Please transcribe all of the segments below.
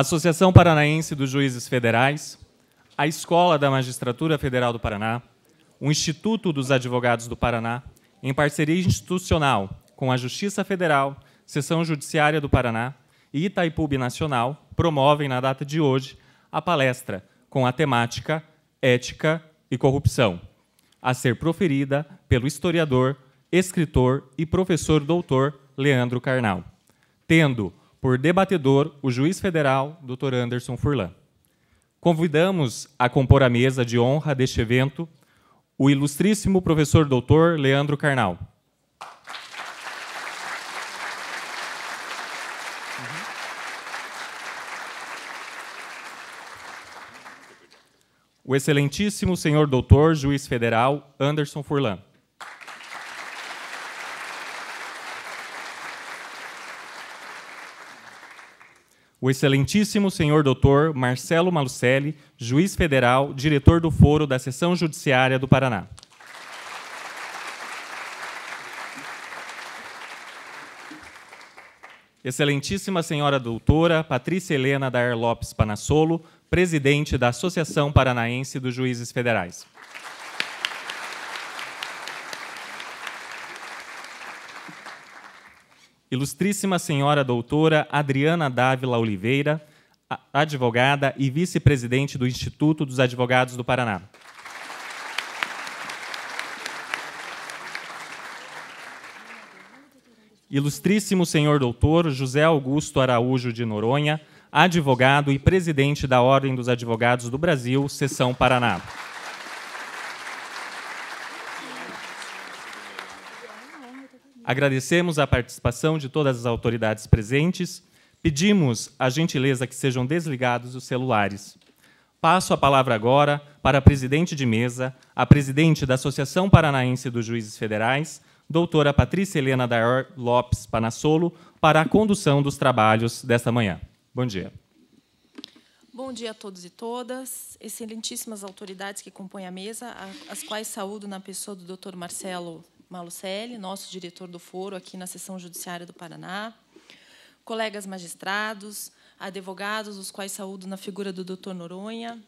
Associação Paranaense dos Juízes Federais, a Escola da Magistratura Federal do Paraná, o Instituto dos Advogados do Paraná, em parceria institucional com a Justiça Federal, Seção Judiciária do Paraná e Itaipu Nacional, promovem na data de hoje a palestra com a temática Ética e Corrupção, a ser proferida pelo historiador, escritor e professor doutor Leandro Carnal, tendo por debatedor o juiz federal Dr. Anderson Furlan. Convidamos a compor a mesa de honra deste evento o ilustríssimo professor doutor Leandro Carnal. O excelentíssimo senhor doutor juiz federal Anderson Furlan. o excelentíssimo senhor doutor Marcelo Malucelli, juiz federal, diretor do Foro da Seção Judiciária do Paraná. Excelentíssima senhora doutora Patrícia Helena Daer Lopes Panassolo, presidente da Associação Paranaense dos Juízes Federais. Ilustríssima Senhora Doutora Adriana Dávila Oliveira, advogada e vice-presidente do Instituto dos Advogados do Paraná. Ilustríssimo Senhor Doutor José Augusto Araújo de Noronha, advogado e presidente da Ordem dos Advogados do Brasil, sessão Paraná. Agradecemos a participação de todas as autoridades presentes. Pedimos a gentileza que sejam desligados os celulares. Passo a palavra agora para a presidente de mesa, a presidente da Associação Paranaense dos Juízes Federais, doutora Patrícia Helena Dayor Lopes Panassolo, para a condução dos trabalhos desta manhã. Bom dia. Bom dia a todos e todas, excelentíssimas autoridades que compõem a mesa, as quais saúdo na pessoa do Dr. Marcelo Malucelli, nosso diretor do foro aqui na Seção Judiciária do Paraná, colegas magistrados, advogados, os quais saúdo na figura do doutor Noronha,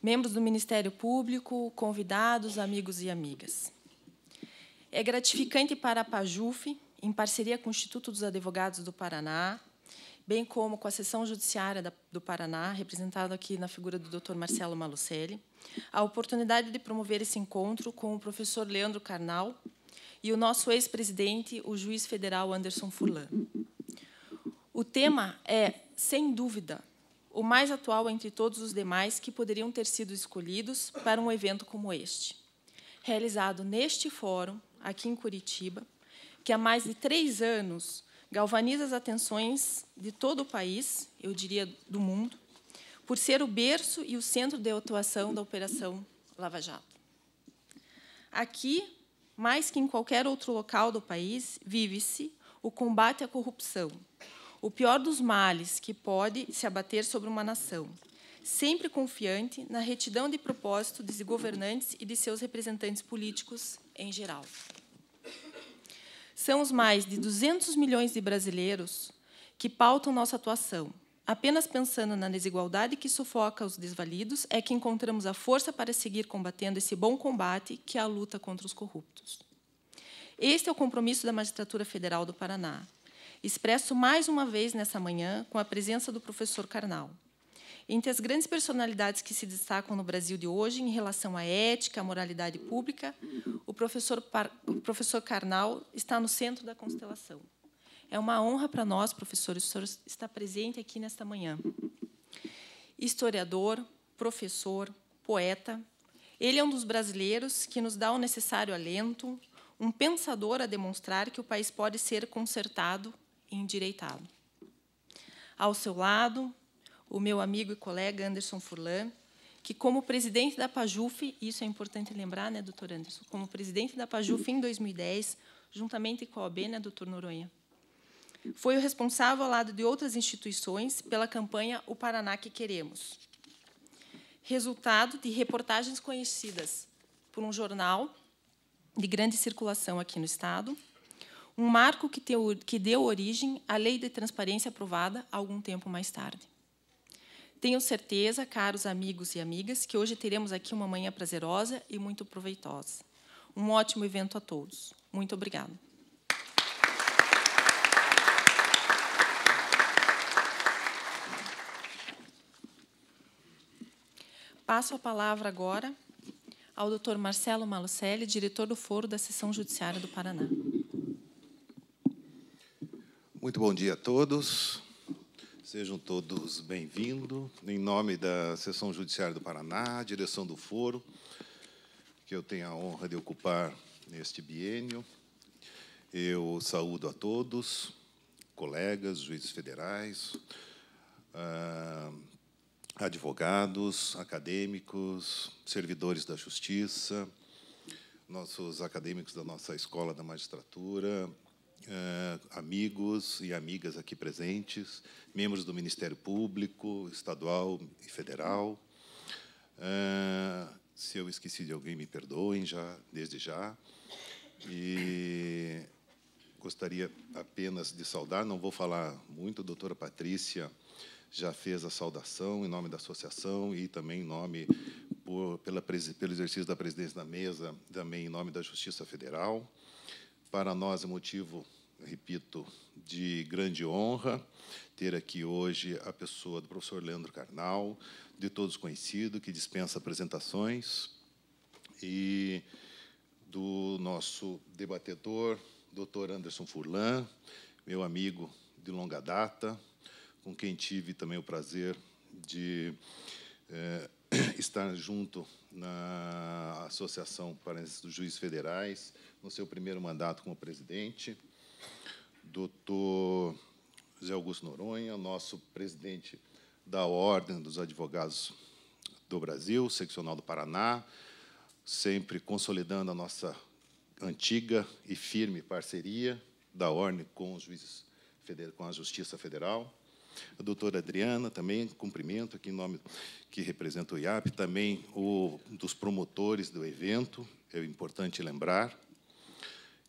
membros do Ministério Público, convidados, amigos e amigas. É gratificante para a PAJUF, em parceria com o Instituto dos Advogados do Paraná, bem como com a seção judiciária do Paraná, representado aqui na figura do Dr. Marcelo Malucelli, a oportunidade de promover esse encontro com o professor Leandro Carnal e o nosso ex-presidente, o juiz federal Anderson Furlan. O tema é, sem dúvida, o mais atual entre todos os demais que poderiam ter sido escolhidos para um evento como este, realizado neste fórum, aqui em Curitiba, que há mais de três anos galvaniza as atenções de todo o país, eu diria do mundo, por ser o berço e o centro de atuação da Operação Lava Jato. Aqui, mais que em qualquer outro local do país, vive-se o combate à corrupção, o pior dos males que pode se abater sobre uma nação, sempre confiante na retidão de propósito dos governantes e de seus representantes políticos em geral. São os mais de 200 milhões de brasileiros que pautam nossa atuação. Apenas pensando na desigualdade que sufoca os desvalidos é que encontramos a força para seguir combatendo esse bom combate que é a luta contra os corruptos. Este é o compromisso da Magistratura Federal do Paraná, expresso mais uma vez nessa manhã com a presença do professor Carnal. Entre as grandes personalidades que se destacam no Brasil de hoje em relação à ética, à moralidade pública, o professor, o professor Karnal está no centro da constelação. É uma honra para nós, professores, o senhor estar presente aqui nesta manhã. Historiador, professor, poeta, ele é um dos brasileiros que nos dá o necessário alento, um pensador a demonstrar que o país pode ser consertado e endireitado. Ao seu lado, o meu amigo e colega Anderson Furlan, que como presidente da Pajuf, isso é importante lembrar, né, doutor Anderson, como presidente da Pajuf em 2010, juntamente com a OAB, né, doutor Noronha, foi o responsável, ao lado de outras instituições, pela campanha O Paraná que Queremos. Resultado de reportagens conhecidas por um jornal de grande circulação aqui no Estado, um marco que, deu origem à Lei de Transparência aprovada algum tempo mais tarde. Tenho certeza, caros amigos e amigas, que hoje teremos aqui uma manhã prazerosa e muito proveitosa. Um ótimo evento a todos. Muito obrigado. Passo a palavra agora ao Dr. Marcelo Malucelli, diretor do Foro da Seção Judiciária do Paraná. Muito bom dia a todos. Sejam todos bem-vindos. Em nome da Seção Judiciária do Paraná, direção do Foro, que eu tenho a honra de ocupar neste biênio, eu saúdo a todos, colegas, juízes federais, ah, advogados, acadêmicos, servidores da justiça, nossos acadêmicos da nossa Escola da Magistratura, eh, amigos e amigas aqui presentes, membros do Ministério Público, estadual e federal. Eh, se eu esqueci de alguém, me perdoem já, desde já. E gostaria apenas de saudar, não vou falar muito, a doutora Patrícia já fez a saudação em nome da associação e também em nome por, pela, pelo exercício da presidência da mesa, também em nome da Justiça Federal. Para nós é motivo, repito, de grande honra ter aqui hoje a pessoa do professor Leandro Carnal, de todos conhecido, que dispensa apresentações, e do nosso debatedor, doutor Anderson Furlan, meu amigo de longa data, com quem tive também o prazer de é, estar junto na Associação Paranaense dos Juízes Federais, no seu primeiro mandato como presidente. Doutor José Augusto Noronha, nosso presidente da Ordem dos Advogados do Brasil, seccional do Paraná, sempre consolidando a nossa antiga e firme parceria da Ordem com, os juízes, com a Justiça Federal a doutora Adriana também, cumprimento aqui em nome que representa o IAP, também o dos promotores do evento, é importante lembrar,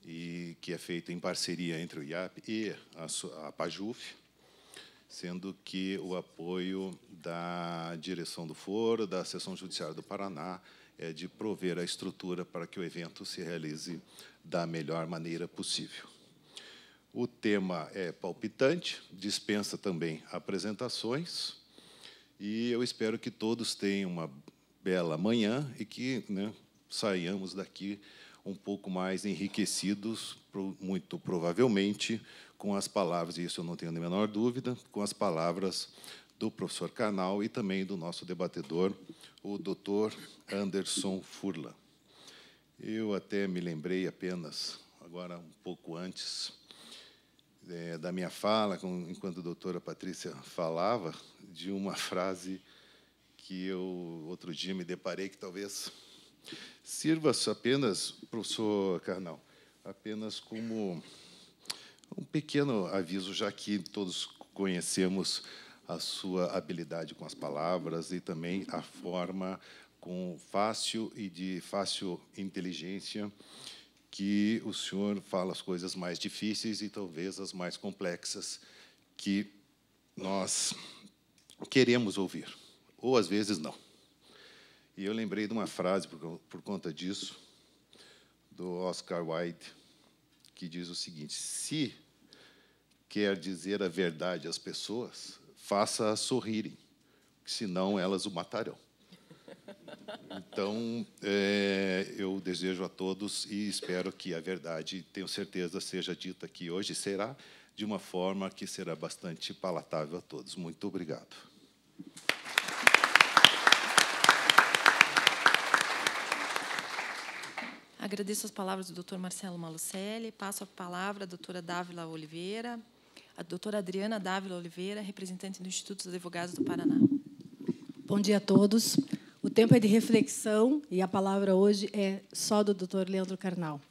e que é feito em parceria entre o IAP e a, a PAJUF, sendo que o apoio da direção do foro, da Seção Judiciária do Paraná, é de prover a estrutura para que o evento se realize da melhor maneira possível. O tema é palpitante, dispensa também apresentações. E eu espero que todos tenham uma bela manhã e que né, saiamos daqui um pouco mais enriquecidos, muito provavelmente, com as palavras, e isso eu não tenho a menor dúvida, com as palavras do professor Canal e também do nosso debatedor, o doutor Anderson Furla. Eu até me lembrei apenas, agora um pouco antes, é, da minha fala, com, enquanto a doutora Patrícia falava, de uma frase que eu outro dia me deparei que talvez sirva apenas, professor Carnal, apenas como um pequeno aviso, já que todos conhecemos a sua habilidade com as palavras e também a forma com fácil e de fácil inteligência que o senhor fala as coisas mais difíceis e talvez as mais complexas que nós queremos ouvir, ou às vezes não. E eu lembrei de uma frase por, por conta disso, do Oscar Wilde, que diz o seguinte: se quer dizer a verdade às pessoas, faça-as sorrirem, senão elas o matarão. Então, é, eu desejo a todos e espero que a verdade, tenho certeza, seja dita aqui hoje, será de uma forma que será bastante palatável a todos. Muito obrigado. Agradeço as palavras do Dr. Marcelo Malucelli, passo a palavra à doutora Dávila Oliveira, a doutora Adriana Dávila Oliveira, representante do Instituto dos Advogados do Paraná. Bom dia a todos tempo é de reflexão e a palavra hoje é só do Dr. Leandro Carnal.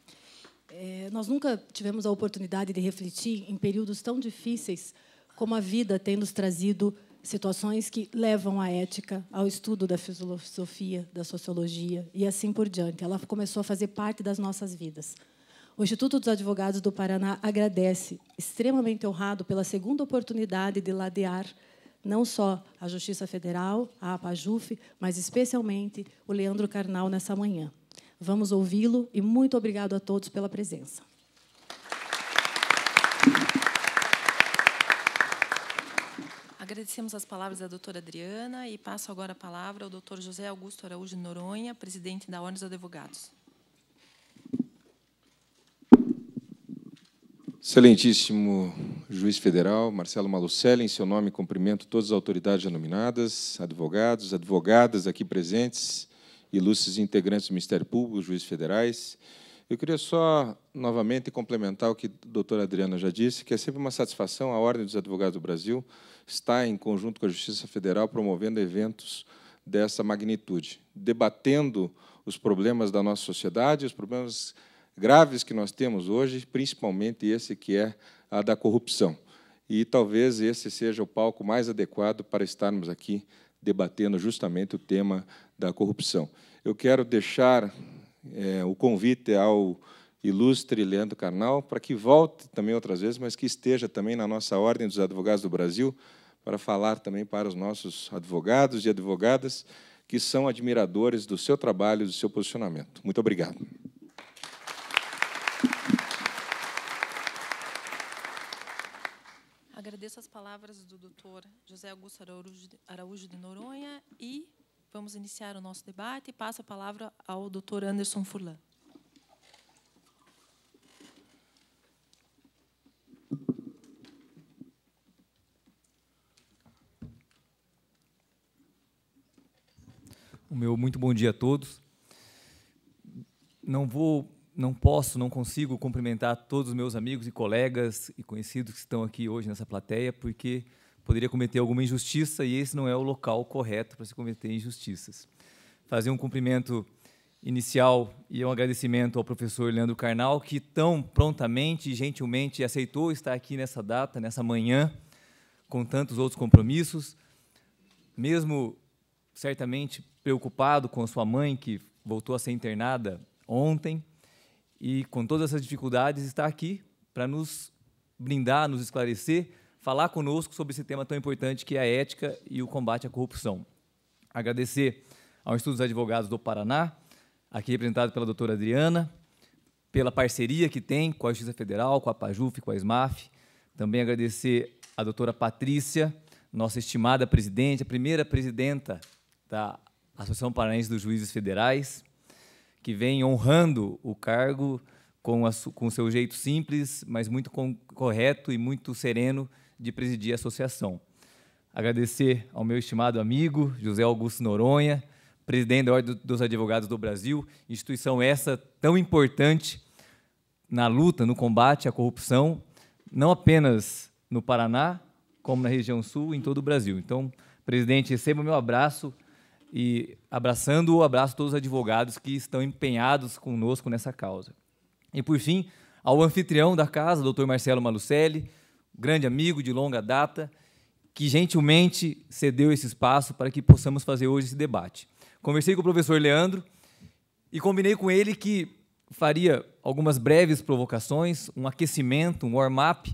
É, nós nunca tivemos a oportunidade de refletir em períodos tão difíceis como a vida tem nos trazido situações que levam à ética ao estudo da filosofia, da sociologia e assim por diante. Ela começou a fazer parte das nossas vidas. O Instituto dos Advogados do Paraná agradece, extremamente honrado, pela segunda oportunidade de ladear não só a Justiça Federal, a APAJUF, mas especialmente o Leandro Carnal nessa manhã. Vamos ouvi-lo e muito obrigado a todos pela presença. Agradecemos as palavras da doutora Adriana e passo agora a palavra ao doutor José Augusto Araújo Noronha, presidente da Ordem dos Advogados. Excelentíssimo juiz federal Marcelo Malucelli, em seu nome cumprimento todas as autoridades nominadas, advogados, advogadas aqui presentes, ilustres integrantes do Ministério Público, juízes federais. Eu queria só novamente complementar o que a doutora Adriana já disse, que é sempre uma satisfação a Ordem dos Advogados do Brasil estar em conjunto com a Justiça Federal promovendo eventos dessa magnitude, debatendo os problemas da nossa sociedade, os problemas graves que nós temos hoje, principalmente esse que é a da corrupção. E talvez esse seja o palco mais adequado para estarmos aqui debatendo justamente o tema da corrupção. Eu quero deixar é, o convite ao ilustre Leandro Carnal para que volte também outras vezes, mas que esteja também na nossa Ordem dos Advogados do Brasil para falar também para os nossos advogados e advogadas que são admiradores do seu trabalho, e do seu posicionamento. Muito obrigado. essas palavras do doutor José Augusto Araújo de Noronha e vamos iniciar o nosso debate. Passo a palavra ao doutor Anderson Furlan. O meu muito bom dia a todos. Não vou não posso, não consigo cumprimentar todos os meus amigos e colegas e conhecidos que estão aqui hoje nessa plateia, porque poderia cometer alguma injustiça e esse não é o local correto para se cometer injustiças. Fazer um cumprimento inicial e um agradecimento ao professor Leandro Carnal, que tão prontamente e gentilmente aceitou estar aqui nessa data, nessa manhã, com tantos outros compromissos, mesmo certamente preocupado com sua mãe, que voltou a ser internada ontem, e com todas essas dificuldades está aqui para nos brindar, nos esclarecer, falar conosco sobre esse tema tão importante que é a ética e o combate à corrupção. Agradecer ao Estudo dos Advogados do Paraná, aqui representado pela doutora Adriana, pela parceria que tem com a Justiça Federal, com a PAJUF, com a SMAF. Também agradecer à doutora Patrícia, nossa estimada presidente, a primeira presidenta da Associação Paranaense dos Juízes Federais que vem honrando o cargo com, a, com seu jeito simples, mas muito com, correto e muito sereno de presidir a associação. Agradecer ao meu estimado amigo José Augusto Noronha, presidente da Ordem dos Advogados do Brasil, instituição essa tão importante na luta, no combate à corrupção, não apenas no Paraná, como na região sul, em todo o Brasil. Então, presidente, receba o meu abraço e abraçando, o abraço todos os advogados que estão empenhados conosco nessa causa. E por fim, ao anfitrião da casa, Dr. Marcelo Malucelli, grande amigo de longa data, que gentilmente cedeu esse espaço para que possamos fazer hoje esse debate. Conversei com o professor Leandro e combinei com ele que faria algumas breves provocações, um aquecimento, um warm-up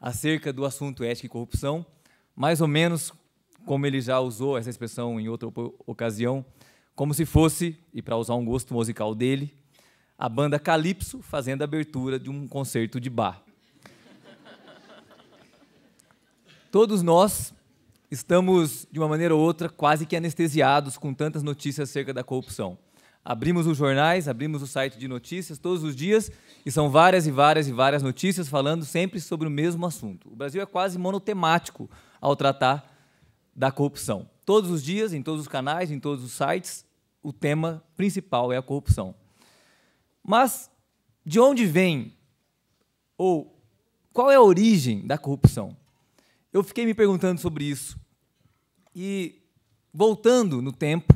acerca do assunto ética e corrupção, mais ou menos como ele já usou essa expressão em outra ocasião, como se fosse, e para usar um gosto musical dele, a banda Calypso fazendo a abertura de um concerto de bar. Todos nós estamos, de uma maneira ou outra, quase que anestesiados com tantas notícias acerca da corrupção. Abrimos os jornais, abrimos o site de notícias todos os dias e são várias e várias e várias notícias falando sempre sobre o mesmo assunto. O Brasil é quase monotemático ao tratar da corrupção. Todos os dias, em todos os canais, em todos os sites, o tema principal é a corrupção. Mas de onde vem ou qual é a origem da corrupção? Eu fiquei me perguntando sobre isso e voltando no tempo,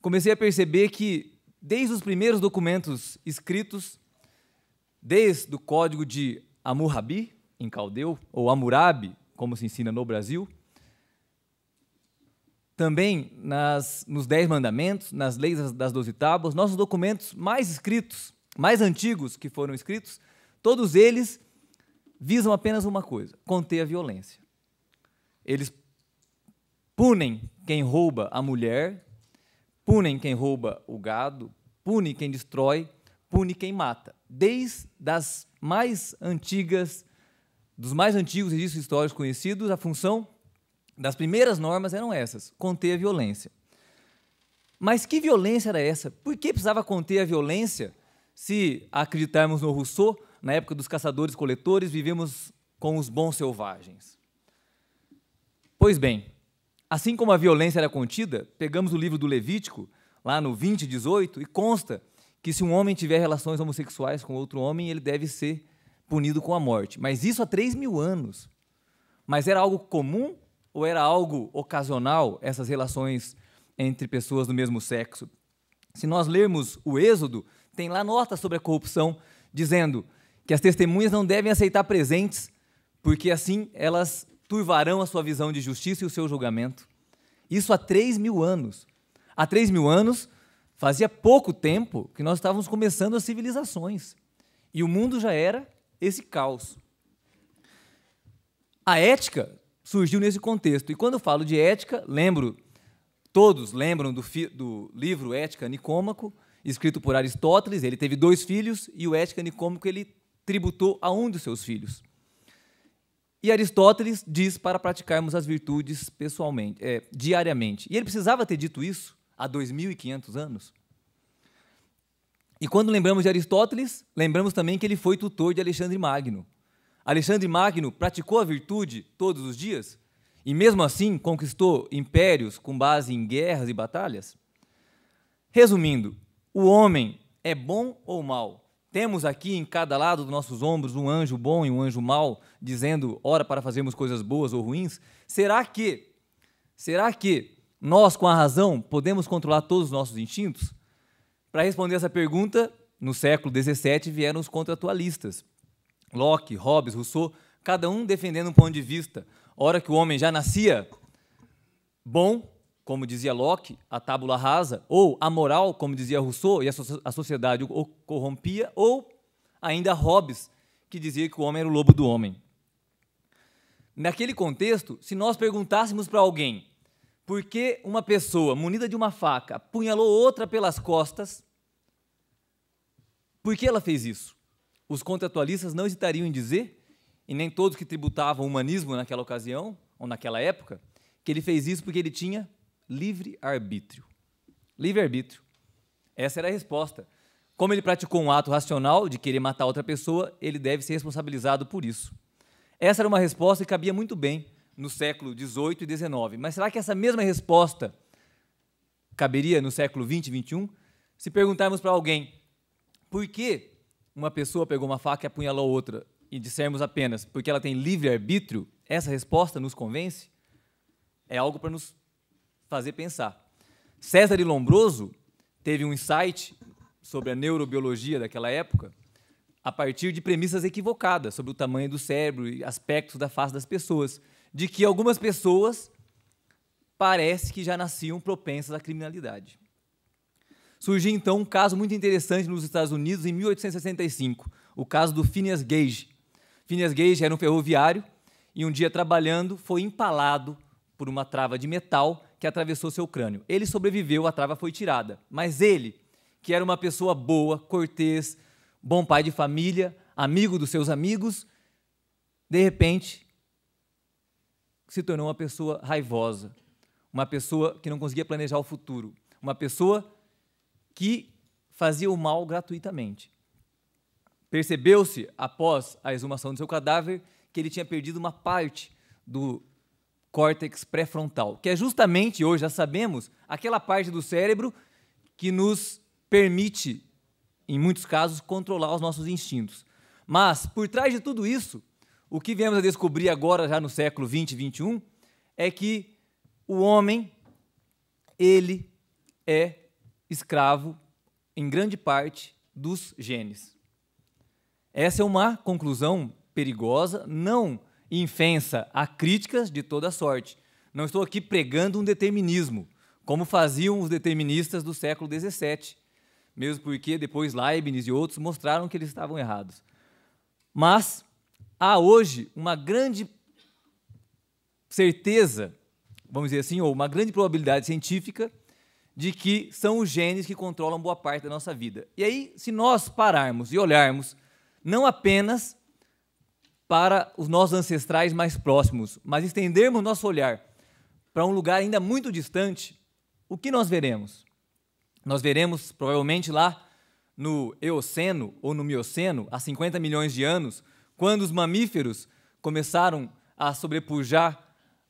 comecei a perceber que desde os primeiros documentos escritos, desde o Código de Hammurabi em caldeu ou Hammurabi, como se ensina no Brasil, também nas, nos Dez Mandamentos, nas leis das Doze Tábuas, nossos documentos mais escritos, mais antigos que foram escritos, todos eles visam apenas uma coisa: conter a violência. Eles punem quem rouba a mulher, punem quem rouba o gado, punem quem destrói, punem quem mata. Desde as mais antigas, dos mais antigos registros históricos conhecidos, a função das primeiras normas eram essas: conter a violência. Mas que violência era essa? Por que precisava conter a violência se acreditarmos no Rousseau, na época dos caçadores-coletores, vivemos com os bons selvagens? Pois bem, assim como a violência era contida, pegamos o livro do Levítico, lá no 20, 18, e consta que se um homem tiver relações homossexuais com outro homem, ele deve ser punido com a morte. Mas isso há 3 mil anos. Mas era algo comum ou era algo ocasional essas relações entre pessoas do mesmo sexo? Se nós lermos o Êxodo, tem lá notas sobre a corrupção dizendo que as testemunhas não devem aceitar presentes, porque assim elas turvarão a sua visão de justiça e o seu julgamento. Isso há três mil anos. Há três mil anos, fazia pouco tempo que nós estávamos começando as civilizações. E o mundo já era esse caos. A ética surgiu nesse contexto. E quando eu falo de ética, lembro, todos lembram do, do livro Ética Nicômaco, escrito por Aristóteles. Ele teve dois filhos e o Ética Nicômaco ele tributou a um dos seus filhos. E Aristóteles diz para praticarmos as virtudes pessoalmente, é, diariamente. E ele precisava ter dito isso há 2.500 anos. E quando lembramos de Aristóteles, lembramos também que ele foi tutor de Alexandre Magno. Alexandre Magno praticou a virtude todos os dias e, mesmo assim, conquistou impérios com base em guerras e batalhas? Resumindo, o homem é bom ou mal? Temos aqui em cada lado dos nossos ombros um anjo bom e um anjo mau, dizendo hora para fazermos coisas boas ou ruins? Será que, será que nós, com a razão, podemos controlar todos os nossos instintos? Para responder essa pergunta, no século XVII vieram os contratualistas Locke, Hobbes, Rousseau, cada um defendendo um ponto de vista. Hora que o homem já nascia bom, como dizia Locke, a tábula rasa, ou a moral, como dizia Rousseau, e a sociedade o corrompia, ou ainda Hobbes, que dizia que o homem era o lobo do homem. Naquele contexto, se nós perguntássemos para alguém por que uma pessoa munida de uma faca apunhalou outra pelas costas, por que ela fez isso? os contratualistas não hesitariam em dizer, e nem todos que tributavam o humanismo naquela ocasião, ou naquela época, que ele fez isso porque ele tinha livre arbítrio. Livre arbítrio. Essa era a resposta. Como ele praticou um ato racional de querer matar outra pessoa, ele deve ser responsabilizado por isso. Essa era uma resposta que cabia muito bem no século XVIII e XIX. Mas será que essa mesma resposta caberia no século XX e XXI? Se perguntarmos para alguém por que uma pessoa pegou uma faca e apunhalou outra, e dissermos apenas porque ela tem livre-arbítrio, essa resposta nos convence, é algo para nos fazer pensar. César de Lombroso teve um insight sobre a neurobiologia daquela época a partir de premissas equivocadas sobre o tamanho do cérebro e aspectos da face das pessoas, de que algumas pessoas parece que já nasciam propensas à criminalidade surgiu então um caso muito interessante nos Estados Unidos em 1865, o caso do Phineas Gage. Phineas Gage era um ferroviário e um dia trabalhando foi empalado por uma trava de metal que atravessou seu crânio. Ele sobreviveu, a trava foi tirada, mas ele, que era uma pessoa boa, cortês, bom pai de família, amigo dos seus amigos, de repente se tornou uma pessoa raivosa, uma pessoa que não conseguia planejar o futuro, uma pessoa que fazia o mal gratuitamente. Percebeu-se, após a exumação do seu cadáver, que ele tinha perdido uma parte do córtex pré-frontal, que é justamente, hoje já sabemos, aquela parte do cérebro que nos permite, em muitos casos, controlar os nossos instintos. Mas, por trás de tudo isso, o que viemos a descobrir agora, já no século 20 e 21, é que o homem, ele é escravo, em grande parte, dos genes. Essa é uma conclusão perigosa, não infensa a críticas de toda sorte. Não estou aqui pregando um determinismo, como faziam os deterministas do século XVII, mesmo porque depois Leibniz e outros mostraram que eles estavam errados. Mas há hoje uma grande certeza, vamos dizer assim, ou uma grande probabilidade científica de que são os genes que controlam boa parte da nossa vida. E aí, se nós pararmos e olharmos não apenas para os nossos ancestrais mais próximos, mas estendermos nosso olhar para um lugar ainda muito distante, o que nós veremos? Nós veremos, provavelmente, lá no Eoceno ou no Mioceno, há 50 milhões de anos, quando os mamíferos começaram a sobrepujar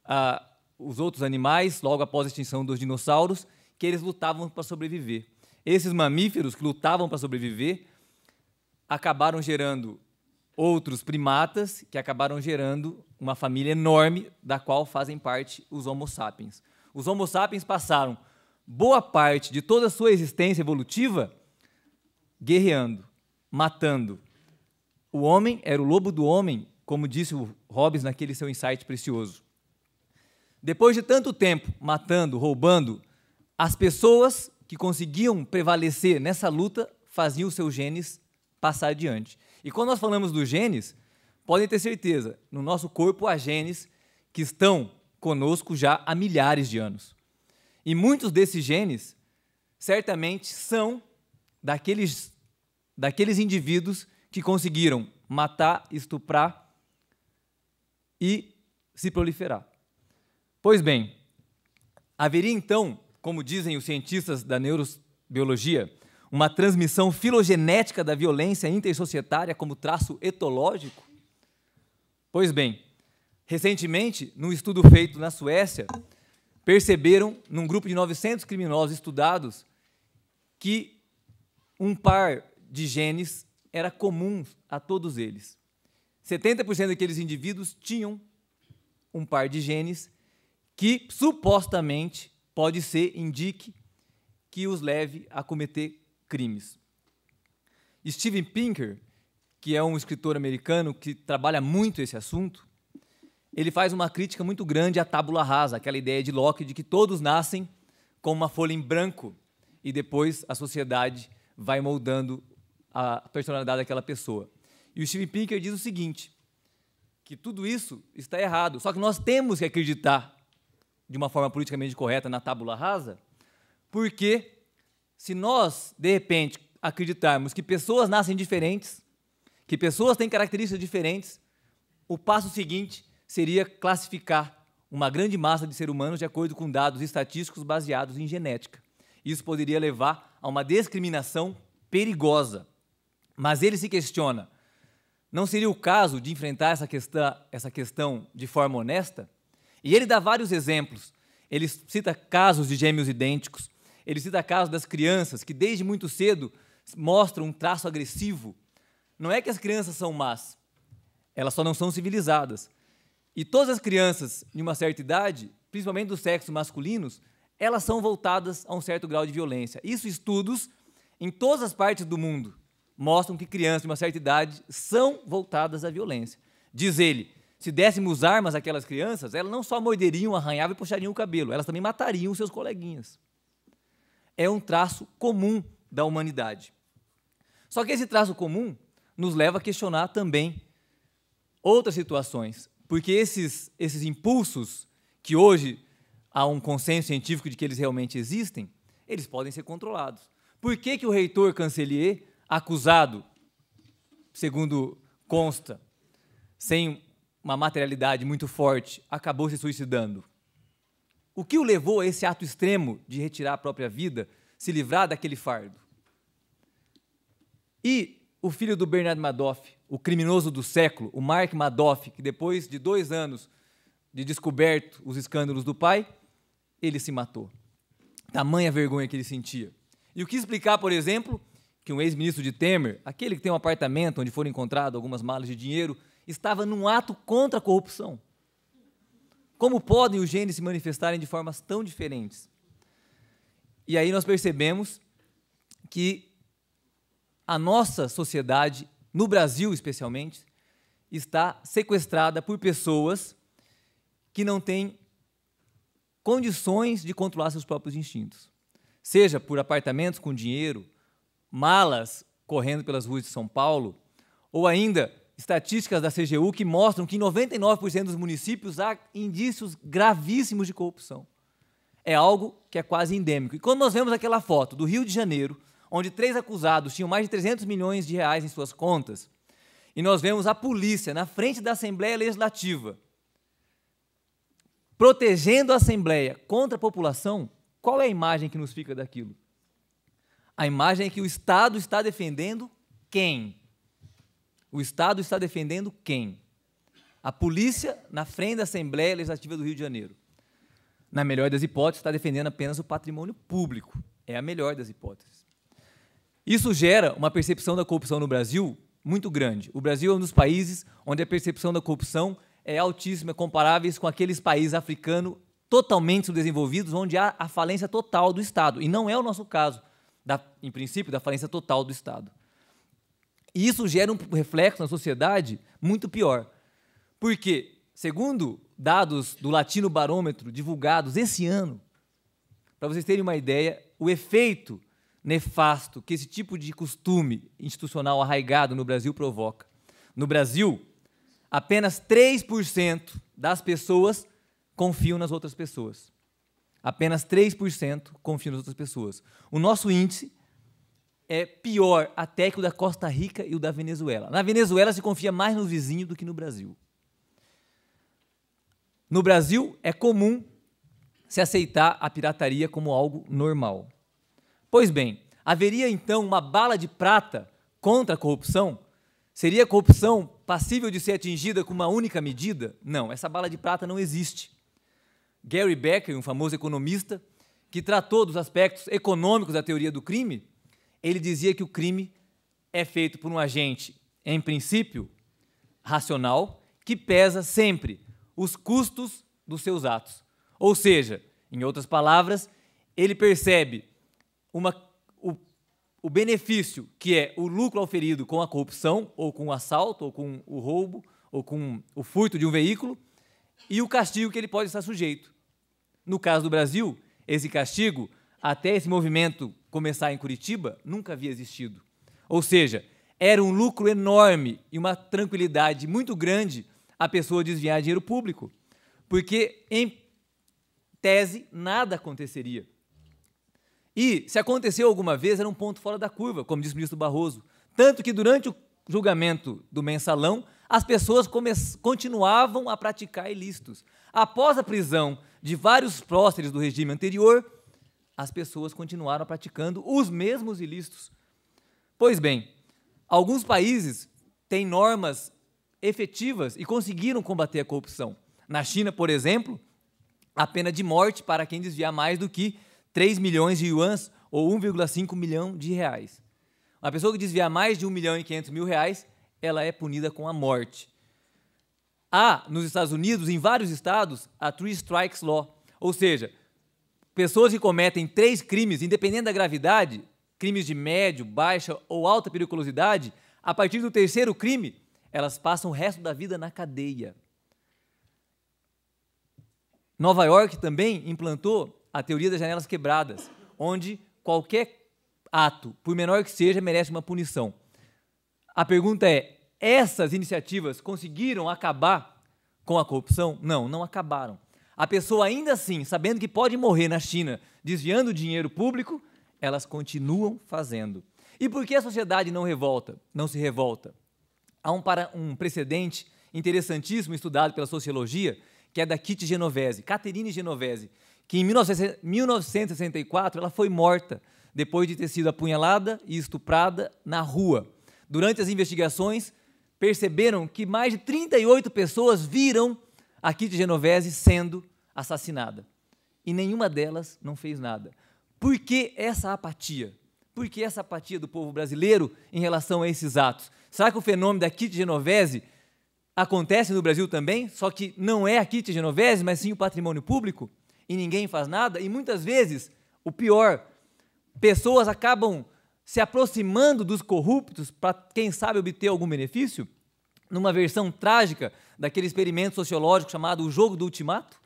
ah, os outros animais, logo após a extinção dos dinossauros, que eles lutavam para sobreviver. Esses mamíferos que lutavam para sobreviver acabaram gerando outros primatas que acabaram gerando uma família enorme da qual fazem parte os Homo sapiens. Os Homo sapiens passaram boa parte de toda a sua existência evolutiva guerreando, matando. O homem era o lobo do homem, como disse o Hobbes naquele seu insight precioso. Depois de tanto tempo matando, roubando, as pessoas que conseguiam prevalecer nessa luta faziam os seus genes passar adiante. E quando nós falamos dos genes, podem ter certeza, no nosso corpo há genes que estão conosco já há milhares de anos. E muitos desses genes certamente são daqueles, daqueles indivíduos que conseguiram matar, estuprar e se proliferar. Pois bem, haveria então como dizem os cientistas da neurobiologia, uma transmissão filogenética da violência intersocietária como traço etológico? Pois bem, recentemente, num estudo feito na Suécia, perceberam, num grupo de 900 criminosos estudados, que um par de genes era comum a todos eles. 70% daqueles indivíduos tinham um par de genes que supostamente pode ser, indique, que os leve a cometer crimes. Steven Pinker, que é um escritor americano que trabalha muito esse assunto, ele faz uma crítica muito grande à tábula rasa, aquela ideia de Locke de que todos nascem com uma folha em branco e depois a sociedade vai moldando a personalidade daquela pessoa. E o Steven Pinker diz o seguinte, que tudo isso está errado, só que nós temos que acreditar de uma forma politicamente correta na tábula rasa, porque se nós, de repente, acreditarmos que pessoas nascem diferentes, que pessoas têm características diferentes, o passo seguinte seria classificar uma grande massa de seres humanos de acordo com dados estatísticos baseados em genética. Isso poderia levar a uma discriminação perigosa. Mas ele se questiona: não seria o caso de enfrentar essa questão, essa questão de forma honesta? E ele dá vários exemplos. Ele cita casos de gêmeos idênticos, ele cita casos das crianças que desde muito cedo mostram um traço agressivo. Não é que as crianças são más, elas só não são civilizadas. E todas as crianças de uma certa idade, principalmente do sexo masculinos, elas são voltadas a um certo grau de violência. Isso estudos em todas as partes do mundo mostram que crianças de uma certa idade são voltadas à violência. Diz ele, se dessemos armas àquelas crianças, elas não só morderiam, arranhavam e puxariam o cabelo, elas também matariam seus coleguinhas. É um traço comum da humanidade. Só que esse traço comum nos leva a questionar também outras situações, porque esses, esses impulsos, que hoje há um consenso científico de que eles realmente existem, eles podem ser controlados. Por que, que o reitor Cancelier, acusado, segundo consta, sem uma materialidade muito forte, acabou se suicidando. O que o levou a esse ato extremo de retirar a própria vida, se livrar daquele fardo? E o filho do Bernard Madoff, o criminoso do século, o Mark Madoff, que depois de dois anos de descoberto os escândalos do pai, ele se matou. Tamanha vergonha que ele sentia. E o que explicar, por exemplo, que um ex-ministro de Temer, aquele que tem um apartamento onde foram encontradas algumas malas de dinheiro, estava num ato contra a corrupção. Como podem os genes se manifestarem de formas tão diferentes? E aí nós percebemos que a nossa sociedade, no Brasil especialmente, está sequestrada por pessoas que não têm condições de controlar seus próprios instintos. Seja por apartamentos com dinheiro, malas correndo pelas ruas de São Paulo, ou ainda estatísticas da CGU que mostram que em 99% dos municípios há indícios gravíssimos de corrupção. É algo que é quase endêmico. E quando nós vemos aquela foto do Rio de Janeiro, onde três acusados tinham mais de 300 milhões de reais em suas contas, e nós vemos a polícia na frente da Assembleia Legislativa protegendo a Assembleia contra a população, qual é a imagem que nos fica daquilo? A imagem é que o Estado está defendendo quem? O Estado está defendendo quem? A polícia na frente da Assembleia Legislativa do Rio de Janeiro. Na melhor das hipóteses, está defendendo apenas o patrimônio público. É a melhor das hipóteses. Isso gera uma percepção da corrupção no Brasil muito grande. O Brasil é um dos países onde a percepção da corrupção é altíssima, é comparáveis com aqueles países africanos totalmente subdesenvolvidos, onde há a falência total do Estado. E não é o nosso caso, da, em princípio, da falência total do Estado. E isso gera um reflexo na sociedade muito pior. Porque, segundo dados do Latino Barômetro divulgados esse ano, para vocês terem uma ideia, o efeito nefasto que esse tipo de costume institucional arraigado no Brasil provoca. No Brasil, apenas 3% das pessoas confiam nas outras pessoas. Apenas 3% confiam nas outras pessoas. O nosso índice é pior até que o da Costa Rica e o da Venezuela. Na Venezuela se confia mais no vizinho do que no Brasil. No Brasil é comum se aceitar a pirataria como algo normal. Pois bem, haveria então uma bala de prata contra a corrupção? Seria a corrupção passível de ser atingida com uma única medida? Não, essa bala de prata não existe. Gary Becker, um famoso economista, que tratou dos aspectos econômicos da teoria do crime, ele dizia que o crime é feito por um agente, em princípio, racional, que pesa sempre os custos dos seus atos. Ou seja, em outras palavras, ele percebe uma, o, o benefício que é o lucro auferido com a corrupção, ou com o assalto, ou com o roubo, ou com o furto de um veículo, e o castigo que ele pode estar sujeito. No caso do Brasil, esse castigo até esse movimento começar em Curitiba, nunca havia existido. Ou seja, era um lucro enorme e uma tranquilidade muito grande a pessoa desviar dinheiro público, porque, em tese, nada aconteceria. E, se aconteceu alguma vez, era um ponto fora da curva, como disse o ministro Barroso. Tanto que, durante o julgamento do mensalão, as pessoas continuavam a praticar ilícitos. Após a prisão de vários próceres do regime anterior, as pessoas continuaram praticando os mesmos ilícitos. Pois bem, alguns países têm normas efetivas e conseguiram combater a corrupção. Na China, por exemplo, a pena de morte para quem desviar mais do que 3 milhões de yuans ou 1,5 milhão de reais. Uma pessoa que desviar mais de 1 milhão e 500 mil reais, ela é punida com a morte. Há, nos Estados Unidos, em vários estados, a Three Strikes Law, ou seja, pessoas que cometem três crimes, independente da gravidade, crimes de médio, baixa ou alta periculosidade, a partir do terceiro crime, elas passam o resto da vida na cadeia. Nova York também implantou a teoria das janelas quebradas, onde qualquer ato, por menor que seja, merece uma punição. A pergunta é: essas iniciativas conseguiram acabar com a corrupção? Não, não acabaram a pessoa ainda assim, sabendo que pode morrer na China desviando dinheiro público, elas continuam fazendo. E por que a sociedade não revolta, não se revolta? Há um, para, um precedente interessantíssimo estudado pela sociologia, que é da Kitty Genovese, Caterine Genovese, que em 1964 ela foi morta depois de ter sido apunhalada e estuprada na rua. Durante as investigações, perceberam que mais de 38 pessoas viram a Kitty Genovese sendo assassinada. E nenhuma delas não fez nada. Por que essa apatia? Por que essa apatia do povo brasileiro em relação a esses atos? Será que o fenômeno da Kit Genovese acontece no Brasil também, só que não é a Kit Genovese, mas sim o patrimônio público? E ninguém faz nada? E muitas vezes, o pior, pessoas acabam se aproximando dos corruptos para, quem sabe, obter algum benefício? numa versão trágica daquele experimento sociológico chamado o jogo do ultimato,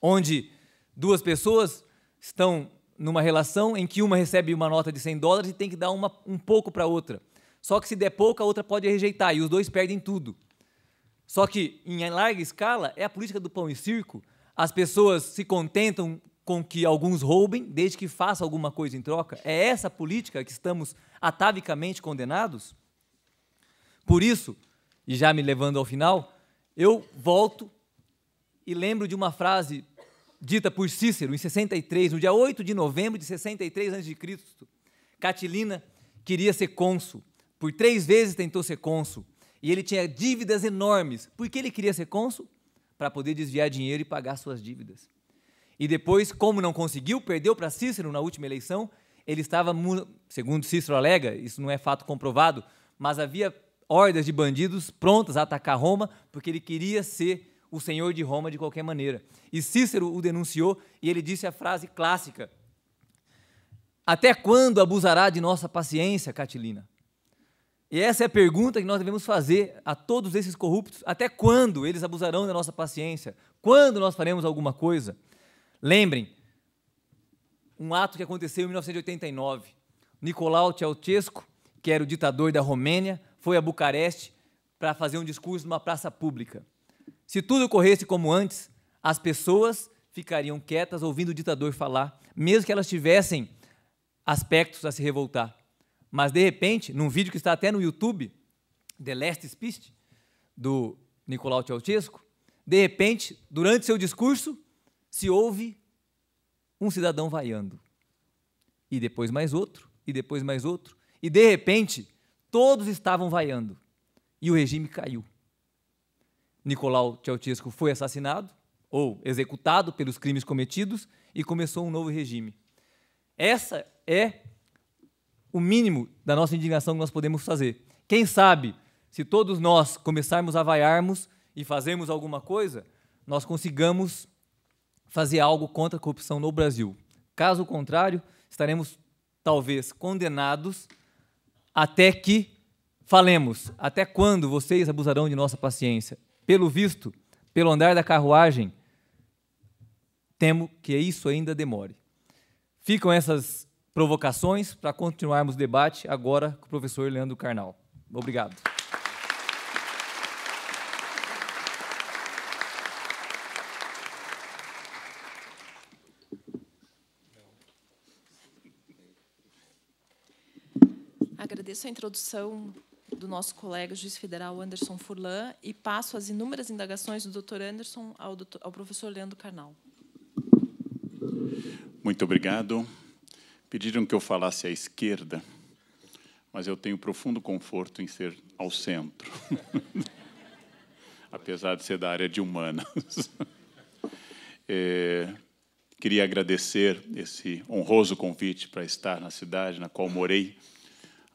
onde duas pessoas estão numa relação em que uma recebe uma nota de 100 dólares e tem que dar uma, um pouco para a outra. Só que se der pouco, a outra pode rejeitar e os dois perdem tudo. Só que, em larga escala, é a política do pão e circo. As pessoas se contentam com que alguns roubem, desde que faça alguma coisa em troca. É essa política que estamos atavicamente condenados? Por isso, e já me levando ao final, eu volto e lembro de uma frase dita por Cícero em 63, no dia 8 de novembro de 63 a.C. Catilina queria ser cônsul, por três vezes tentou ser cônsul, e ele tinha dívidas enormes. Por que ele queria ser cônsul? Para poder desviar dinheiro e pagar suas dívidas. E depois, como não conseguiu, perdeu para Cícero na última eleição, ele estava, segundo Cícero alega, isso não é fato comprovado, mas havia hordas de bandidos prontas a atacar Roma, porque ele queria ser o senhor de Roma de qualquer maneira. E Cícero o denunciou e ele disse a frase clássica: Até quando abusará de nossa paciência, Catilina? E essa é a pergunta que nós devemos fazer a todos esses corruptos: até quando eles abusarão da nossa paciência? Quando nós faremos alguma coisa? Lembrem, um ato que aconteceu em 1989. Nicolau Ceausescu, que era o ditador da Romênia, foi a Bucareste para fazer um discurso numa praça pública. Se tudo ocorresse como antes, as pessoas ficariam quietas ouvindo o ditador falar, mesmo que elas tivessem aspectos a se revoltar. Mas, de repente, num vídeo que está até no YouTube, The Last Speech, do Nicolau Ceausescu, de repente, durante seu discurso, se ouve um cidadão vaiando. E depois mais outro, e depois mais outro. E, de repente, Todos estavam vaiando. E o regime caiu. Nicolau Ceausescu foi assassinado, ou executado pelos crimes cometidos, e começou um novo regime. Essa é o mínimo da nossa indignação que nós podemos fazer. Quem sabe, se todos nós começarmos a vaiarmos e fazermos alguma coisa, nós consigamos fazer algo contra a corrupção no Brasil. Caso contrário, estaremos talvez condenados até que falemos. Até quando vocês abusarão de nossa paciência? Pelo visto, pelo andar da carruagem, temo que isso ainda demore. Ficam essas provocações para continuarmos o debate agora com o professor Leandro Carnal. Obrigado. agradeço a introdução do nosso colega juiz federal Anderson Furlan e passo as inúmeras indagações do Dr. Anderson ao, doutor, ao professor Leandro Carnal. Muito obrigado. Pediram que eu falasse à esquerda, mas eu tenho profundo conforto em ser ao centro, apesar de ser da área de humanas. É, queria agradecer esse honroso convite para estar na cidade na qual morei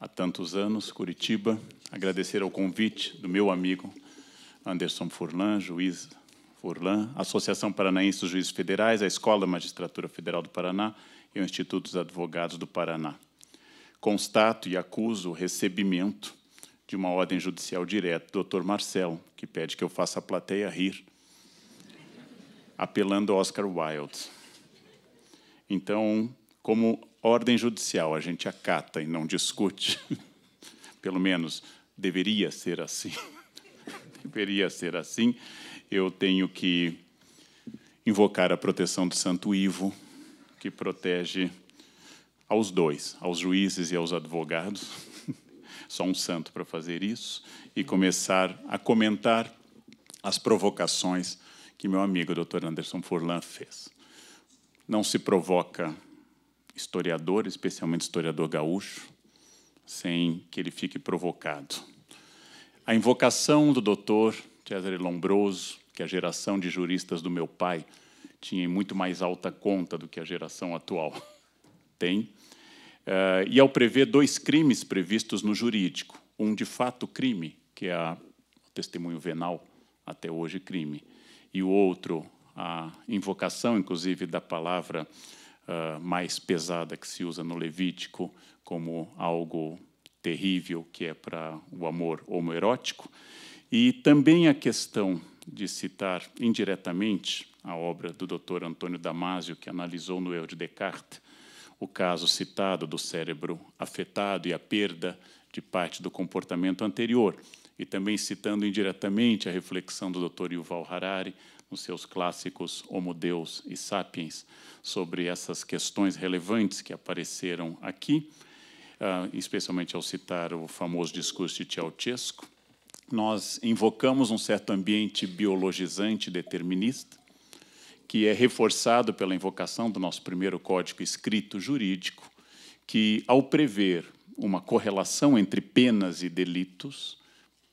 há tantos anos, Curitiba. Agradecer ao convite do meu amigo Anderson Furlan, juiz Furlan, Associação Paranaense dos Juízes Federais, a Escola da Magistratura Federal do Paraná e o Instituto dos Advogados do Paraná. Constato e acuso o recebimento de uma ordem judicial direta do Dr. Marcelo, que pede que eu faça a plateia rir, apelando a Oscar Wilde. Então, como ordem judicial, a gente acata e não discute. Pelo menos deveria ser assim. deveria ser assim. Eu tenho que invocar a proteção do Santo Ivo, que protege aos dois, aos juízes e aos advogados. Só um santo para fazer isso e começar a comentar as provocações que meu amigo Dr. Anderson Furlan fez. Não se provoca historiador, especialmente historiador gaúcho, sem que ele fique provocado. A invocação do doutor Cesare Lombroso, que a geração de juristas do meu pai tinha em muito mais alta conta do que a geração atual tem, eh, e ao prever dois crimes previstos no jurídico, um de fato crime, que é o testemunho venal, até hoje crime, e o outro, a invocação, inclusive, da palavra ah, mais pesada que se usa no Levítico como algo terrível, que é para o amor homoerótico. E também a questão de citar indiretamente a obra do Dr. Antônio Damasio, que analisou no Eu de Descartes o caso citado do cérebro afetado e a perda de parte do comportamento anterior, e também citando indiretamente a reflexão do Dr. Yuval Harari nos seus clássicos Homo Deus e Sapiens, sobre essas questões relevantes que apareceram aqui, ah, especialmente ao citar o famoso discurso de Ceausescu. Nós invocamos um certo ambiente biologizante determinista, que é reforçado pela invocação do nosso primeiro código escrito jurídico, que, ao prever uma correlação entre penas e delitos,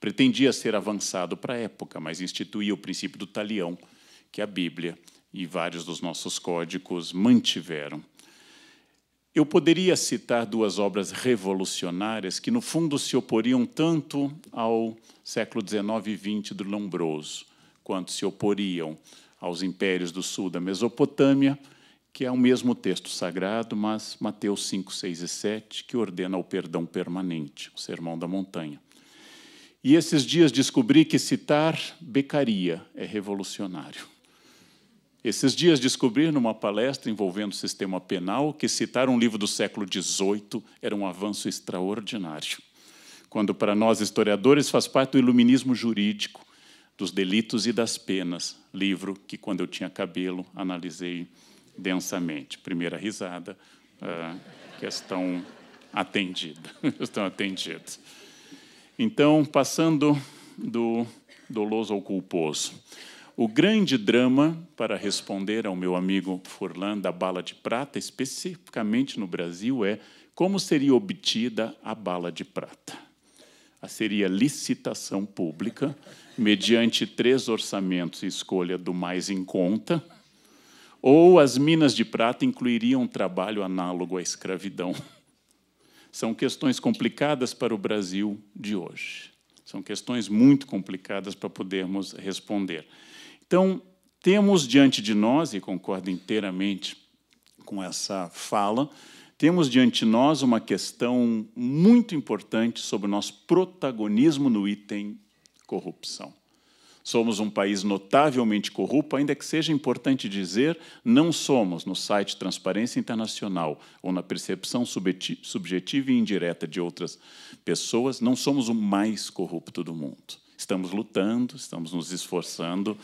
pretendia ser avançado para a época, mas instituía o princípio do talião, que a Bíblia e vários dos nossos códigos mantiveram. Eu poderia citar duas obras revolucionárias que, no fundo, se oporiam tanto ao século XIX e XX do Lombroso, quanto se oporiam aos impérios do sul da Mesopotâmia, que é o mesmo texto sagrado, mas Mateus 5, 6 e 7, que ordena o perdão permanente, o Sermão da Montanha. E esses dias descobri que citar becaria é revolucionário. Esses dias descobri numa palestra envolvendo o sistema penal que citar um livro do século XVIII era um avanço extraordinário. Quando para nós historiadores faz parte do iluminismo jurídico, dos delitos e das penas, livro que quando eu tinha cabelo analisei densamente. Primeira risada, ah, questão atendida, questão atendida. Então, passando do doloso ao culposo. O grande drama, para responder ao meu amigo Furlan, da bala de prata, especificamente no Brasil, é como seria obtida a bala de prata. A seria licitação pública, mediante três orçamentos e escolha do mais em conta, ou as minas de prata incluiriam um trabalho análogo à escravidão. São questões complicadas para o Brasil de hoje. São questões muito complicadas para podermos responder. Então, temos diante de nós, e concordo inteiramente com essa fala, temos diante de nós uma questão muito importante sobre o nosso protagonismo no item corrupção. Somos um país notavelmente corrupto, ainda que seja importante dizer, não somos, no site Transparência Internacional ou na percepção subjetiva e indireta de outras pessoas, não somos o mais corrupto do mundo. Estamos lutando, estamos nos esforçando,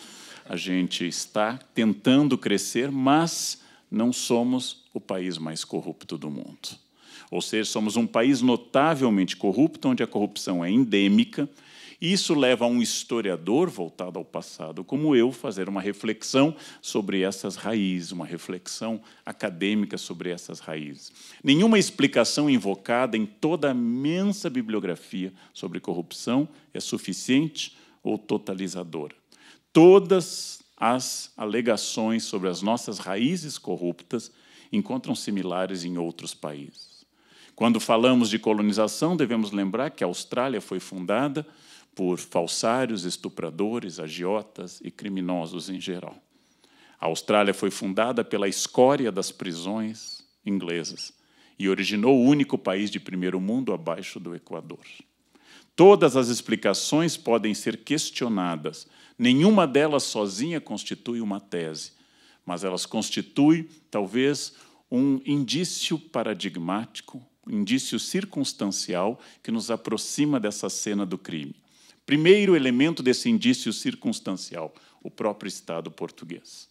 a gente está tentando crescer, mas não somos o país mais corrupto do mundo. Ou seja, somos um país notavelmente corrupto, onde a corrupção é endêmica, isso leva a um historiador voltado ao passado, como eu, fazer uma reflexão sobre essas raízes, uma reflexão acadêmica sobre essas raízes. Nenhuma explicação invocada em toda a imensa bibliografia sobre corrupção é suficiente ou totalizadora. Todas as alegações sobre as nossas raízes corruptas encontram similares em outros países. Quando falamos de colonização, devemos lembrar que a Austrália foi fundada por falsários, estupradores, agiotas e criminosos em geral. A Austrália foi fundada pela escória das prisões inglesas e originou o único país de primeiro mundo abaixo do Equador. Todas as explicações podem ser questionadas, nenhuma delas sozinha constitui uma tese, mas elas constituem, talvez, um indício paradigmático, um indício circunstancial que nos aproxima dessa cena do crime. Primeiro elemento desse indício circunstancial, o próprio Estado português.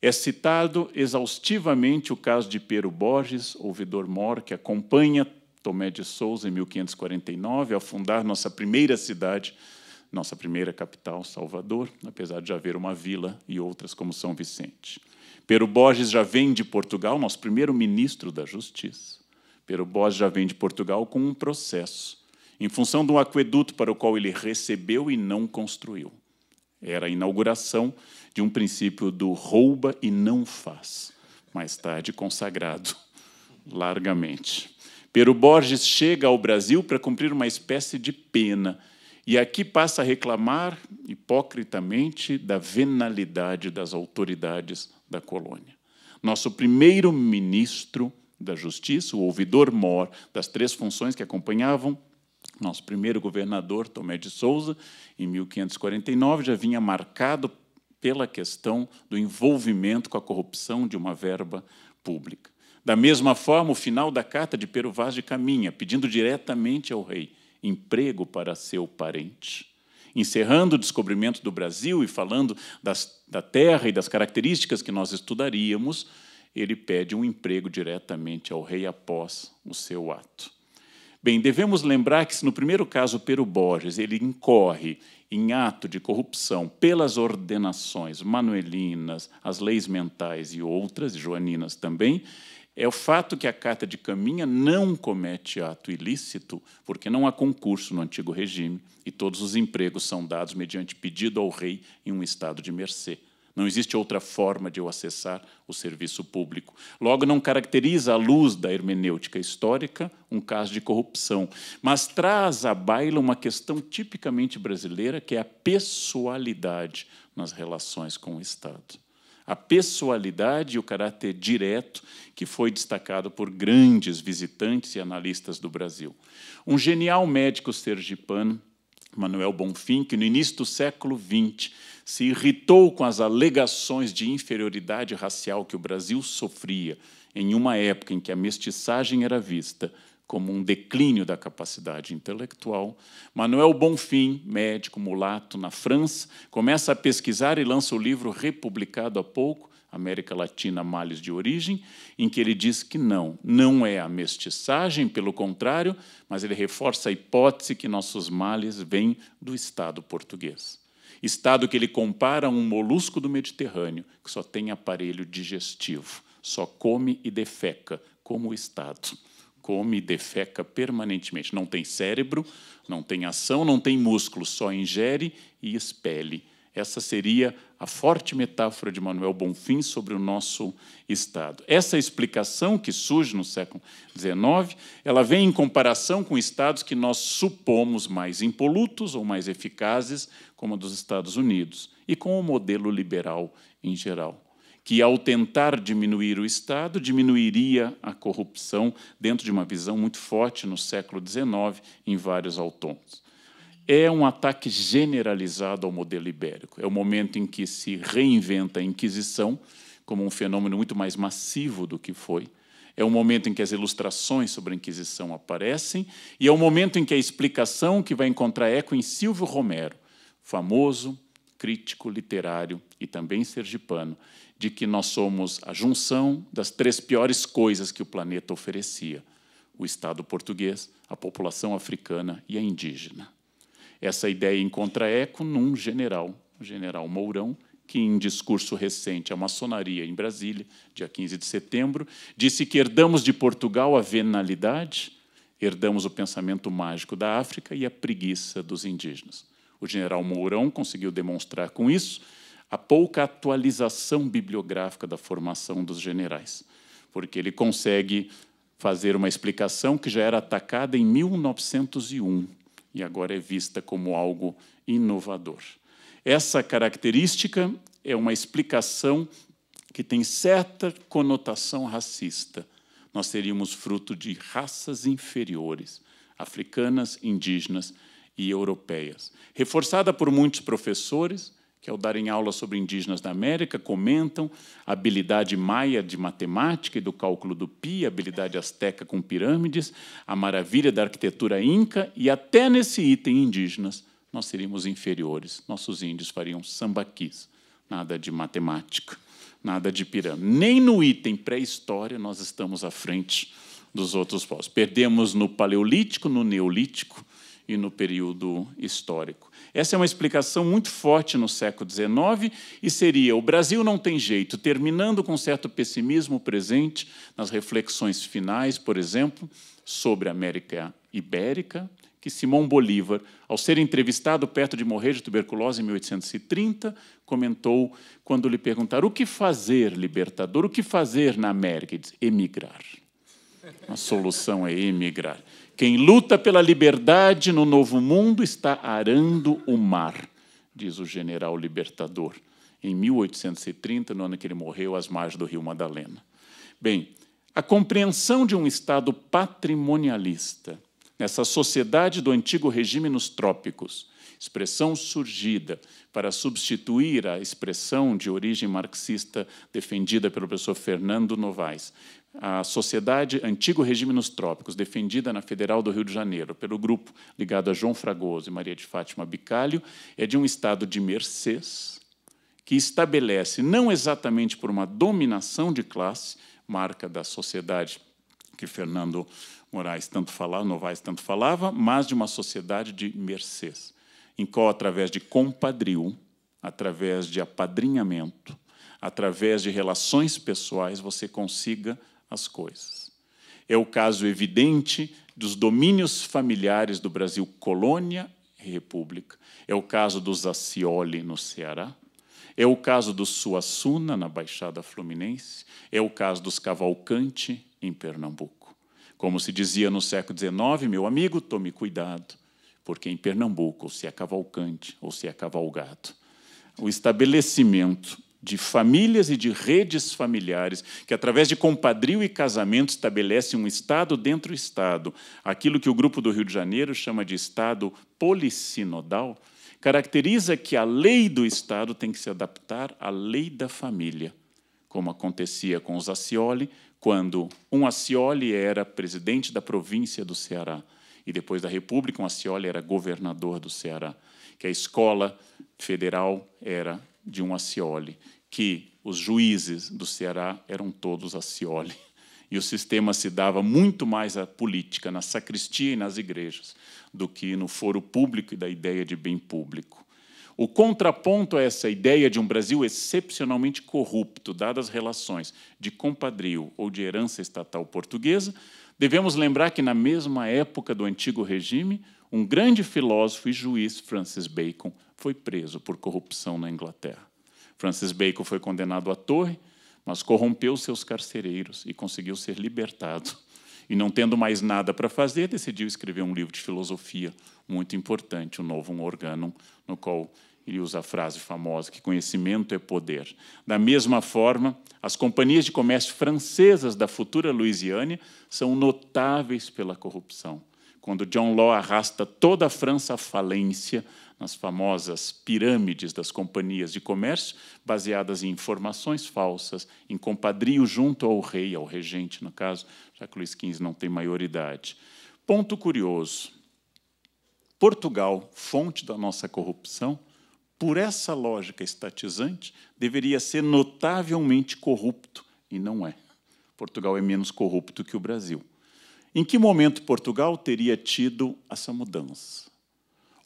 É citado exaustivamente o caso de Pero Borges, ouvidor mor, que acompanha Tomé de Souza em 1549, ao fundar nossa primeira cidade, nossa primeira capital, Salvador, apesar de já haver uma vila e outras como São Vicente. Pero Borges já vem de Portugal, nosso primeiro ministro da Justiça. Pero Borges já vem de Portugal com um processo em função de um aqueduto para o qual ele recebeu e não construiu. Era a inauguração de um princípio do rouba e não faz, mais tarde consagrado largamente. Pero Borges chega ao Brasil para cumprir uma espécie de pena e aqui passa a reclamar hipocritamente da venalidade das autoridades da colônia. Nosso primeiro ministro da Justiça, o ouvidor mor das três funções que acompanhavam nosso primeiro governador, Tomé de Souza, em 1549, já vinha marcado pela questão do envolvimento com a corrupção de uma verba pública. Da mesma forma, o final da carta de Pero Vaz de Caminha, pedindo diretamente ao rei emprego para seu parente. Encerrando o descobrimento do Brasil e falando das, da terra e das características que nós estudaríamos, ele pede um emprego diretamente ao rei após o seu ato. Bem, devemos lembrar que, se no primeiro caso, Pero Borges ele incorre em ato de corrupção pelas ordenações manuelinas, as leis mentais e outras, joaninas também, é o fato que a Carta de Caminha não comete ato ilícito, porque não há concurso no antigo regime e todos os empregos são dados mediante pedido ao rei em um estado de mercê. Não existe outra forma de eu acessar o serviço público. Logo, não caracteriza à luz da hermenêutica histórica um caso de corrupção, mas traz à baila uma questão tipicamente brasileira, que é a pessoalidade nas relações com o Estado a pessoalidade e o caráter direto que foi destacado por grandes visitantes e analistas do Brasil. Um genial médico sergipano, Manuel Bonfim, que no início do século XX se irritou com as alegações de inferioridade racial que o Brasil sofria em uma época em que a mestiçagem era vista como um declínio da capacidade intelectual, Manuel Bonfim, médico mulato na França, começa a pesquisar e lança o livro republicado há pouco América Latina Males de Origem, em que ele diz que não, não é a mestiçagem, pelo contrário, mas ele reforça a hipótese que nossos males vêm do Estado português. Estado que ele compara a um molusco do Mediterrâneo, que só tem aparelho digestivo, só come e defeca, como o Estado. Come e defeca permanentemente. Não tem cérebro, não tem ação, não tem músculo, só ingere e expele essa seria a forte metáfora de Manuel Bonfim sobre o nosso Estado. Essa explicação que surge no século XIX, ela vem em comparação com estados que nós supomos mais impolutos ou mais eficazes, como a dos Estados Unidos, e com o modelo liberal em geral, que ao tentar diminuir o Estado, diminuiria a corrupção dentro de uma visão muito forte no século XIX em vários autores é um ataque generalizado ao modelo ibérico. É o momento em que se reinventa a Inquisição como um fenômeno muito mais massivo do que foi. É o momento em que as ilustrações sobre a Inquisição aparecem e é o momento em que a explicação que vai encontrar eco em Silvio Romero, famoso crítico literário e também sergipano, de que nós somos a junção das três piores coisas que o planeta oferecia: o Estado português, a população africana e a indígena essa ideia encontra eco num general, o general Mourão, que em discurso recente à maçonaria em Brasília, dia 15 de setembro, disse que herdamos de Portugal a venalidade, herdamos o pensamento mágico da África e a preguiça dos indígenas. O general Mourão conseguiu demonstrar com isso a pouca atualização bibliográfica da formação dos generais, porque ele consegue fazer uma explicação que já era atacada em 1901 e agora é vista como algo inovador. Essa característica é uma explicação que tem certa conotação racista. Nós seríamos fruto de raças inferiores, africanas, indígenas e europeias. Reforçada por muitos professores, que é o darem aula sobre indígenas da América, comentam a habilidade maia de matemática e do cálculo do pi, a habilidade asteca com pirâmides, a maravilha da arquitetura inca e até nesse item indígenas nós seríamos inferiores. Nossos índios fariam sambaquis, nada de matemática, nada de pirâmide. Nem no item pré-história nós estamos à frente dos outros povos. Perdemos no paleolítico, no neolítico e no período histórico. Essa é uma explicação muito forte no século XIX e seria: o Brasil não tem jeito, terminando com certo pessimismo presente nas reflexões finais, por exemplo, sobre a América Ibérica, que Simão Bolívar, ao ser entrevistado perto de morrer de tuberculose em 1830, comentou quando lhe perguntaram o que fazer, libertador, o que fazer na América? Ele emigrar. A solução é emigrar. Quem luta pela liberdade no novo mundo está arando o mar, diz o general libertador, em 1830, no ano que ele morreu, às margens do rio Madalena. Bem, a compreensão de um Estado patrimonialista nessa sociedade do antigo regime nos trópicos, expressão surgida para substituir a expressão de origem marxista defendida pelo professor Fernando Novaes, a Sociedade Antigo Regime nos Trópicos, defendida na Federal do Rio de Janeiro pelo grupo ligado a João Fragoso e Maria de Fátima Bicalho, é de um estado de mercês que estabelece, não exatamente por uma dominação de classe, marca da sociedade que Fernando Moraes tanto falava, Novaes tanto falava, mas de uma sociedade de mercês, em qual, através de compadrio, através de apadrinhamento, através de relações pessoais, você consiga as coisas. É o caso evidente dos domínios familiares do Brasil, colônia e república. É o caso dos Acioli no Ceará. É o caso dos Suassuna na Baixada Fluminense. É o caso dos Cavalcante em Pernambuco. Como se dizia no século XIX, meu amigo, tome cuidado, porque em Pernambuco, ou se é cavalcante ou se é cavalgado, o estabelecimento de famílias e de redes familiares, que, através de compadrio e casamento, estabelece um Estado dentro do Estado, aquilo que o grupo do Rio de Janeiro chama de Estado polissinodal, caracteriza que a lei do Estado tem que se adaptar à lei da família, como acontecia com os Acioli, quando um Acioli era presidente da província do Ceará e depois da República, um Acioli era governador do Ceará, que a escola federal era de um Acioli, que os juízes do Ceará eram todos Acioli. E o sistema se dava muito mais à política, na sacristia e nas igrejas, do que no foro público e da ideia de bem público. O contraponto a essa ideia de um Brasil excepcionalmente corrupto, dadas as relações de compadrio ou de herança estatal portuguesa, devemos lembrar que, na mesma época do antigo regime, um grande filósofo e juiz, Francis Bacon, foi preso por corrupção na Inglaterra. Francis Bacon foi condenado à torre, mas corrompeu seus carcereiros e conseguiu ser libertado. E não tendo mais nada para fazer, decidiu escrever um livro de filosofia muito importante, o Novo Organum, no qual ele usa a frase famosa que conhecimento é poder. Da mesma forma, as companhias de comércio francesas da futura Louisiana são notáveis pela corrupção. Quando John Law arrasta toda a França à falência, nas famosas pirâmides das companhias de comércio, baseadas em informações falsas, em compadrio junto ao rei, ao regente, no caso, já que Luís XV não tem maioridade. Ponto curioso: Portugal, fonte da nossa corrupção, por essa lógica estatizante, deveria ser notavelmente corrupto, e não é. Portugal é menos corrupto que o Brasil. Em que momento Portugal teria tido essa mudança?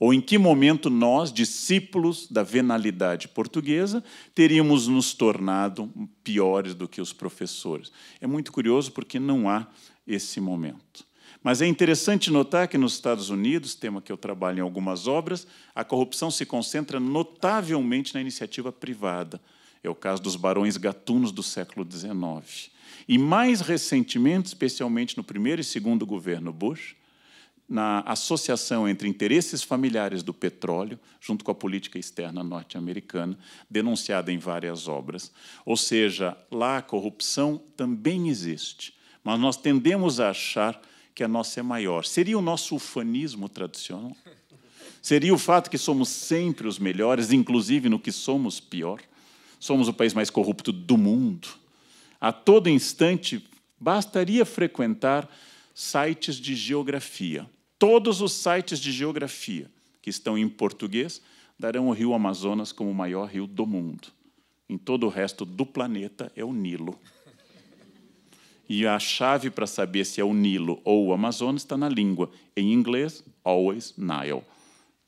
Ou em que momento nós, discípulos da venalidade portuguesa, teríamos nos tornado piores do que os professores? É muito curioso porque não há esse momento. Mas é interessante notar que nos Estados Unidos, tema que eu trabalho em algumas obras, a corrupção se concentra notavelmente na iniciativa privada. É o caso dos barões gatunos do século XIX. E mais recentemente, especialmente no primeiro e segundo governo Bush, na associação entre interesses familiares do petróleo junto com a política externa norte-americana, denunciada em várias obras. Ou seja, lá a corrupção também existe, mas nós tendemos a achar que a nossa é maior. Seria o nosso ufanismo tradicional? Seria o fato que somos sempre os melhores, inclusive no que somos pior? Somos o país mais corrupto do mundo. A todo instante, bastaria frequentar sites de geografia. Todos os sites de geografia que estão em português darão o rio Amazonas como o maior rio do mundo. Em todo o resto do planeta é o Nilo. E a chave para saber se é o Nilo ou o Amazonas está na língua. Em inglês, always Nile.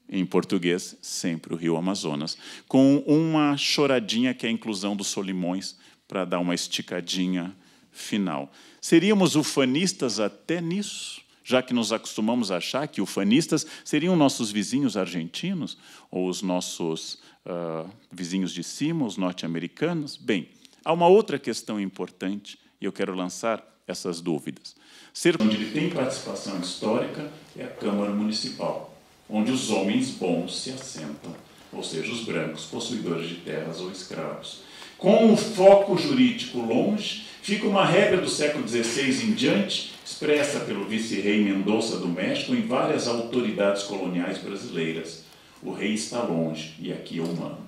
Em português, sempre o rio Amazonas. Com uma choradinha que é a inclusão dos solimões para dar uma esticadinha final. Seríamos ufanistas até nisso? já que nos acostumamos a achar que ufanistas seriam nossos vizinhos argentinos ou os nossos uh, vizinhos de cima, os norte-americanos. Bem, há uma outra questão importante e eu quero lançar essas dúvidas. Ser onde ele tem participação histórica é a Câmara Municipal, onde os homens bons se assentam, ou seja, os brancos, possuidores de terras ou escravos. Com o foco jurídico longe, fica uma regra do século XVI em diante expressa pelo vice-rei Mendonça do México em várias autoridades coloniais brasileiras. O rei está longe e aqui eu mando.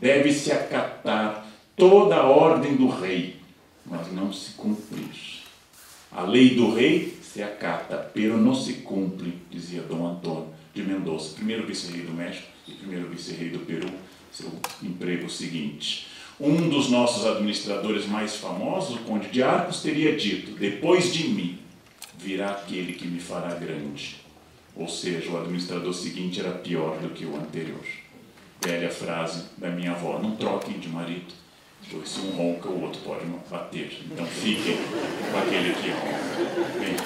Deve-se acatar toda a ordem do rei, mas não se cumprir. A lei do rei se acata, pero não se cumpre, dizia Dom Antônio de Mendonça, primeiro vice-rei do México e primeiro vice-rei do Peru, seu emprego seguinte. Um dos nossos administradores mais famosos, o Conde de Arcos, teria dito: Depois de mim virá aquele que me fará grande. Ou seja, o administrador seguinte era pior do que o anterior. Velha frase da minha avó: Não troquem de marido, pois se um ronca, o outro pode bater. Então fiquem com aquele que ronca. Bem,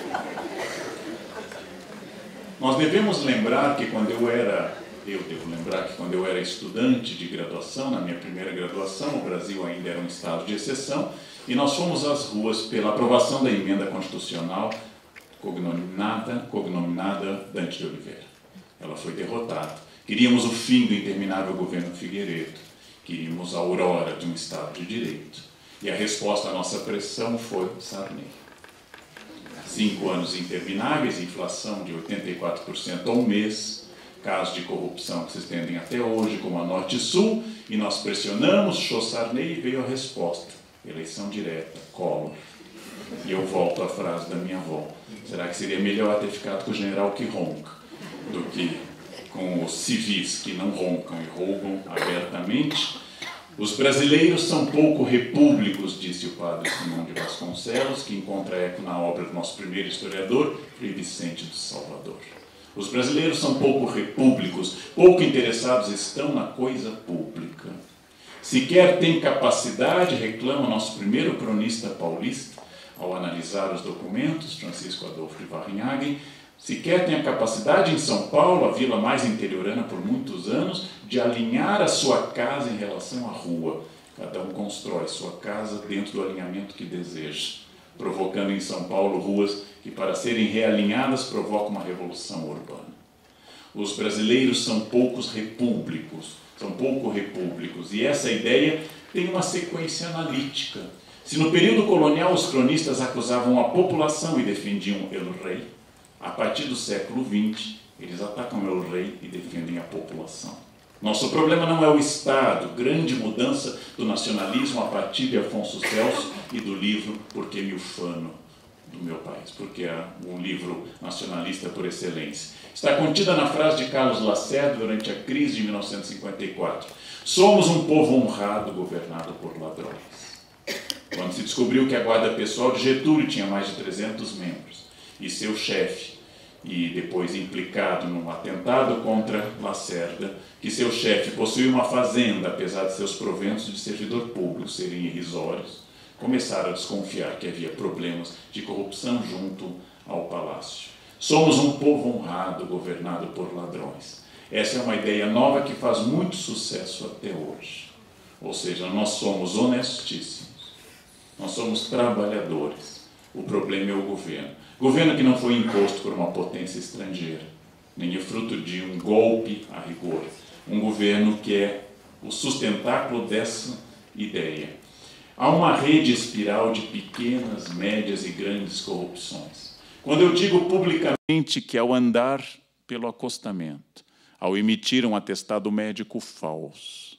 nós devemos lembrar que quando eu era eu devo lembrar que quando eu era estudante de graduação, na minha primeira graduação, o Brasil ainda era um estado de exceção, e nós fomos às ruas pela aprovação da emenda constitucional cognominada, cognominada Dante de Oliveira. Ela foi derrotada. Queríamos o fim do interminável governo Figueiredo. Queríamos a aurora de um Estado de Direito. E a resposta à nossa pressão foi Sarney. Cinco anos intermináveis, inflação de 84% ao mês, casos de corrupção que se estendem até hoje, como a Norte e Sul, e nós pressionamos Chossarney e veio a resposta: eleição direta, colo. E eu volto à frase da minha avó: será que seria melhor ter ficado com o general que ronca do que com os civis que não roncam e roubam abertamente? Os brasileiros são pouco repúblicos, disse o padre Simão de Vasconcelos, que encontra eco na obra do nosso primeiro historiador, Frei Vicente do Salvador. Os brasileiros são pouco repúblicos, pouco interessados estão na coisa pública. Sequer tem capacidade, reclama nosso primeiro cronista paulista, ao analisar os documentos, Francisco Adolfo de Varrinhagen, sequer tem a capacidade em São Paulo, a vila mais interiorana por muitos anos, de alinhar a sua casa em relação à rua. Cada um constrói sua casa dentro do alinhamento que deseja, provocando em São Paulo ruas que, para serem realinhadas, provoca uma revolução urbana. Os brasileiros são poucos repúblicos, são pouco repúblicos, e essa ideia tem uma sequência analítica. Se no período colonial os cronistas acusavam a população e defendiam El Rei, a partir do século XX eles atacam El Rei e defendem a população. Nosso problema não é o Estado, grande mudança do nacionalismo a partir de Afonso Celso e do livro Porque Milfano do meu país, porque é um livro nacionalista por excelência. Está contida na frase de Carlos Lacerda durante a crise de 1954. Somos um povo honrado governado por ladrões. Quando se descobriu que a guarda pessoal de Getúlio tinha mais de 300 membros e seu chefe, e depois implicado num atentado contra Lacerda, que seu chefe possuía uma fazenda, apesar de seus proventos de servidor público serem irrisórios, começaram a desconfiar que havia problemas de corrupção junto ao palácio. Somos um povo honrado governado por ladrões. Essa é uma ideia nova que faz muito sucesso até hoje. Ou seja, nós somos honestíssimos, nós somos trabalhadores. O problema é o governo. Governo que não foi imposto por uma potência estrangeira, nem é fruto de um golpe a rigor. Um governo que é o sustentáculo dessa ideia Há uma rede espiral de pequenas, médias e grandes corrupções. Quando eu digo publicamente que ao andar pelo acostamento, ao emitir um atestado médico falso,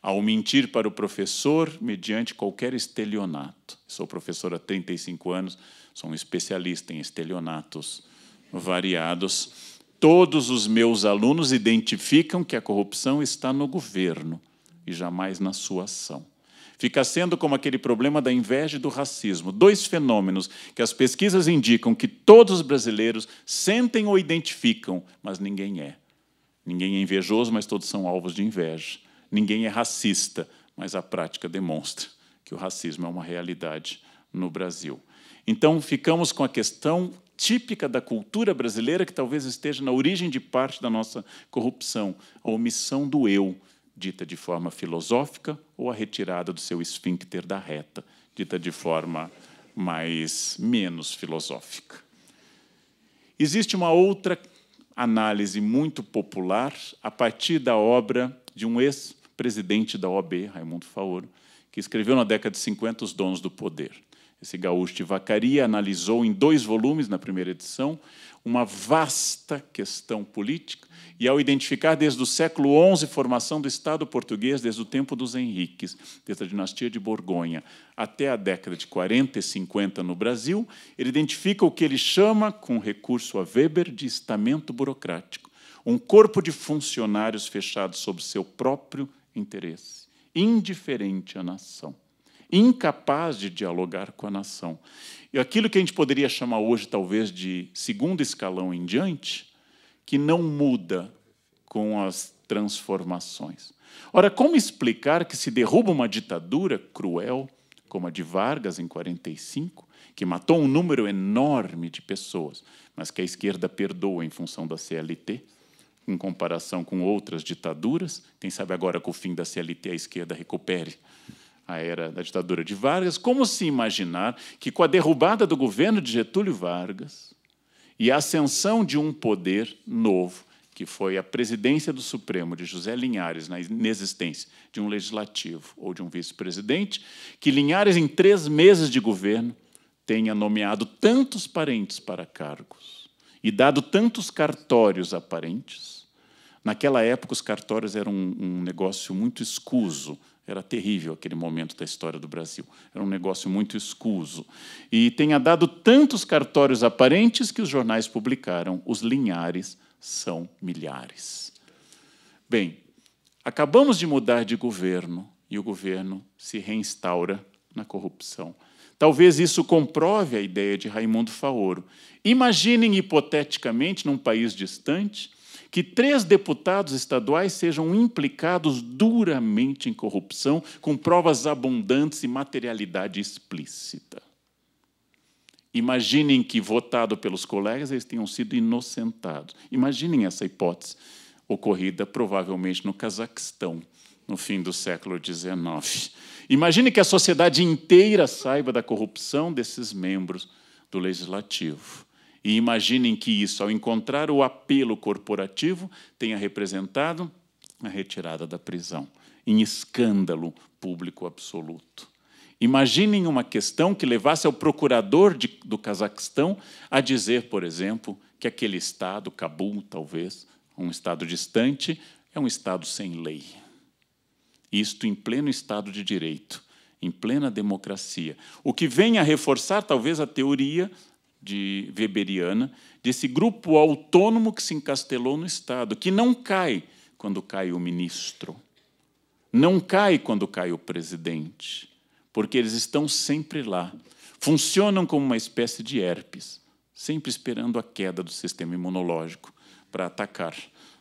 ao mentir para o professor mediante qualquer estelionato. Sou professor há 35 anos, sou um especialista em estelionatos variados. Todos os meus alunos identificam que a corrupção está no governo e jamais na sua ação fica sendo como aquele problema da inveja e do racismo, dois fenômenos que as pesquisas indicam que todos os brasileiros sentem ou identificam, mas ninguém é. Ninguém é invejoso, mas todos são alvos de inveja. Ninguém é racista, mas a prática demonstra que o racismo é uma realidade no Brasil. Então, ficamos com a questão típica da cultura brasileira que talvez esteja na origem de parte da nossa corrupção, a omissão do eu, dita de forma filosófica, ou a retirada do seu esfíncter da reta, dita de forma mais menos filosófica. Existe uma outra análise muito popular a partir da obra de um ex-presidente da OAB, Raimundo Faoro, que escreveu na década de 50 Os Donos do Poder. Esse gaúcho de Vacaria analisou em dois volumes, na primeira edição, uma vasta questão política e ao identificar desde o século XI formação do Estado português, desde o tempo dos Henriques, desde a dinastia de Borgonha, até a década de 40 e 50 no Brasil, ele identifica o que ele chama, com recurso a Weber, de estamento burocrático um corpo de funcionários fechado sobre seu próprio interesse, indiferente à nação incapaz de dialogar com a nação. E aquilo que a gente poderia chamar hoje, talvez, de segundo escalão em diante, que não muda com as transformações. Ora, como explicar que se derruba uma ditadura cruel, como a de Vargas em 45, que matou um número enorme de pessoas, mas que a esquerda perdoa em função da CLT, em comparação com outras ditaduras? Quem sabe agora com o fim da CLT a esquerda recupere a era da ditadura de Vargas? Como se imaginar que com a derrubada do governo de Getúlio Vargas, e a ascensão de um poder novo, que foi a presidência do Supremo de José Linhares, na inexistência de um legislativo ou de um vice-presidente, que Linhares, em três meses de governo, tenha nomeado tantos parentes para cargos e dado tantos cartórios a parentes. Naquela época, os cartórios eram um, negócio muito escuso, era terrível aquele momento da história do Brasil. Era um negócio muito escuso. E tenha dado tantos cartórios aparentes que os jornais publicaram: os linhares são milhares. Bem, acabamos de mudar de governo e o governo se reinstaura na corrupção. Talvez isso comprove a ideia de Raimundo Faoro. Imaginem hipoteticamente, num país distante, que três deputados estaduais sejam implicados duramente em corrupção, com provas abundantes e materialidade explícita. Imaginem que, votado pelos colegas, eles tenham sido inocentados. Imaginem essa hipótese ocorrida provavelmente no Cazaquistão, no fim do século XIX. Imagine que a sociedade inteira saiba da corrupção desses membros do legislativo. E imaginem que isso, ao encontrar o apelo corporativo, tenha representado a retirada da prisão, em escândalo público absoluto. Imaginem uma questão que levasse ao procurador de, do Cazaquistão a dizer, por exemplo, que aquele estado, Cabul, talvez, um estado distante, é um estado sem lei. Isto em pleno estado de direito, em plena democracia. O que vem a reforçar, talvez, a teoria de weberiana, desse grupo autônomo que se encastelou no Estado, que não cai quando cai o ministro, não cai quando cai o presidente, porque eles estão sempre lá. Funcionam como uma espécie de herpes, sempre esperando a queda do sistema imunológico para atacar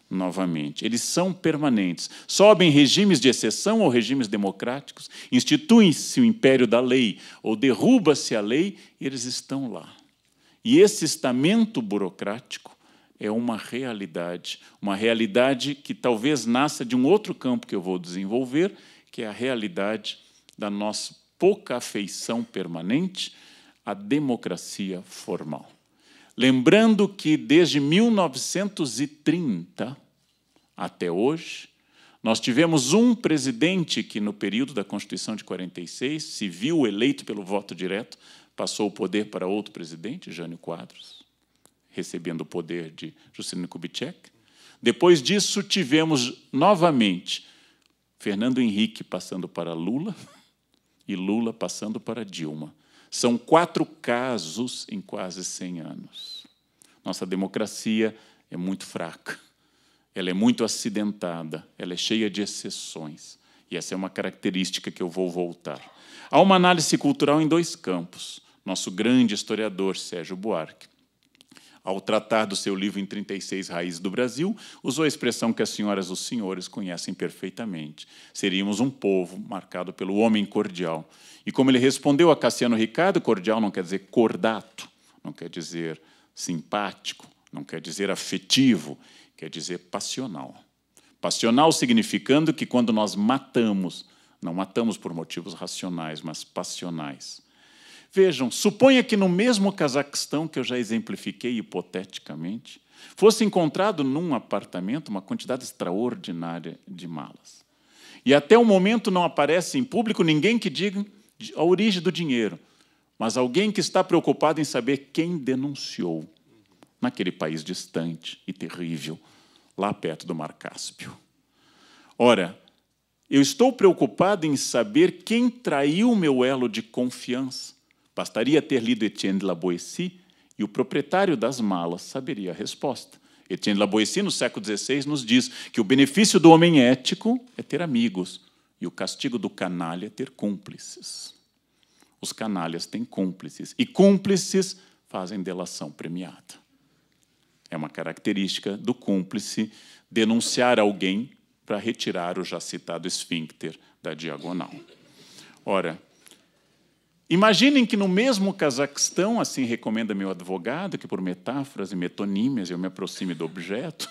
novamente. Eles são permanentes. Sobem regimes de exceção ou regimes democráticos, institui-se o império da lei ou derruba-se a lei, e eles estão lá. E esse estamento burocrático é uma realidade, uma realidade que talvez nasça de um outro campo que eu vou desenvolver, que é a realidade da nossa pouca afeição permanente à democracia formal. Lembrando que desde 1930 até hoje, nós tivemos um presidente que, no período da Constituição de 46, se viu eleito pelo voto direto, passou o poder para outro presidente, Jânio Quadros, recebendo o poder de Juscelino Kubitschek. Depois disso, tivemos novamente Fernando Henrique passando para Lula e Lula passando para Dilma. São quatro casos em quase 100 anos. Nossa democracia é muito fraca, ela é muito acidentada, ela é cheia de exceções. E essa é uma característica que eu vou voltar. Há uma análise cultural em dois campos nosso grande historiador Sérgio Buarque. Ao tratar do seu livro Em 36 Raízes do Brasil, usou a expressão que as senhoras e os senhores conhecem perfeitamente. Seríamos um povo marcado pelo homem cordial. E como ele respondeu a Cassiano Ricardo, cordial não quer dizer cordato, não quer dizer simpático, não quer dizer afetivo, quer dizer passional. Passional significando que quando nós matamos, não matamos por motivos racionais, mas passionais. Vejam, suponha que no mesmo Cazaquistão que eu já exemplifiquei hipoteticamente, fosse encontrado num apartamento uma quantidade extraordinária de malas. E até o momento não aparece em público ninguém que diga a origem do dinheiro, mas alguém que está preocupado em saber quem denunciou naquele país distante e terrível, lá perto do Mar Cáspio. Ora, eu estou preocupado em saber quem traiu meu elo de confiança Bastaria ter lido Etienne de La Boissy e o proprietário das malas saberia a resposta. Etienne de La Boissy, no século XVI, nos diz que o benefício do homem ético é ter amigos e o castigo do canalha é ter cúmplices. Os canalhas têm cúmplices e cúmplices fazem delação premiada. É uma característica do cúmplice denunciar alguém para retirar o já citado esfíncter da diagonal. Ora, Imaginem que no mesmo Cazaquistão, assim recomenda meu advogado, que por metáforas e metonímias eu me aproxime do objeto,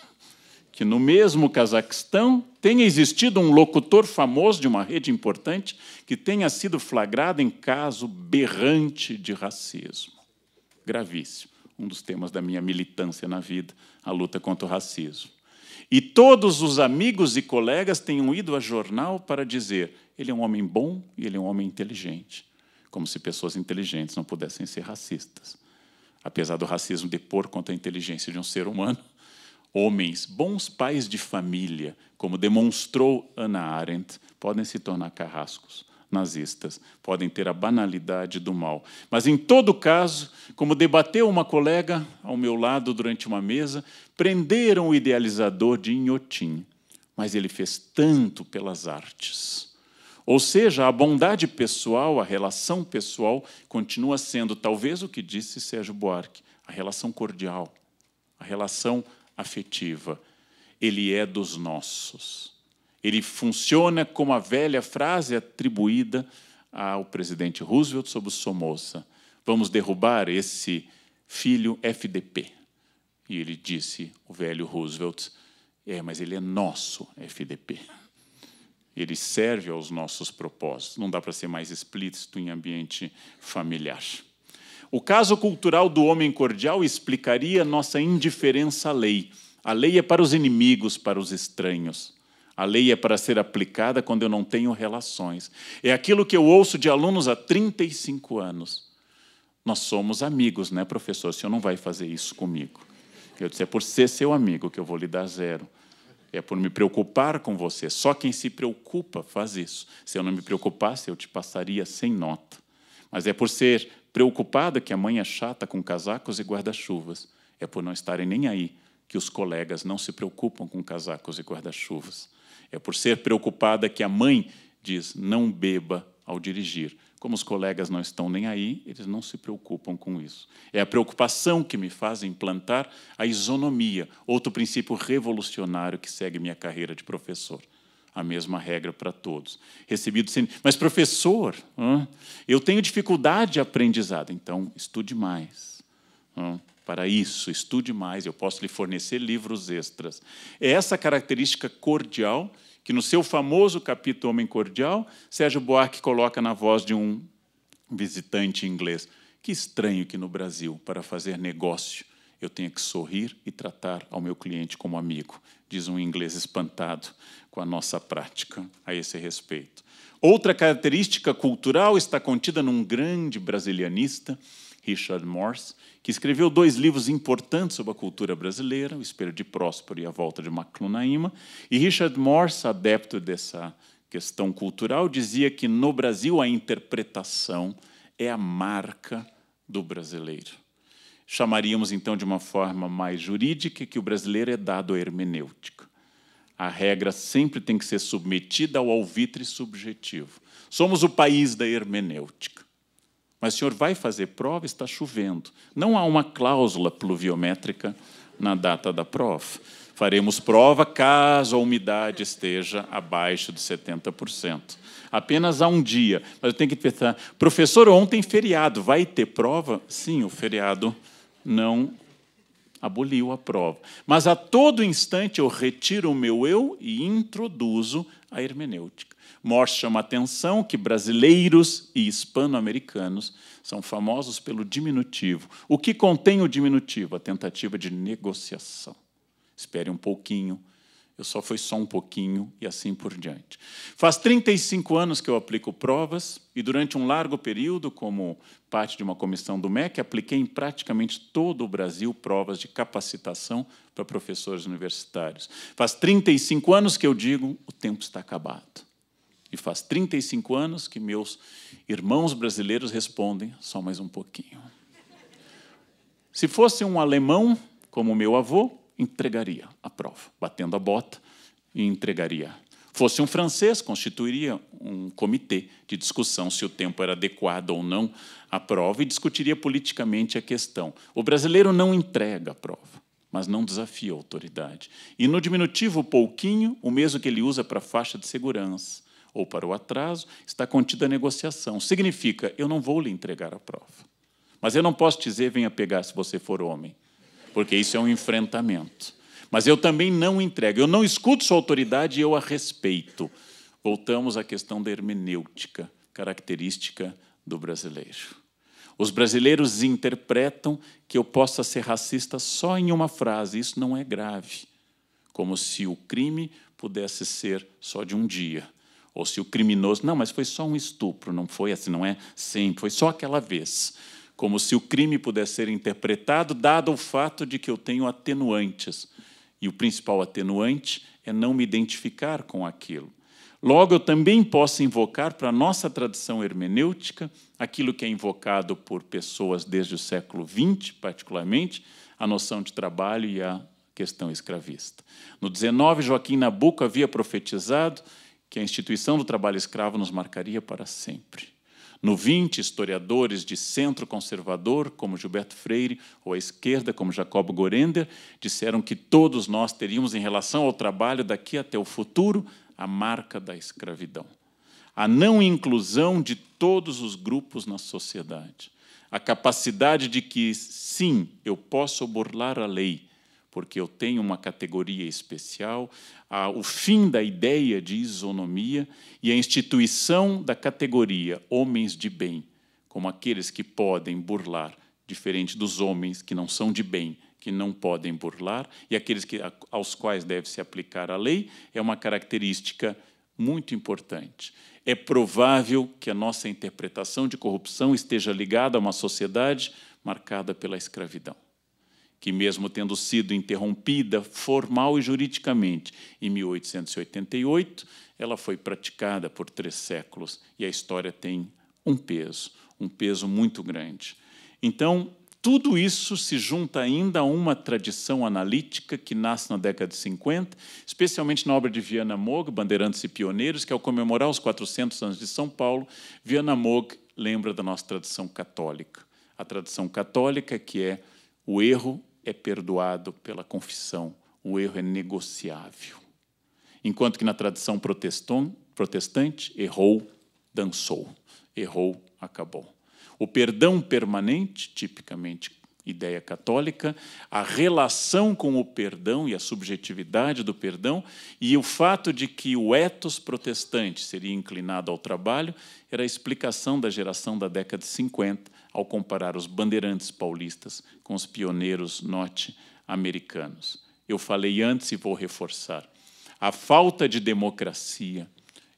que no mesmo Cazaquistão tenha existido um locutor famoso de uma rede importante que tenha sido flagrado em caso berrante de racismo. Gravíssimo. Um dos temas da minha militância na vida, a luta contra o racismo. E todos os amigos e colegas tenham ido a jornal para dizer: ele é um homem bom e ele é um homem inteligente como se pessoas inteligentes não pudessem ser racistas. Apesar do racismo depor contra a inteligência de um ser humano, homens, bons pais de família, como demonstrou Hannah Arendt, podem se tornar carrascos nazistas, podem ter a banalidade do mal. Mas, em todo caso, como debateu uma colega ao meu lado durante uma mesa, prenderam o idealizador de Inhotim, mas ele fez tanto pelas artes ou seja, a bondade pessoal, a relação pessoal, continua sendo talvez o que disse Sérgio Buarque, a relação cordial, a relação afetiva. Ele é dos nossos. Ele funciona como a velha frase atribuída ao presidente Roosevelt sobre o Somoza: vamos derrubar esse filho FDP. E ele disse, o velho Roosevelt, é, mas ele é nosso FDP ele serve aos nossos propósitos. Não dá para ser mais explícito em ambiente familiar. O caso cultural do homem cordial explicaria nossa indiferença à lei. A lei é para os inimigos, para os estranhos. A lei é para ser aplicada quando eu não tenho relações. É aquilo que eu ouço de alunos há 35 anos. Nós somos amigos, né, professor? O senhor não vai fazer isso comigo. Eu disse: é por ser seu amigo que eu vou lhe dar zero é por me preocupar com você. Só quem se preocupa faz isso. Se eu não me preocupasse, eu te passaria sem nota. Mas é por ser preocupada que a mãe é chata com casacos e guarda-chuvas. É por não estarem nem aí que os colegas não se preocupam com casacos e guarda-chuvas. É por ser preocupada que a mãe diz: não beba ao dirigir. Como os colegas não estão nem aí, eles não se preocupam com isso. É a preocupação que me faz implantar a isonomia, outro princípio revolucionário que segue minha carreira de professor. A mesma regra para todos. Recebido sem. Mas, professor, eu tenho dificuldade de aprendizado. Então, estude mais. Para isso, estude mais. Eu posso lhe fornecer livros extras. É essa característica cordial que no seu famoso capítulo Homem Cordial, Sérgio Buarque coloca na voz de um visitante inglês. Que estranho que no Brasil, para fazer negócio, eu tenha que sorrir e tratar ao meu cliente como amigo, diz um inglês espantado com a nossa prática a esse respeito. Outra característica cultural está contida num grande brasilianista, Richard Morse, que escreveu dois livros importantes sobre a cultura brasileira, O Espelho de Próspero e A Volta de Maclunaíma. E Richard Morse, adepto dessa questão cultural, dizia que no Brasil a interpretação é a marca do brasileiro. Chamaríamos então de uma forma mais jurídica que o brasileiro é dado à hermenêutica. A regra sempre tem que ser submetida ao alvitre subjetivo. Somos o país da hermenêutica. Mas o senhor vai fazer prova, está chovendo. Não há uma cláusula pluviométrica na data da prova. Faremos prova caso a umidade esteja abaixo de 70%. Apenas há um dia. Mas eu tenho que pensar, professor, ontem feriado, vai ter prova? Sim, o feriado não aboliu a prova. Mas a todo instante eu retiro o meu eu e introduzo a hermenêutica. Morse chama atenção que brasileiros e hispano-americanos são famosos pelo diminutivo. O que contém o diminutivo? A tentativa de negociação. Espere um pouquinho, eu só fui só um pouquinho e assim por diante. Faz 35 anos que eu aplico provas e durante um largo período, como parte de uma comissão do MEC, apliquei em praticamente todo o Brasil provas de capacitação para professores universitários. Faz 35 anos que eu digo, o tempo está acabado. E faz 35 anos que meus irmãos brasileiros respondem só mais um pouquinho. Se fosse um alemão, como meu avô, entregaria a prova, batendo a bota e entregaria. Fosse um francês, constituiria um comitê de discussão se o tempo era adequado ou não à prova e discutiria politicamente a questão. O brasileiro não entrega a prova, mas não desafia a autoridade. E no diminutivo pouquinho, o mesmo que ele usa para a faixa de segurança, ou para o atraso, está contida a negociação. Significa, eu não vou lhe entregar a prova. Mas eu não posso dizer, venha pegar se você for homem, porque isso é um enfrentamento. Mas eu também não entrego, eu não escuto sua autoridade e eu a respeito. Voltamos à questão da hermenêutica, característica do brasileiro. Os brasileiros interpretam que eu possa ser racista só em uma frase, isso não é grave. Como se o crime pudesse ser só de um dia. Ou se o criminoso, não, mas foi só um estupro, não foi assim, não é sempre, foi só aquela vez. Como se o crime pudesse ser interpretado, dado o fato de que eu tenho atenuantes. E o principal atenuante é não me identificar com aquilo. Logo, eu também posso invocar para a nossa tradição hermenêutica aquilo que é invocado por pessoas desde o século XX, particularmente, a noção de trabalho e a questão escravista. No 19, Joaquim Nabuco havia profetizado que a instituição do trabalho escravo nos marcaria para sempre. No 20, historiadores de centro conservador, como Gilberto Freire, ou à esquerda, como Jacobo Gorender, disseram que todos nós teríamos, em relação ao trabalho daqui até o futuro, a marca da escravidão. A não inclusão de todos os grupos na sociedade. A capacidade de que, sim, eu posso burlar a lei, porque eu tenho uma categoria especial, o fim da ideia de isonomia e a instituição da categoria homens de bem, como aqueles que podem burlar, diferente dos homens que não são de bem, que não podem burlar, e aqueles que, aos quais deve se aplicar a lei, é uma característica muito importante. É provável que a nossa interpretação de corrupção esteja ligada a uma sociedade marcada pela escravidão que, mesmo tendo sido interrompida formal e juridicamente em 1888, ela foi praticada por três séculos e a história tem um peso, um peso muito grande. Então, tudo isso se junta ainda a uma tradição analítica que nasce na década de 50, especialmente na obra de Viana Moog, Bandeirantes e Pioneiros, que ao comemorar os 400 anos de São Paulo, Viana Moog lembra da nossa tradição católica. A tradição católica que é o erro é perdoado pela confissão, o erro é negociável. Enquanto que na tradição protestante, errou, dançou, errou, acabou. O perdão permanente, tipicamente ideia católica, a relação com o perdão e a subjetividade do perdão, e o fato de que o etos protestante seria inclinado ao trabalho, era a explicação da geração da década de 50 ao comparar os bandeirantes paulistas com os pioneiros norte-americanos. Eu falei antes e vou reforçar. A falta de democracia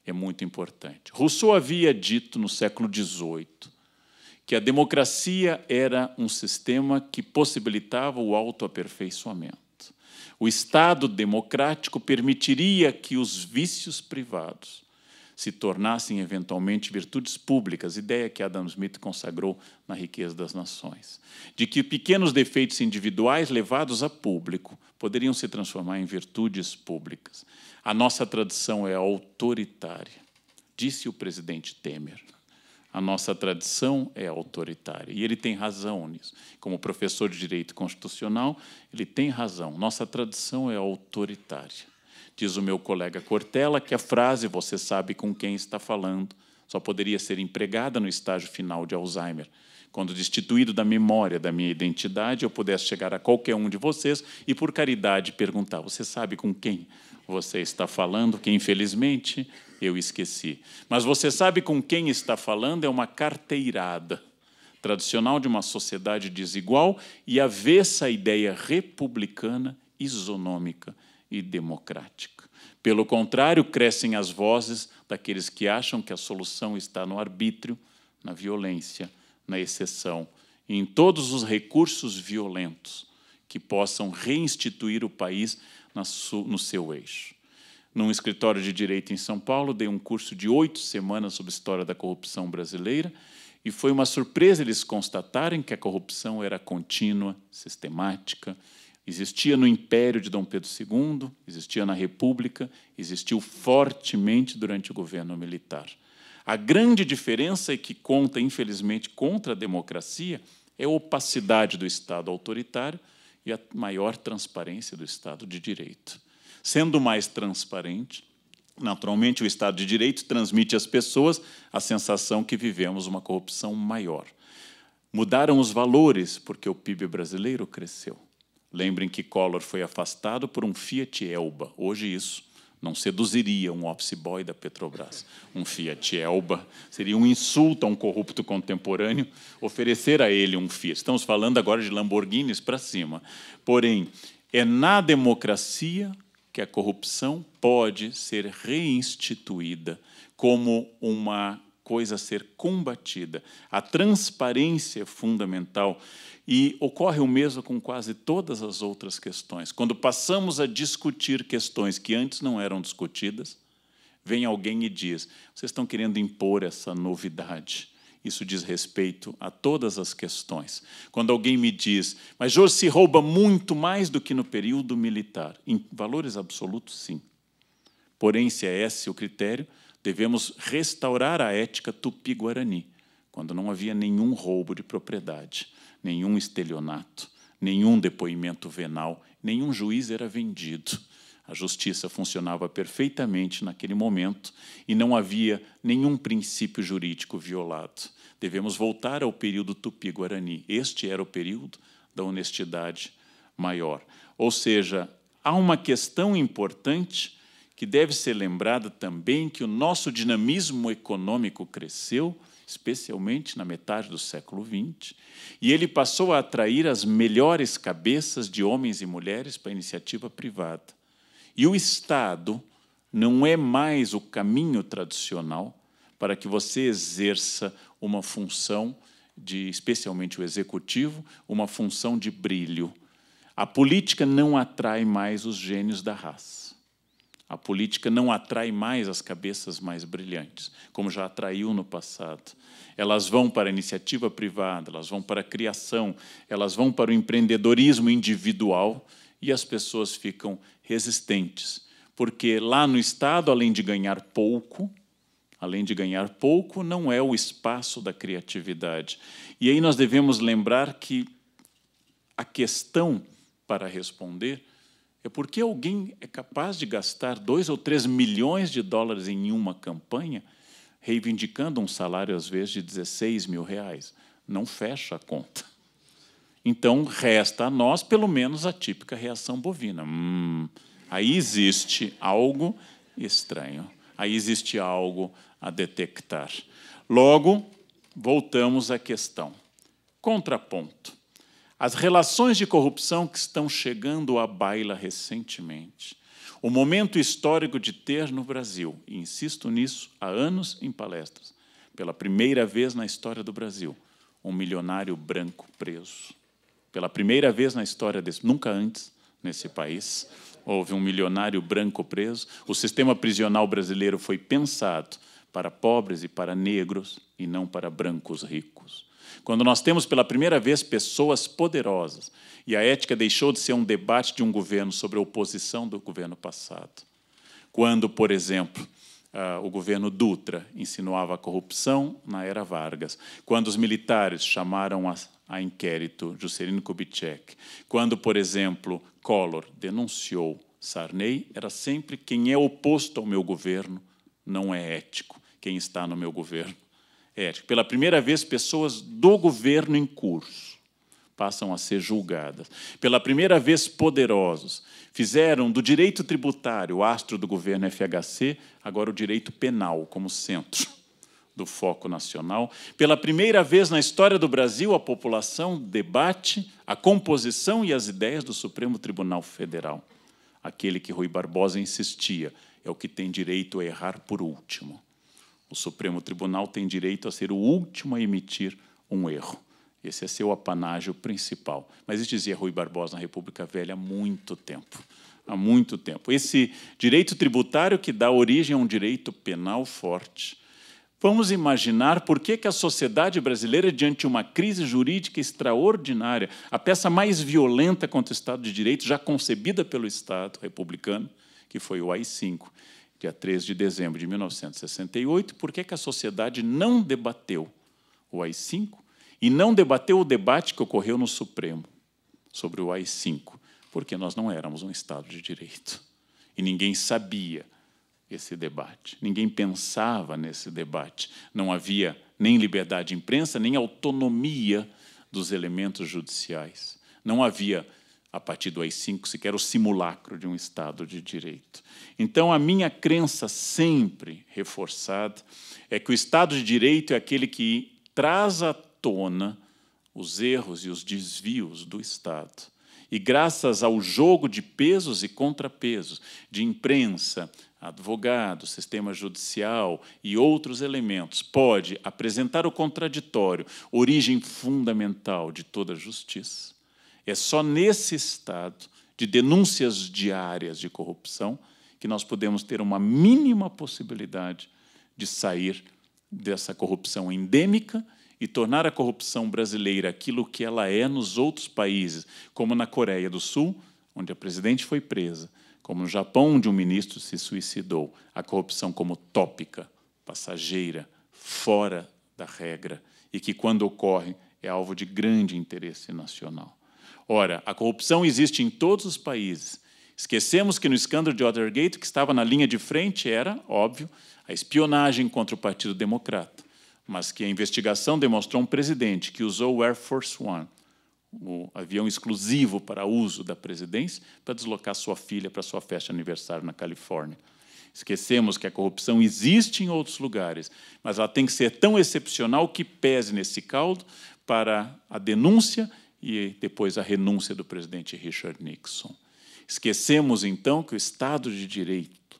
é muito importante. Rousseau havia dito no século XVIII que a democracia era um sistema que possibilitava o autoaperfeiçoamento. O Estado democrático permitiria que os vícios privados se tornassem eventualmente virtudes públicas, ideia que Adam Smith consagrou na Riqueza das Nações, de que pequenos defeitos individuais levados a público poderiam se transformar em virtudes públicas. A nossa tradição é autoritária, disse o presidente Temer. A nossa tradição é autoritária. E ele tem razão nisso. Como professor de direito constitucional, ele tem razão. Nossa tradição é autoritária. Diz o meu colega Cortella que a frase você sabe com quem está falando só poderia ser empregada no estágio final de Alzheimer, quando destituído da memória da minha identidade, eu pudesse chegar a qualquer um de vocês e por caridade perguntar: você sabe com quem você está falando? Que infelizmente eu esqueci. Mas você sabe com quem está falando é uma carteirada tradicional de uma sociedade desigual e avessa a ideia republicana isonômica e democrática. Pelo contrário, crescem as vozes daqueles que acham que a solução está no arbítrio, na violência, na exceção e em todos os recursos violentos que possam reinstituir o país no seu eixo. Num escritório de direito em São Paulo, dei um curso de oito semanas sobre história da corrupção brasileira e foi uma surpresa eles constatarem que a corrupção era contínua, sistemática Existia no Império de Dom Pedro II, existia na República, existiu fortemente durante o governo militar. A grande diferença e é que conta, infelizmente, contra a democracia é a opacidade do Estado autoritário e a maior transparência do Estado de Direito. Sendo mais transparente, naturalmente, o Estado de Direito transmite às pessoas a sensação que vivemos uma corrupção maior. Mudaram os valores porque o PIB brasileiro cresceu Lembrem que Collor foi afastado por um Fiat Elba. Hoje, isso não seduziria um office boy da Petrobras. Um Fiat Elba seria um insulto a um corrupto contemporâneo oferecer a ele um Fiat. Estamos falando agora de Lamborghinis para cima. Porém, é na democracia que a corrupção pode ser reinstituída como uma coisa a ser combatida. A transparência é fundamental e ocorre o mesmo com quase todas as outras questões. Quando passamos a discutir questões que antes não eram discutidas, vem alguém e diz: vocês estão querendo impor essa novidade. Isso diz respeito a todas as questões. Quando alguém me diz, mas hoje se rouba muito mais do que no período militar, em valores absolutos, sim. Porém, se é esse o critério, Devemos restaurar a ética tupi-guarani, quando não havia nenhum roubo de propriedade, nenhum estelionato, nenhum depoimento venal, nenhum juiz era vendido. A justiça funcionava perfeitamente naquele momento e não havia nenhum princípio jurídico violado. Devemos voltar ao período tupi-guarani. Este era o período da honestidade maior. Ou seja, há uma questão importante que deve ser lembrada também que o nosso dinamismo econômico cresceu, especialmente na metade do século XX, e ele passou a atrair as melhores cabeças de homens e mulheres para a iniciativa privada. E o Estado não é mais o caminho tradicional para que você exerça uma função de, especialmente o executivo, uma função de brilho. A política não atrai mais os gênios da raça a política não atrai mais as cabeças mais brilhantes, como já atraiu no passado. Elas vão para a iniciativa privada, elas vão para a criação, elas vão para o empreendedorismo individual e as pessoas ficam resistentes. Porque lá no Estado, além de ganhar pouco, além de ganhar pouco, não é o espaço da criatividade. E aí nós devemos lembrar que a questão para responder é porque alguém é capaz de gastar dois ou três milhões de dólares em uma campanha, reivindicando um salário, às vezes, de 16 mil reais. Não fecha a conta. Então, resta a nós, pelo menos, a típica reação bovina. Hum, aí existe algo estranho. Aí existe algo a detectar. Logo, voltamos à questão. Contraponto as relações de corrupção que estão chegando à baila recentemente, o momento histórico de ter no Brasil, e insisto nisso há anos em palestras, pela primeira vez na história do Brasil, um milionário branco preso. Pela primeira vez na história desse, nunca antes nesse país, houve um milionário branco preso. O sistema prisional brasileiro foi pensado para pobres e para negros e não para brancos ricos quando nós temos pela primeira vez pessoas poderosas e a ética deixou de ser um debate de um governo sobre a oposição do governo passado. Quando, por exemplo, ah, o governo Dutra insinuava a corrupção na era Vargas, quando os militares chamaram a, a inquérito Juscelino Kubitschek, quando, por exemplo, Collor denunciou Sarney, era sempre quem é oposto ao meu governo não é ético, quem está no meu governo pela primeira vez, pessoas do governo em curso passam a ser julgadas. Pela primeira vez, poderosos fizeram do direito tributário, o astro do governo FHC, agora o direito penal como centro do foco nacional. Pela primeira vez na história do Brasil, a população debate a composição e as ideias do Supremo Tribunal Federal. Aquele que Rui Barbosa insistia, é o que tem direito a errar por último. O Supremo Tribunal tem direito a ser o último a emitir um erro. Esse é seu apanágio principal. Mas isso dizia Rui Barbosa na República Velha há muito tempo. Há muito tempo. Esse direito tributário que dá origem a um direito penal forte. Vamos imaginar por que, que a sociedade brasileira, diante de uma crise jurídica extraordinária, a peça mais violenta contra o Estado de Direito já concebida pelo Estado republicano, que foi o AI-5, dia 3 é de dezembro de 1968, por que, que a sociedade não debateu o AI-5 e não debateu o debate que ocorreu no Supremo sobre o AI-5? Porque nós não éramos um Estado de Direito e ninguém sabia esse debate, ninguém pensava nesse debate, não havia nem liberdade de imprensa, nem autonomia dos elementos judiciais, não havia a partir do AI-5, sequer o simulacro de um Estado de Direito. Então, a minha crença sempre reforçada é que o Estado de Direito é aquele que traz à tona os erros e os desvios do Estado. E graças ao jogo de pesos e contrapesos, de imprensa, advogado, sistema judicial e outros elementos, pode apresentar o contraditório, origem fundamental de toda justiça é só nesse estado de denúncias diárias de corrupção que nós podemos ter uma mínima possibilidade de sair dessa corrupção endêmica e tornar a corrupção brasileira aquilo que ela é nos outros países, como na Coreia do Sul, onde a presidente foi presa, como no Japão, onde um ministro se suicidou, a corrupção como tópica, passageira, fora da regra e que quando ocorre é alvo de grande interesse nacional. Ora, a corrupção existe em todos os países. Esquecemos que no escândalo de Watergate, o que estava na linha de frente era, óbvio, a espionagem contra o Partido Democrata, mas que a investigação demonstrou um presidente que usou o Air Force One, o avião exclusivo para uso da presidência, para deslocar sua filha para sua festa de aniversário na Califórnia. Esquecemos que a corrupção existe em outros lugares, mas ela tem que ser tão excepcional que pese nesse caldo para a denúncia e depois a renúncia do presidente Richard Nixon. Esquecemos então que o Estado de Direito,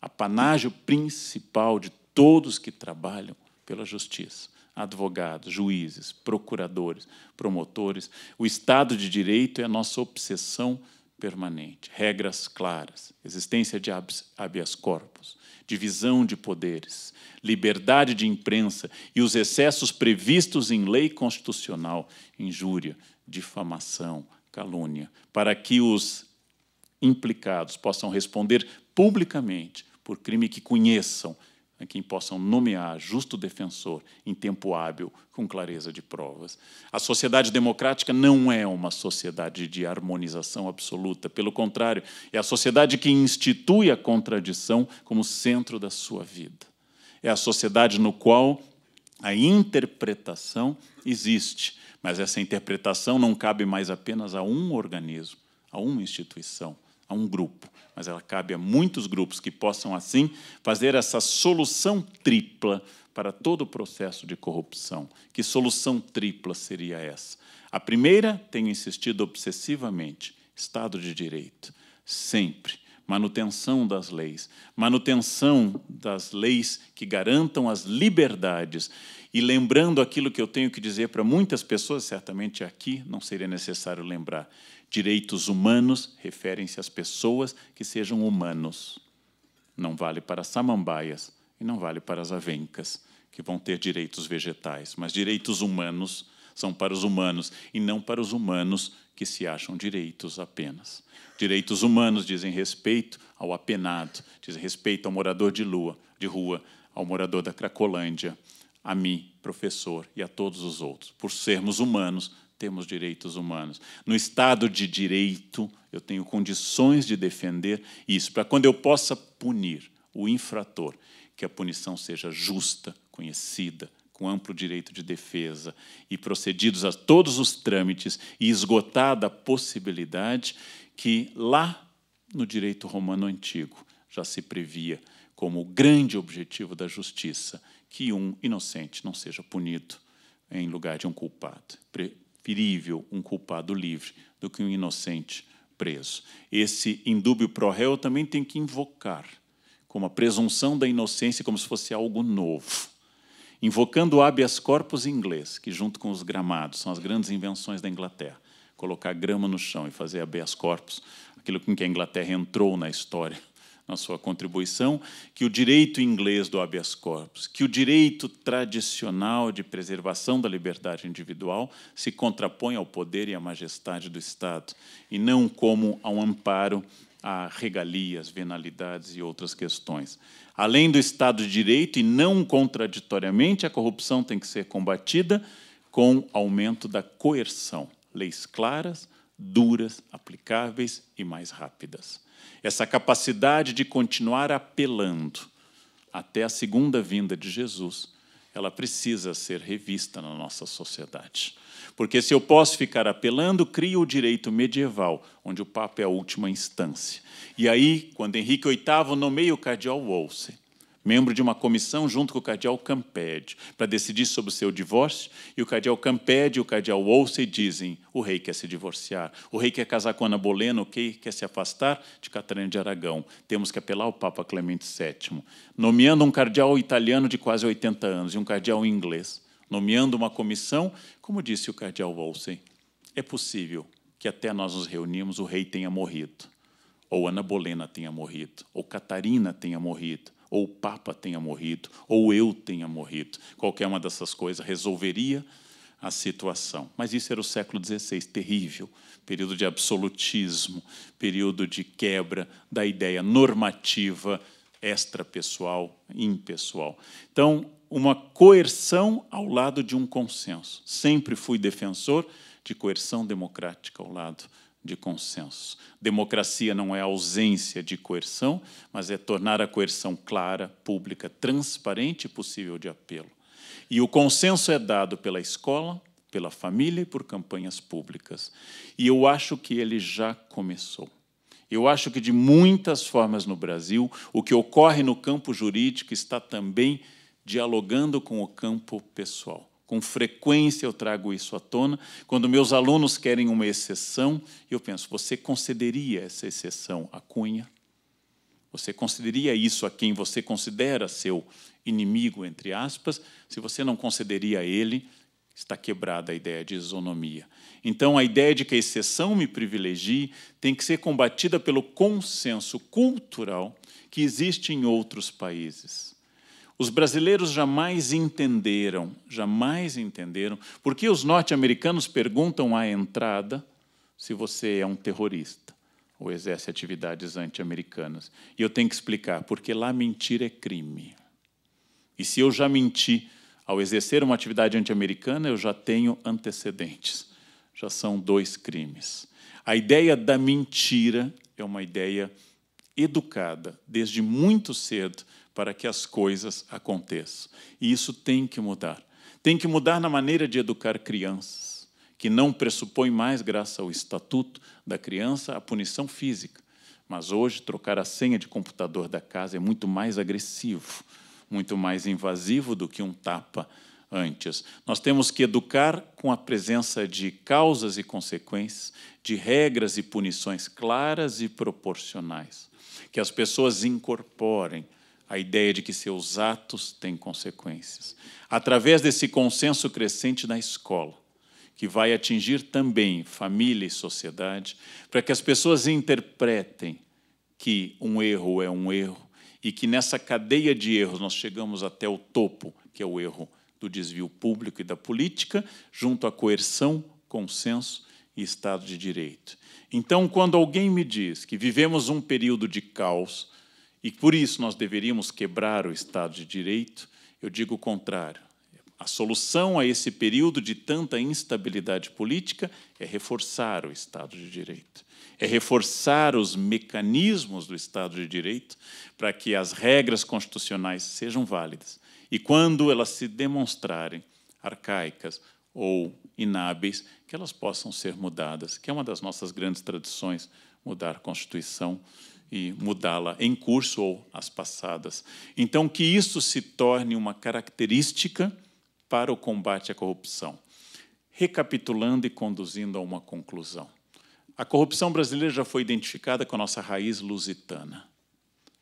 apanágio principal de todos que trabalham pela justiça, advogados, juízes, procuradores, promotores, o Estado de Direito é a nossa obsessão permanente, regras claras, existência de habeas corpus, divisão de poderes, liberdade de imprensa e os excessos previstos em lei constitucional, injúria, difamação, calúnia, para que os implicados possam responder publicamente por crime que conheçam, a quem possam nomear justo defensor em tempo hábil, com clareza de provas. A sociedade democrática não é uma sociedade de harmonização absoluta, pelo contrário, é a sociedade que institui a contradição como centro da sua vida. É a sociedade no qual a interpretação existe mas essa interpretação não cabe mais apenas a um organismo, a uma instituição, a um grupo, mas ela cabe a muitos grupos que possam, assim, fazer essa solução tripla para todo o processo de corrupção. Que solução tripla seria essa? A primeira, tenho insistido obsessivamente, Estado de Direito. Sempre manutenção das leis, manutenção das leis que garantam as liberdades. E lembrando aquilo que eu tenho que dizer para muitas pessoas, certamente aqui não seria necessário lembrar. Direitos humanos referem-se às pessoas que sejam humanos. Não vale para samambaias e não vale para as avencas, que vão ter direitos vegetais, mas direitos humanos são para os humanos e não para os humanos que se acham direitos apenas. Direitos humanos dizem respeito ao apenado, dizem respeito ao morador de, lua, de rua, ao morador da Cracolândia, a mim, professor, e a todos os outros. Por sermos humanos, temos direitos humanos. No Estado de direito, eu tenho condições de defender isso, para quando eu possa punir o infrator, que a punição seja justa, conhecida, com amplo direito de defesa e procedidos a todos os trâmites e esgotada a possibilidade que lá no direito romano antigo já se previa como o grande objetivo da justiça que um inocente não seja punido em lugar de um culpado. Preferível um culpado livre do que um inocente preso. Esse indúbio pro réu também tem que invocar como a presunção da inocência como se fosse algo novo invocando o habeas corpus inglês, que junto com os gramados são as grandes invenções da Inglaterra, colocar grama no chão e fazer habeas corpus, aquilo com que a Inglaterra entrou na história na sua contribuição, que o direito inglês do habeas corpus, que o direito tradicional de preservação da liberdade individual se contrapõe ao poder e à majestade do Estado, e não como a um amparo a regalias, venalidades e outras questões. Além do Estado de Direito, e não contraditoriamente, a corrupção tem que ser combatida com aumento da coerção, leis claras, duras, aplicáveis e mais rápidas. Essa capacidade de continuar apelando até a segunda vinda de Jesus, ela precisa ser revista na nossa sociedade. Porque se eu posso ficar apelando, crio o direito medieval, onde o Papa é a última instância. E aí, quando Henrique VIII nomeia o cardeal Wolsey, membro de uma comissão junto com o cardeal Camped, para decidir sobre o seu divórcio, e o cardeal Camped e o cardeal Wolsey dizem: o rei quer se divorciar, o rei quer casar com Ana Bolena, o rei quer se afastar de Catarina de Aragão. Temos que apelar ao Papa Clemente VII, nomeando um cardeal italiano de quase 80 anos e um cardeal inglês nomeando uma comissão, como disse o cardeal Wolsey, é possível que até nós nos reunimos o rei tenha morrido, ou Ana Bolena tenha morrido, ou Catarina tenha morrido, ou o Papa tenha morrido, ou eu tenha morrido. Qualquer uma dessas coisas resolveria a situação. Mas isso era o século XVI, terrível, período de absolutismo, período de quebra da ideia normativa extrapessoal, impessoal. Então, uma coerção ao lado de um consenso. Sempre fui defensor de coerção democrática ao lado de consenso. Democracia não é ausência de coerção, mas é tornar a coerção clara, pública, transparente e possível de apelo. E o consenso é dado pela escola, pela família e por campanhas públicas. E eu acho que ele já começou. Eu acho que, de muitas formas no Brasil, o que ocorre no campo jurídico está também dialogando com o campo pessoal. Com frequência eu trago isso à tona. Quando meus alunos querem uma exceção, eu penso: você concederia essa exceção à Cunha? Você concederia isso a quem você considera seu inimigo, entre aspas? Se você não concederia a ele, está quebrada a ideia de isonomia. Então, a ideia de que a exceção me privilegie tem que ser combatida pelo consenso cultural que existe em outros países. Os brasileiros jamais entenderam, jamais entenderam porque os norte-americanos perguntam à entrada se você é um terrorista ou exerce atividades anti-americanas. E eu tenho que explicar, porque lá mentir é crime. E se eu já menti ao exercer uma atividade anti-americana, eu já tenho antecedentes. Já são dois crimes. A ideia da mentira é uma ideia educada desde muito cedo para que as coisas aconteçam. E isso tem que mudar. Tem que mudar na maneira de educar crianças, que não pressupõe mais, graças ao estatuto da criança, a punição física. Mas hoje, trocar a senha de computador da casa é muito mais agressivo, muito mais invasivo do que um tapa antes. Nós temos que educar com a presença de causas e consequências, de regras e punições claras e proporcionais, que as pessoas incorporem a ideia de que seus atos têm consequências. Através desse consenso crescente na escola, que vai atingir também família e sociedade, para que as pessoas interpretem que um erro é um erro e que nessa cadeia de erros nós chegamos até o topo, que é o erro do desvio público e da política, junto à coerção, consenso e Estado de Direito. Então, quando alguém me diz que vivemos um período de caos, e por isso nós deveríamos quebrar o Estado de Direito. Eu digo o contrário. A solução a esse período de tanta instabilidade política é reforçar o Estado de Direito, é reforçar os mecanismos do Estado de Direito para que as regras constitucionais sejam válidas. E quando elas se demonstrarem arcaicas ou inábeis, que elas possam ser mudadas, que é uma das nossas grandes tradições, mudar a Constituição e mudá-la em curso ou as passadas. Então, que isso se torne uma característica para o combate à corrupção. Recapitulando e conduzindo a uma conclusão. A corrupção brasileira já foi identificada com a nossa raiz lusitana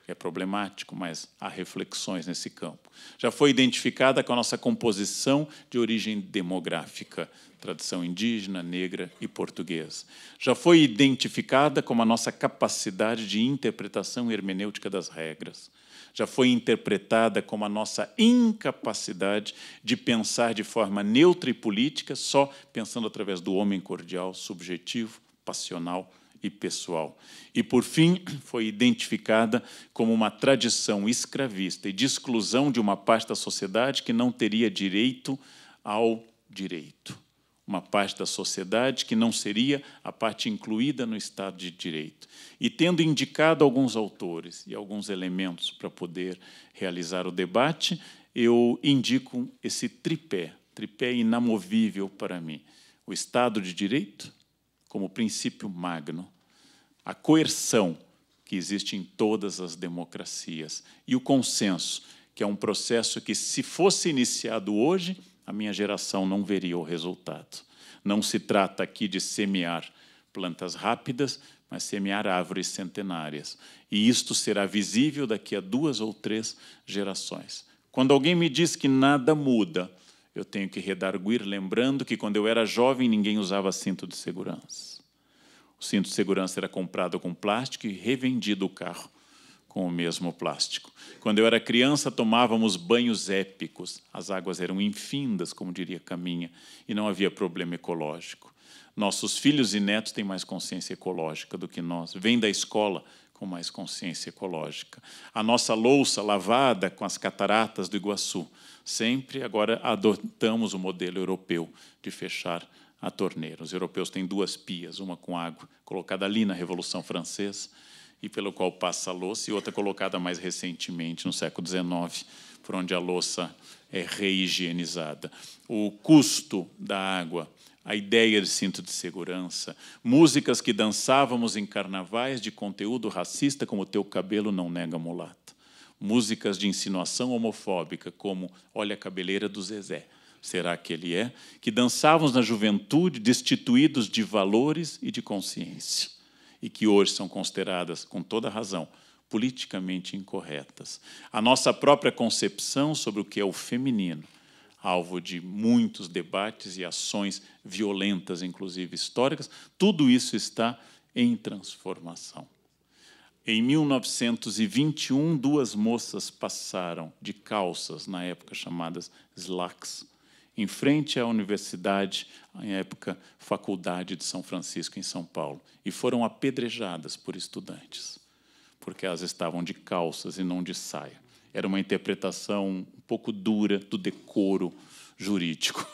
é problemático, mas há reflexões nesse campo. Já foi identificada com a nossa composição de origem demográfica, tradição indígena, negra e portuguesa. Já foi identificada como a nossa capacidade de interpretação hermenêutica das regras. Já foi interpretada como a nossa incapacidade de pensar de forma neutra e política, só pensando através do homem cordial, subjetivo, passional, e pessoal. E, por fim, foi identificada como uma tradição escravista e de exclusão de uma parte da sociedade que não teria direito ao direito. Uma parte da sociedade que não seria a parte incluída no Estado de Direito. E tendo indicado alguns autores e alguns elementos para poder realizar o debate, eu indico esse tripé, tripé inamovível para mim: o Estado de Direito, como princípio magno, a coerção que existe em todas as democracias e o consenso, que é um processo que, se fosse iniciado hoje, a minha geração não veria o resultado. Não se trata aqui de semear plantas rápidas, mas semear árvores centenárias. E isto será visível daqui a duas ou três gerações. Quando alguém me diz que nada muda, eu tenho que redarguir lembrando que quando eu era jovem ninguém usava cinto de segurança. O cinto de segurança era comprado com plástico e revendido o carro com o mesmo plástico. Quando eu era criança, tomávamos banhos épicos. As águas eram infindas, como diria Caminha, e não havia problema ecológico. Nossos filhos e netos têm mais consciência ecológica do que nós. Vêm da escola com mais consciência ecológica. A nossa louça lavada com as cataratas do Iguaçu sempre, agora adotamos o modelo europeu de fechar a torneira. Os europeus têm duas pias, uma com água colocada ali na Revolução Francesa e pelo qual passa a louça, e outra colocada mais recentemente, no século XIX, por onde a louça é re-higienizada. O custo da água, a ideia de cinto de segurança, músicas que dançávamos em carnavais de conteúdo racista, como Teu Cabelo Não Nega Mulata músicas de insinuação homofóbica, como Olha a Cabeleira do Zezé, será que ele é? Que dançávamos na juventude destituídos de valores e de consciência, e que hoje são consideradas, com toda razão, politicamente incorretas. A nossa própria concepção sobre o que é o feminino, alvo de muitos debates e ações violentas, inclusive históricas, tudo isso está em transformação. Em 1921, duas moças passaram de calças, na época chamadas slacks, em frente à universidade, na época Faculdade de São Francisco, em São Paulo, e foram apedrejadas por estudantes, porque elas estavam de calças e não de saia. Era uma interpretação um pouco dura do decoro jurídico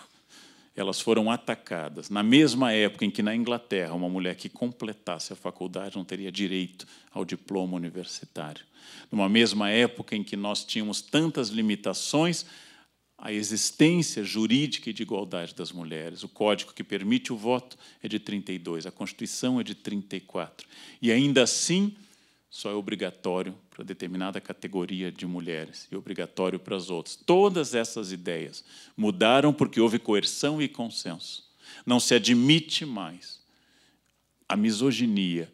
elas foram atacadas. Na mesma época em que na Inglaterra uma mulher que completasse a faculdade não teria direito ao diploma universitário. Numa mesma época em que nós tínhamos tantas limitações à existência jurídica e de igualdade das mulheres. O código que permite o voto é de 32, a Constituição é de 34. E ainda assim, só é obrigatório para determinada categoria de mulheres e obrigatório para as outras. Todas essas ideias mudaram porque houve coerção e consenso. Não se admite mais a misoginia,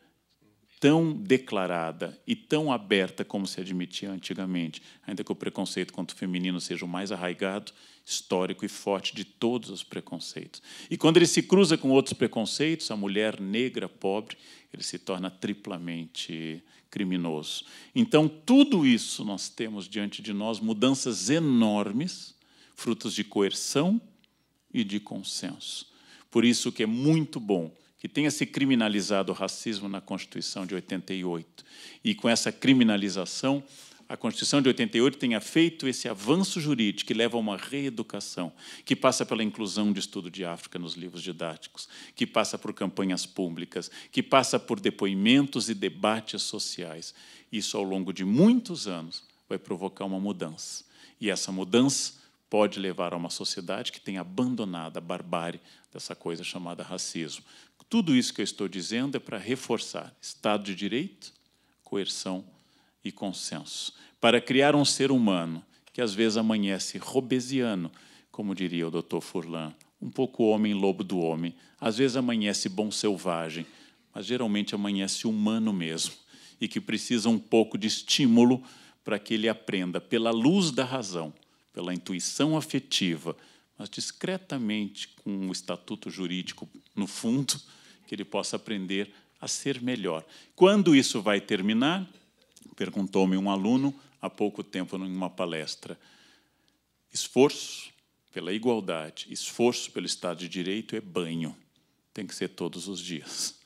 tão declarada e tão aberta como se admitia antigamente, ainda que o preconceito contra o feminino seja o mais arraigado, histórico e forte de todos os preconceitos. E quando ele se cruza com outros preconceitos, a mulher negra, pobre, ele se torna triplamente criminoso. Então, tudo isso nós temos diante de nós mudanças enormes, frutos de coerção e de consenso. Por isso que é muito bom que tenha se criminalizado o racismo na Constituição de 88. E com essa criminalização, a Constituição de 88 tenha feito esse avanço jurídico que leva a uma reeducação, que passa pela inclusão de estudo de África nos livros didáticos, que passa por campanhas públicas, que passa por depoimentos e debates sociais. Isso, ao longo de muitos anos, vai provocar uma mudança. E essa mudança pode levar a uma sociedade que tem abandonado a barbárie dessa coisa chamada racismo. Tudo isso que eu estou dizendo é para reforçar Estado de Direito, coerção e consenso, para criar um ser humano que às vezes amanhece robesiano, como diria o Dr. Furlan, um pouco homem lobo do homem, às vezes amanhece bom selvagem, mas geralmente amanhece humano mesmo e que precisa um pouco de estímulo para que ele aprenda pela luz da razão, pela intuição afetiva, mas discretamente com o estatuto jurídico no fundo, que ele possa aprender a ser melhor. Quando isso vai terminar? Perguntou-me um aluno há pouco tempo em uma palestra. Esforço pela igualdade, esforço pelo Estado de Direito é banho. Tem que ser todos os dias.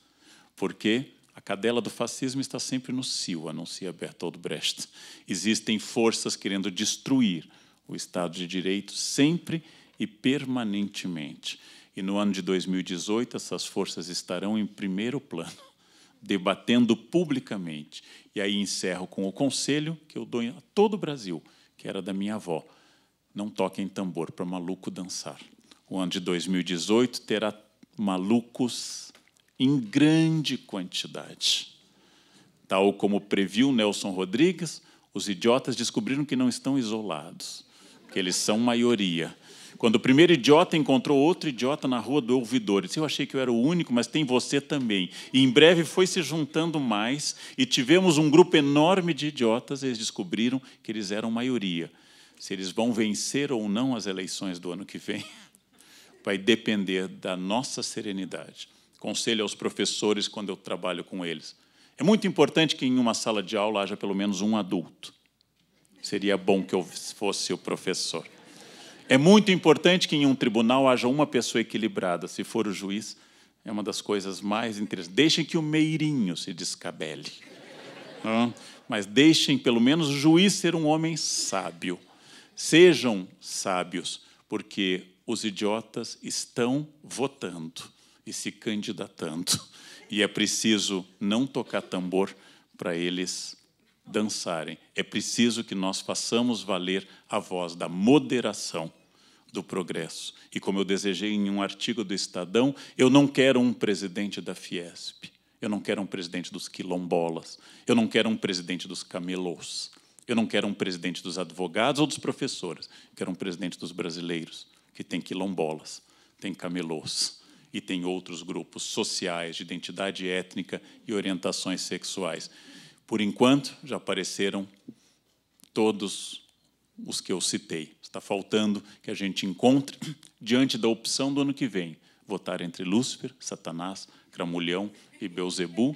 Porque a cadela do fascismo está sempre no cio, anuncia Bertold Brecht. Existem forças querendo destruir o Estado de Direito sempre e permanentemente. E no ano de 2018, essas forças estarão em primeiro plano, debatendo publicamente. E aí encerro com o conselho que eu dou a todo o Brasil, que era da minha avó: não toquem tambor para maluco dançar. O ano de 2018 terá malucos em grande quantidade. Tal como previu Nelson Rodrigues, os idiotas descobriram que não estão isolados, que eles são maioria quando o primeiro idiota encontrou outro idiota na rua do ouvidor, disse, eu achei que eu era o único, mas tem você também. E em breve foi se juntando mais e tivemos um grupo enorme de idiotas. Eles descobriram que eles eram maioria. Se eles vão vencer ou não as eleições do ano que vem vai depender da nossa serenidade. Conselho aos professores quando eu trabalho com eles. É muito importante que em uma sala de aula haja pelo menos um adulto. Seria bom que eu fosse o professor. É muito importante que em um tribunal haja uma pessoa equilibrada. Se for o juiz, é uma das coisas mais interessantes. Deixem que o meirinho se descabele. Não? Mas deixem pelo menos o juiz ser um homem sábio. Sejam sábios, porque os idiotas estão votando e se candidatando. E é preciso não tocar tambor para eles dançarem. É preciso que nós façamos valer a voz da moderação do progresso. E como eu desejei em um artigo do Estadão, eu não quero um presidente da Fiesp, eu não quero um presidente dos quilombolas, eu não quero um presidente dos camelôs, eu não quero um presidente dos advogados ou dos professores, eu quero um presidente dos brasileiros, que tem quilombolas, tem camelôs e tem outros grupos sociais de identidade étnica e orientações sexuais. Por enquanto, já apareceram todos os que eu citei. Está faltando que a gente encontre, diante da opção do ano que vem, votar entre Lúcifer, Satanás, Cramulhão e Beuzebu,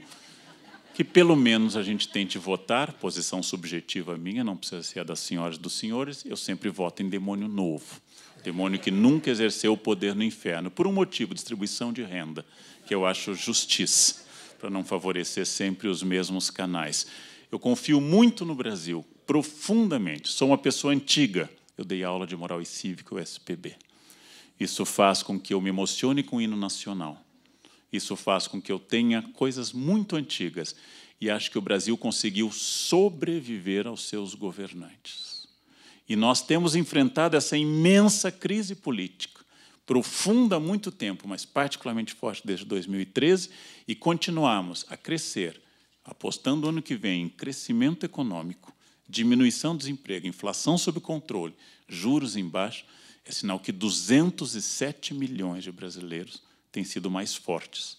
que pelo menos a gente tente votar, posição subjetiva minha, não precisa ser a das senhoras e dos senhores, eu sempre voto em demônio novo. Demônio que nunca exerceu o poder no inferno, por um motivo, distribuição de renda, que eu acho justiça para não favorecer sempre os mesmos canais. Eu confio muito no Brasil, profundamente. Sou uma pessoa antiga. Eu dei aula de moral e cívica o SPB. Isso faz com que eu me emocione com o hino nacional. Isso faz com que eu tenha coisas muito antigas. E acho que o Brasil conseguiu sobreviver aos seus governantes. E nós temos enfrentado essa imensa crise política profunda há muito tempo, mas particularmente forte desde 2013, e continuamos a crescer, apostando ano que vem em crescimento econômico, diminuição do desemprego, inflação sob controle, juros embaixo. é sinal que 207 milhões de brasileiros têm sido mais fortes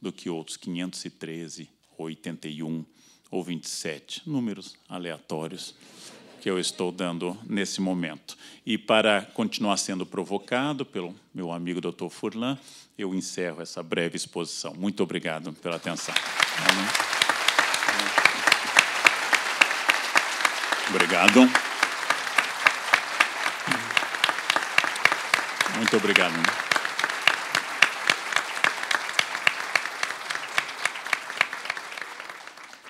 do que outros 513, ou 81 ou 27, números aleatórios que eu estou dando nesse momento. E para continuar sendo provocado pelo meu amigo doutor Furlan, eu encerro essa breve exposição. Muito obrigado pela atenção. Obrigado. Muito obrigado.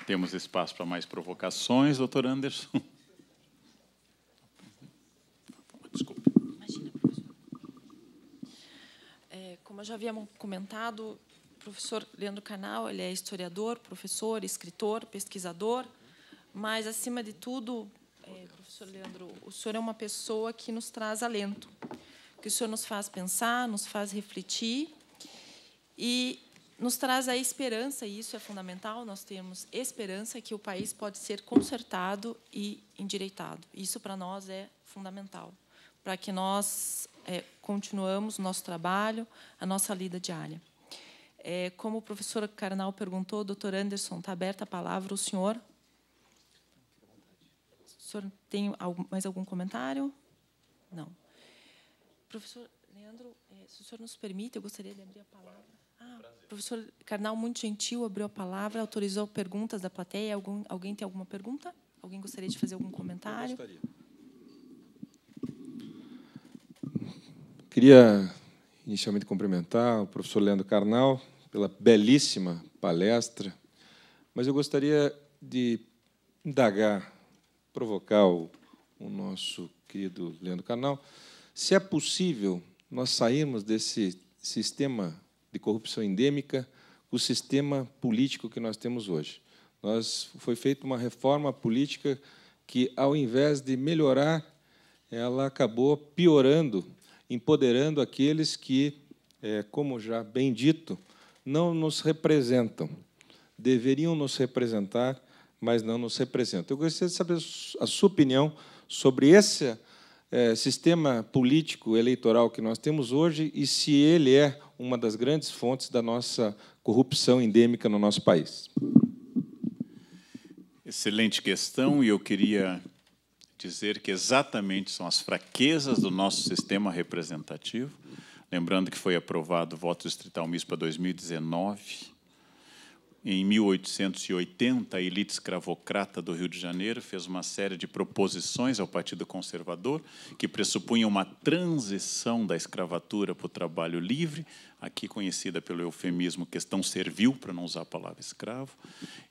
Temos espaço para mais provocações, doutor Anderson. já havíamos comentado, o professor Leandro Canal ele é historiador, professor, escritor, pesquisador, mas, acima de tudo, é, professor Leandro, o senhor é uma pessoa que nos traz alento, que o senhor nos faz pensar, nos faz refletir e nos traz a esperança, e isso é fundamental, nós temos esperança que o país pode ser consertado e endireitado. Isso, para nós, é fundamental para que nós é, continuamos o nosso trabalho, a nossa lida diária. É, como o professor Carnal perguntou, doutor Anderson, está aberta a palavra o senhor? O senhor tem mais algum comentário? Não. Professor Leandro, é, se o senhor nos permite, eu gostaria de abrir a palavra. Ah, o professor Carnal, muito gentil, abriu a palavra, autorizou perguntas da plateia. Algum, alguém tem alguma pergunta? Alguém gostaria de fazer algum comentário? Eu gostaria. Queria inicialmente cumprimentar o professor Leandro Carnal pela belíssima palestra, mas eu gostaria de indagar, provocar o, o nosso querido Leandro Carnal, se é possível nós sairmos desse sistema de corrupção endêmica, o sistema político que nós temos hoje. Nós foi feita uma reforma política que, ao invés de melhorar, ela acabou piorando empoderando aqueles que, é, como já bem dito, não nos representam. Deveriam nos representar, mas não nos representam. Eu gostaria de saber a sua opinião sobre esse é, sistema político eleitoral que nós temos hoje e se ele é uma das grandes fontes da nossa corrupção endêmica no nosso país. Excelente questão, e eu queria dizer que exatamente são as fraquezas do nosso sistema representativo, lembrando que foi aprovado o voto distrital MIS para 2019, em 1880, a elite escravocrata do Rio de Janeiro fez uma série de proposições ao Partido Conservador que pressupunham uma transição da escravatura para o trabalho livre, aqui conhecida pelo eufemismo questão servil, para não usar a palavra escravo,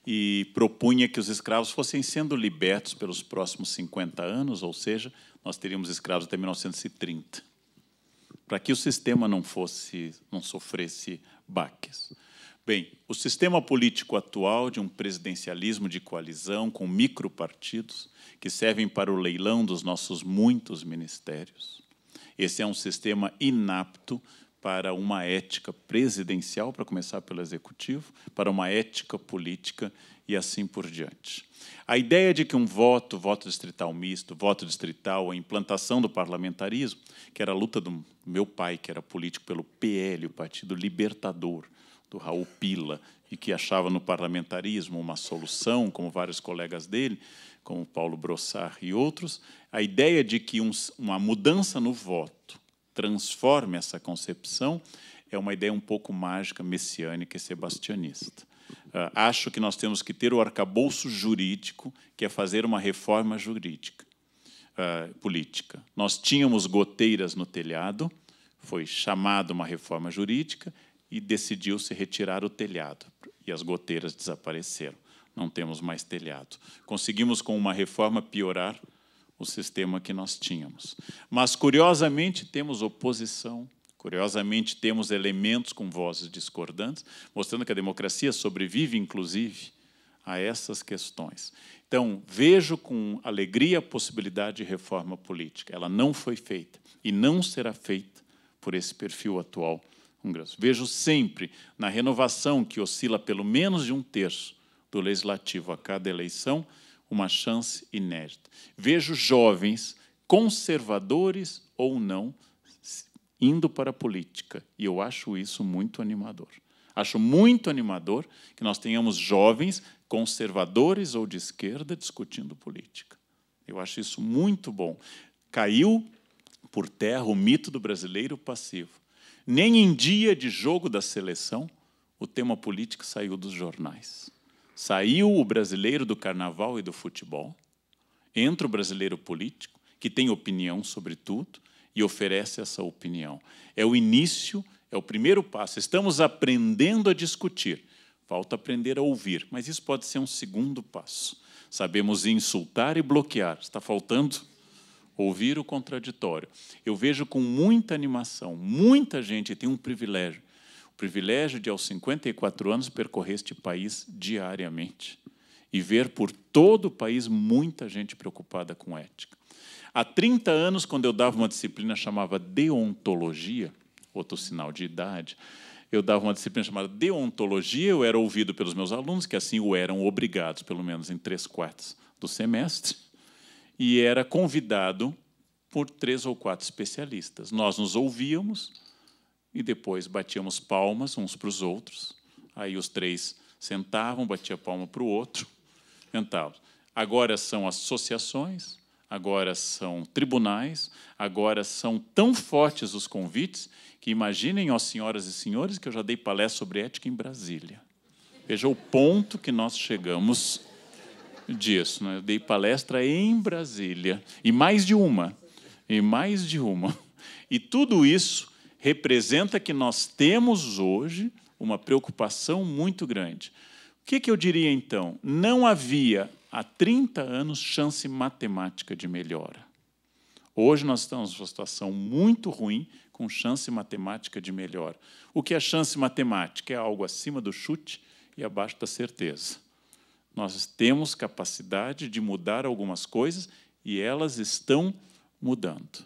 e propunha que os escravos fossem sendo libertos pelos próximos 50 anos, ou seja, nós teríamos escravos até 1930, para que o sistema não fosse, não sofresse baques. Bem, o sistema político atual de um presidencialismo de coalizão com micropartidos que servem para o leilão dos nossos muitos ministérios. Esse é um sistema inapto para uma ética presidencial, para começar pelo executivo, para uma ética política e assim por diante. A ideia de que um voto, voto distrital misto, voto distrital, a implantação do parlamentarismo, que era a luta do meu pai, que era político pelo PL, o Partido Libertador, do Raul Pila, e que achava no parlamentarismo uma solução, como vários colegas dele, como Paulo Brossard e outros, a ideia de que um, uma mudança no voto transforme essa concepção é uma ideia um pouco mágica, messiânica e sebastianista. Uh, acho que nós temos que ter o arcabouço jurídico, que é fazer uma reforma jurídica, uh, política. Nós tínhamos goteiras no telhado, foi chamada uma reforma jurídica, e decidiu se retirar o telhado. E as goteiras desapareceram. Não temos mais telhado. Conseguimos, com uma reforma, piorar o sistema que nós tínhamos. Mas, curiosamente, temos oposição. Curiosamente, temos elementos com vozes discordantes, mostrando que a democracia sobrevive, inclusive, a essas questões. Então, vejo com alegria a possibilidade de reforma política. Ela não foi feita e não será feita por esse perfil atual Vejo sempre na renovação, que oscila pelo menos de um terço do legislativo a cada eleição, uma chance inédita. Vejo jovens, conservadores ou não, indo para a política. E eu acho isso muito animador. Acho muito animador que nós tenhamos jovens conservadores ou de esquerda discutindo política. Eu acho isso muito bom. Caiu por terra o mito do brasileiro passivo. Nem em dia de jogo da seleção, o tema político saiu dos jornais. Saiu o brasileiro do carnaval e do futebol, entra o brasileiro político, que tem opinião sobre tudo e oferece essa opinião. É o início, é o primeiro passo. Estamos aprendendo a discutir, falta aprender a ouvir, mas isso pode ser um segundo passo. Sabemos insultar e bloquear, está faltando ouvir o contraditório. Eu vejo com muita animação, muita gente tem um privilégio, o privilégio de aos 54 anos percorrer este país diariamente e ver por todo o país muita gente preocupada com ética. Há 30 anos, quando eu dava uma disciplina chamava deontologia, outro sinal de idade, eu dava uma disciplina chamada deontologia, eu era ouvido pelos meus alunos, que assim o eram obrigados, pelo menos em três quartos do semestre e era convidado por três ou quatro especialistas. Nós nos ouvíamos e depois batíamos palmas uns para os outros. Aí os três sentavam, batia palma para o outro, sentavam. Agora são associações, agora são tribunais, agora são tão fortes os convites que imaginem, ó senhoras e senhores, que eu já dei palestra sobre ética em Brasília. Veja o ponto que nós chegamos disso. Né? Eu dei palestra em Brasília, e mais de uma, e mais de uma. E tudo isso representa que nós temos hoje uma preocupação muito grande. O que, que eu diria então? Não havia há 30 anos chance matemática de melhora. Hoje nós estamos numa situação muito ruim, com chance matemática de melhora. O que é chance matemática? É algo acima do chute e abaixo da certeza. Nós temos capacidade de mudar algumas coisas e elas estão mudando.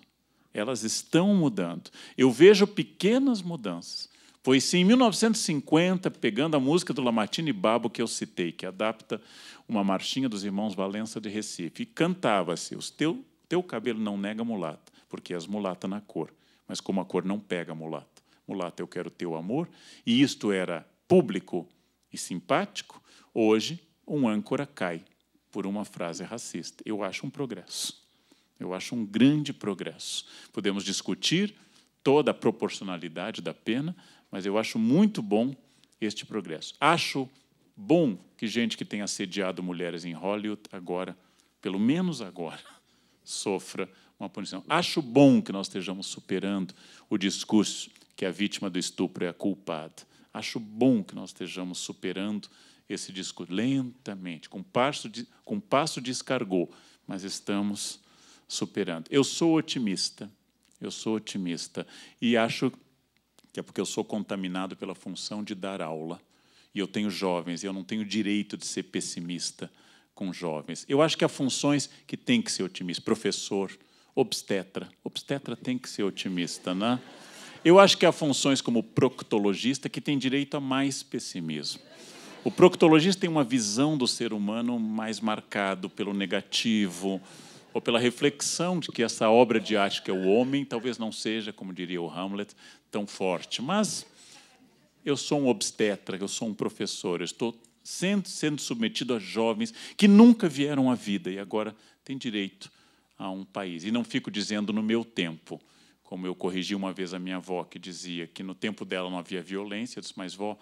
Elas estão mudando. Eu vejo pequenas mudanças. Foi se em 1950, pegando a música do Lamartine Babo que eu citei, que adapta uma marchinha dos irmãos Valença de Recife, e cantava-se: o teu teu cabelo não nega mulata, porque és mulata na cor, mas como a cor não pega mulata. Mulata eu quero teu amor", e isto era público e simpático. Hoje um âncora cai por uma frase racista. Eu acho um progresso. Eu acho um grande progresso. Podemos discutir toda a proporcionalidade da pena, mas eu acho muito bom este progresso. Acho bom que gente que tem assediado mulheres em Hollywood agora, pelo menos agora, sofra uma punição. Acho bom que nós estejamos superando o discurso que a vítima do estupro é a culpada. Acho bom que nós estejamos superando esse disco lentamente, com passo de, com passo de escargot, mas estamos superando. Eu sou otimista, eu sou otimista e acho que é porque eu sou contaminado pela função de dar aula e eu tenho jovens, e eu não tenho direito de ser pessimista com jovens. Eu acho que há funções que tem que ser otimista, professor, obstetra, obstetra tem que ser otimista, né? Eu acho que há funções como proctologista que tem direito a mais pessimismo. O proctologista tem uma visão do ser humano mais marcado pelo negativo ou pela reflexão de que essa obra de arte que é o homem talvez não seja, como diria o Hamlet, tão forte. Mas eu sou um obstetra, eu sou um professor, eu estou sendo, sendo submetido a jovens que nunca vieram à vida e agora têm direito a um país. E não fico dizendo no meu tempo, como eu corrigi uma vez a minha avó que dizia que no tempo dela não havia violência, eu disse, mas vó,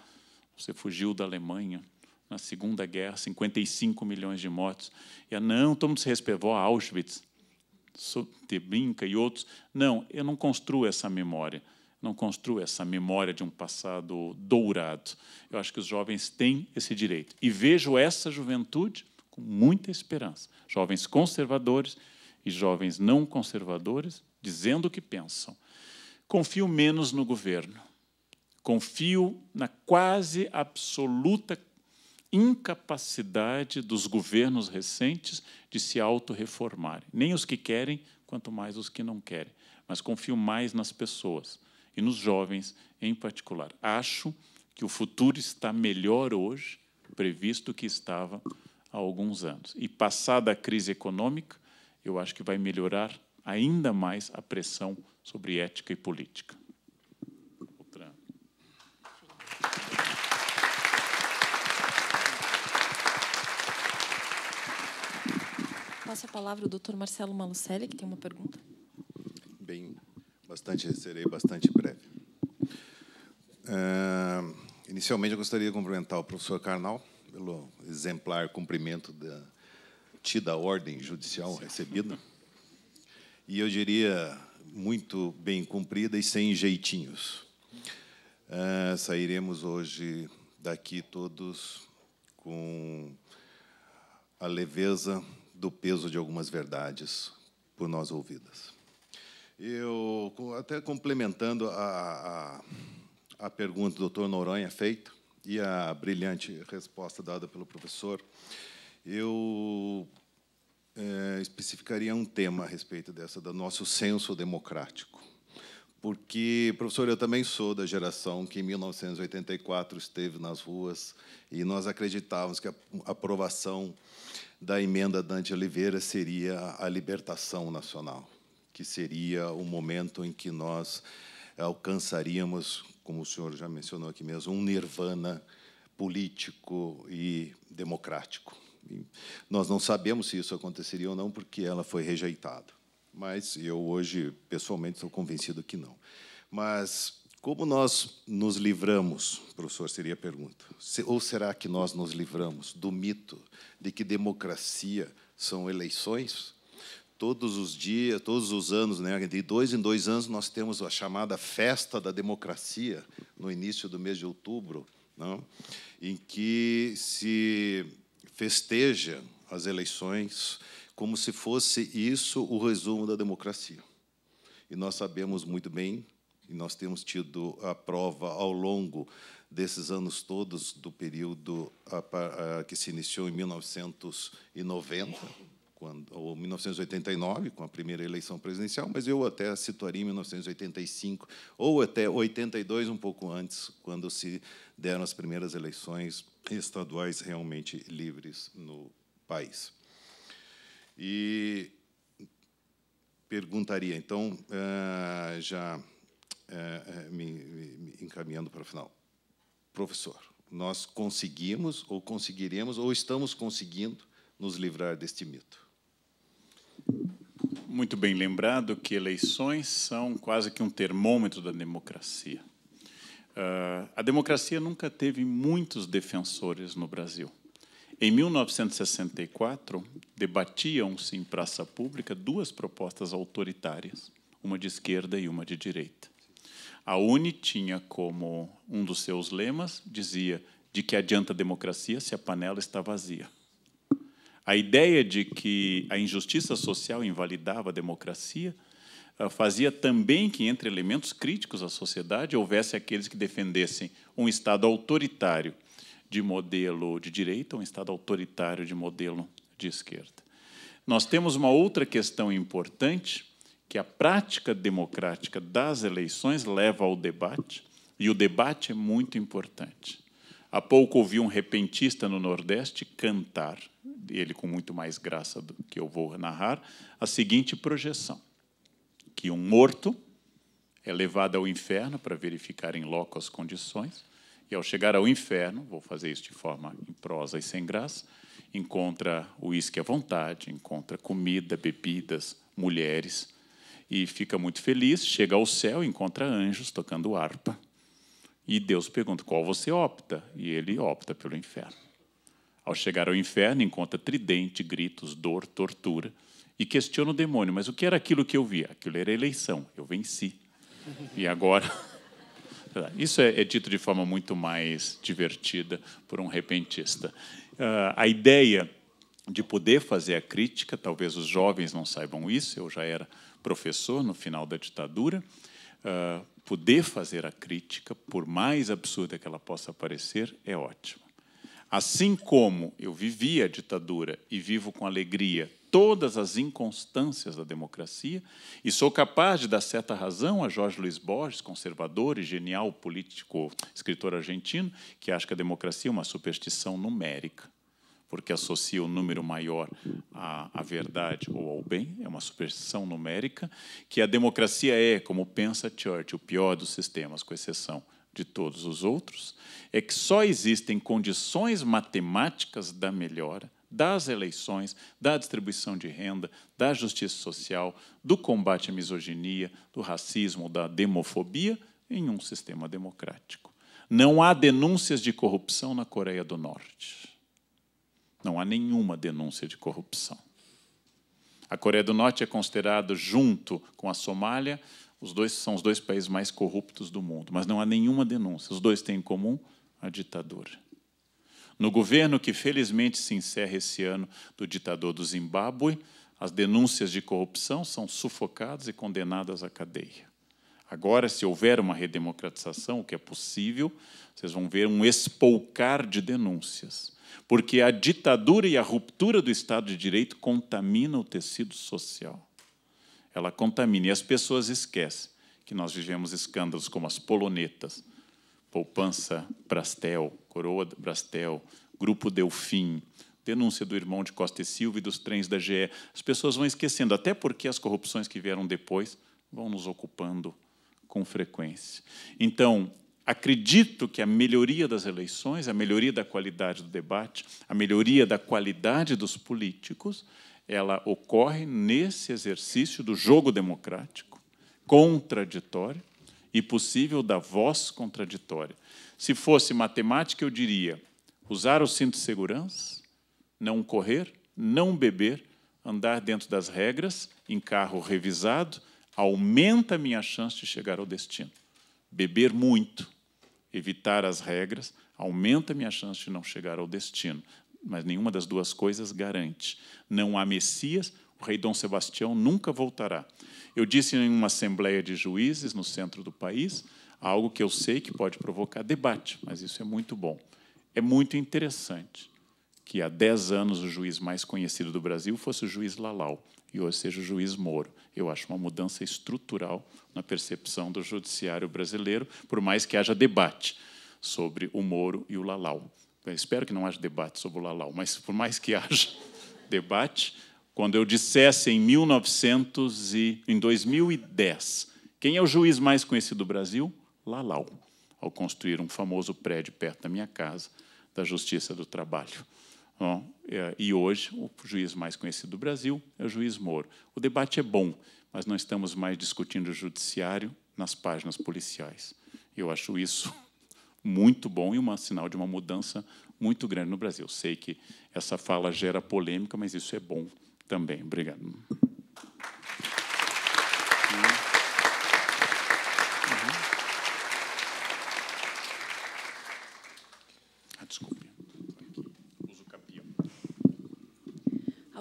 você fugiu da Alemanha na Segunda Guerra, 55 milhões de mortos. E a não, estamos se a Auschwitz, Treblinka e outros. Não, eu não construo essa memória. Não construo essa memória de um passado dourado. Eu acho que os jovens têm esse direito. E vejo essa juventude com muita esperança. Jovens conservadores e jovens não conservadores dizendo o que pensam. Confio menos no governo Confio na quase absoluta incapacidade dos governos recentes de se autorreformarem. Nem os que querem, quanto mais os que não querem. Mas confio mais nas pessoas e nos jovens em particular. Acho que o futuro está melhor hoje previsto que estava há alguns anos. E passada a crise econômica, eu acho que vai melhorar ainda mais a pressão sobre ética e política. passe a palavra ao doutor Marcelo Malucelli, que tem uma pergunta. Bem, bastante, serei bastante breve. Eh, inicialmente, eu gostaria de cumprimentar o professor Carnal pelo exemplar cumprimento da tida ordem judicial recebida. E eu diria muito bem cumprida e sem jeitinhos. Eh, sairemos hoje daqui todos com a leveza do peso de algumas verdades por nós ouvidas. Eu, até complementando a, a, a pergunta do Dr. Noronha feita e a brilhante resposta dada pelo professor, eu é, especificaria um tema a respeito dessa, do nosso senso democrático. Porque, professor, eu também sou da geração que, em 1984, esteve nas ruas e nós acreditávamos que a aprovação da emenda Dante Oliveira seria a libertação nacional, que seria o momento em que nós alcançaríamos, como o senhor já mencionou aqui mesmo, um nirvana político e democrático. E nós não sabemos se isso aconteceria ou não, porque ela foi rejeitada. Mas eu hoje, pessoalmente, estou convencido que não. Mas como nós nos livramos, professor, seria a pergunta, ou será que nós nos livramos do mito de que democracia são eleições? Todos os dias, todos os anos, né, de dois em dois anos, nós temos a chamada Festa da Democracia, no início do mês de outubro, não? Né? em que se festeja as eleições como se fosse isso o resumo da democracia. E nós sabemos muito bem e nós temos tido a prova ao longo desses anos todos, do período que se iniciou em 1990, quando, ou 1989, com a primeira eleição presidencial, mas eu até situaria em 1985, ou até 82, um pouco antes, quando se deram as primeiras eleições estaduais realmente livres no país. E perguntaria, então, eh, já é, é me, me encaminhando para o final. Professor, nós conseguimos, ou conseguiremos, ou estamos conseguindo nos livrar deste mito? Muito bem lembrado que eleições são quase que um termômetro da democracia. Uh, a democracia nunca teve muitos defensores no Brasil. Em 1964, debatiam-se em praça pública duas propostas autoritárias, uma de esquerda e uma de direita. A UNE tinha como um dos seus lemas, dizia, de que adianta a democracia se a panela está vazia. A ideia de que a injustiça social invalidava a democracia ah, fazia também que, entre elementos críticos à sociedade, houvesse aqueles que defendessem um Estado autoritário de modelo de direita, um Estado autoritário de modelo de esquerda. Nós temos uma outra questão importante que a prática democrática das eleições leva ao debate, e o debate é muito importante. Há pouco ouvi um repentista no Nordeste cantar, ele com muito mais graça do que eu vou narrar, a seguinte projeção: que um morto é levado ao inferno para verificar em loco as condições, e ao chegar ao inferno, vou fazer isso de forma em prosa e sem graça, encontra uísque à vontade, encontra comida, bebidas, mulheres, e fica muito feliz, chega ao céu, encontra anjos tocando harpa. E Deus pergunta: qual você opta? E ele opta pelo inferno. Ao chegar ao inferno, encontra tridente, gritos, dor, tortura e questiona o demônio: mas o que era aquilo que eu vi? Aquilo era eleição, eu venci. E agora. Isso é, é dito de forma muito mais divertida por um repentista. Uh, a ideia de poder fazer a crítica, talvez os jovens não saibam isso, eu já era professor no final da ditadura, ah, poder fazer a crítica, por mais absurda que ela possa parecer, é ótimo. Assim como eu vivi a ditadura e vivo com alegria todas as inconstâncias da democracia, e sou capaz de dar certa razão a Jorge Luiz Borges, conservador e genial político, escritor argentino, que acha que a democracia é uma superstição numérica porque associa o um número maior à, à, verdade ou ao bem, é uma superstição numérica, que a democracia é, como pensa Churchill, o pior dos sistemas, com exceção de todos os outros, é que só existem condições matemáticas da melhora, das eleições, da distribuição de renda, da justiça social, do combate à misoginia, do racismo, da demofobia, em um sistema democrático. Não há denúncias de corrupção na Coreia do Norte não há nenhuma denúncia de corrupção. A Coreia do Norte é considerada, junto com a Somália, os dois são os dois países mais corruptos do mundo, mas não há nenhuma denúncia. Os dois têm em comum a ditadura. No governo que felizmente se encerra esse ano do ditador do Zimbábue, as denúncias de corrupção são sufocadas e condenadas à cadeia. Agora, se houver uma redemocratização, o que é possível, vocês vão ver um espolcar de denúncias porque a ditadura e a ruptura do Estado de Direito contamina o tecido social. Ela contamina e as pessoas esquecem que nós vivemos escândalos como as polonetas, poupança Brastel, Coroa Brastel, Grupo Delfim, denúncia do irmão de Costa e Silva e dos trens da GE. As pessoas vão esquecendo, até porque as corrupções que vieram depois vão nos ocupando com frequência. Então, Acredito que a melhoria das eleições, a melhoria da qualidade do debate, a melhoria da qualidade dos políticos, ela ocorre nesse exercício do jogo democrático, contraditório e possível da voz contraditória. Se fosse matemática, eu diria usar o cinto de segurança, não correr, não beber, andar dentro das regras, em carro revisado, aumenta a minha chance de chegar ao destino. Beber muito, evitar as regras aumenta minha chance de não chegar ao destino. Mas nenhuma das duas coisas garante. Não há Messias, o rei Dom Sebastião nunca voltará. Eu disse em uma assembleia de juízes no centro do país algo que eu sei que pode provocar debate, mas isso é muito bom. É muito interessante que há 10 anos o juiz mais conhecido do Brasil fosse o juiz Lalau e hoje seja o juiz Moro. Eu acho uma mudança estrutural na percepção do judiciário brasileiro, por mais que haja debate sobre o Moro e o Lalau. Eu espero que não haja debate sobre o Lalau, mas por mais que haja debate, quando eu dissesse em 1900 e em 2010, quem é o juiz mais conhecido do Brasil? Lalau, ao construir um famoso prédio perto da minha casa da Justiça do Trabalho. É, e hoje, o juiz mais conhecido do Brasil é o juiz Moro. O debate é bom, mas não estamos mais discutindo o judiciário nas páginas policiais. Eu acho isso muito bom e um sinal de uma mudança muito grande no Brasil. Sei que essa fala gera polêmica, mas isso é bom também. Obrigado.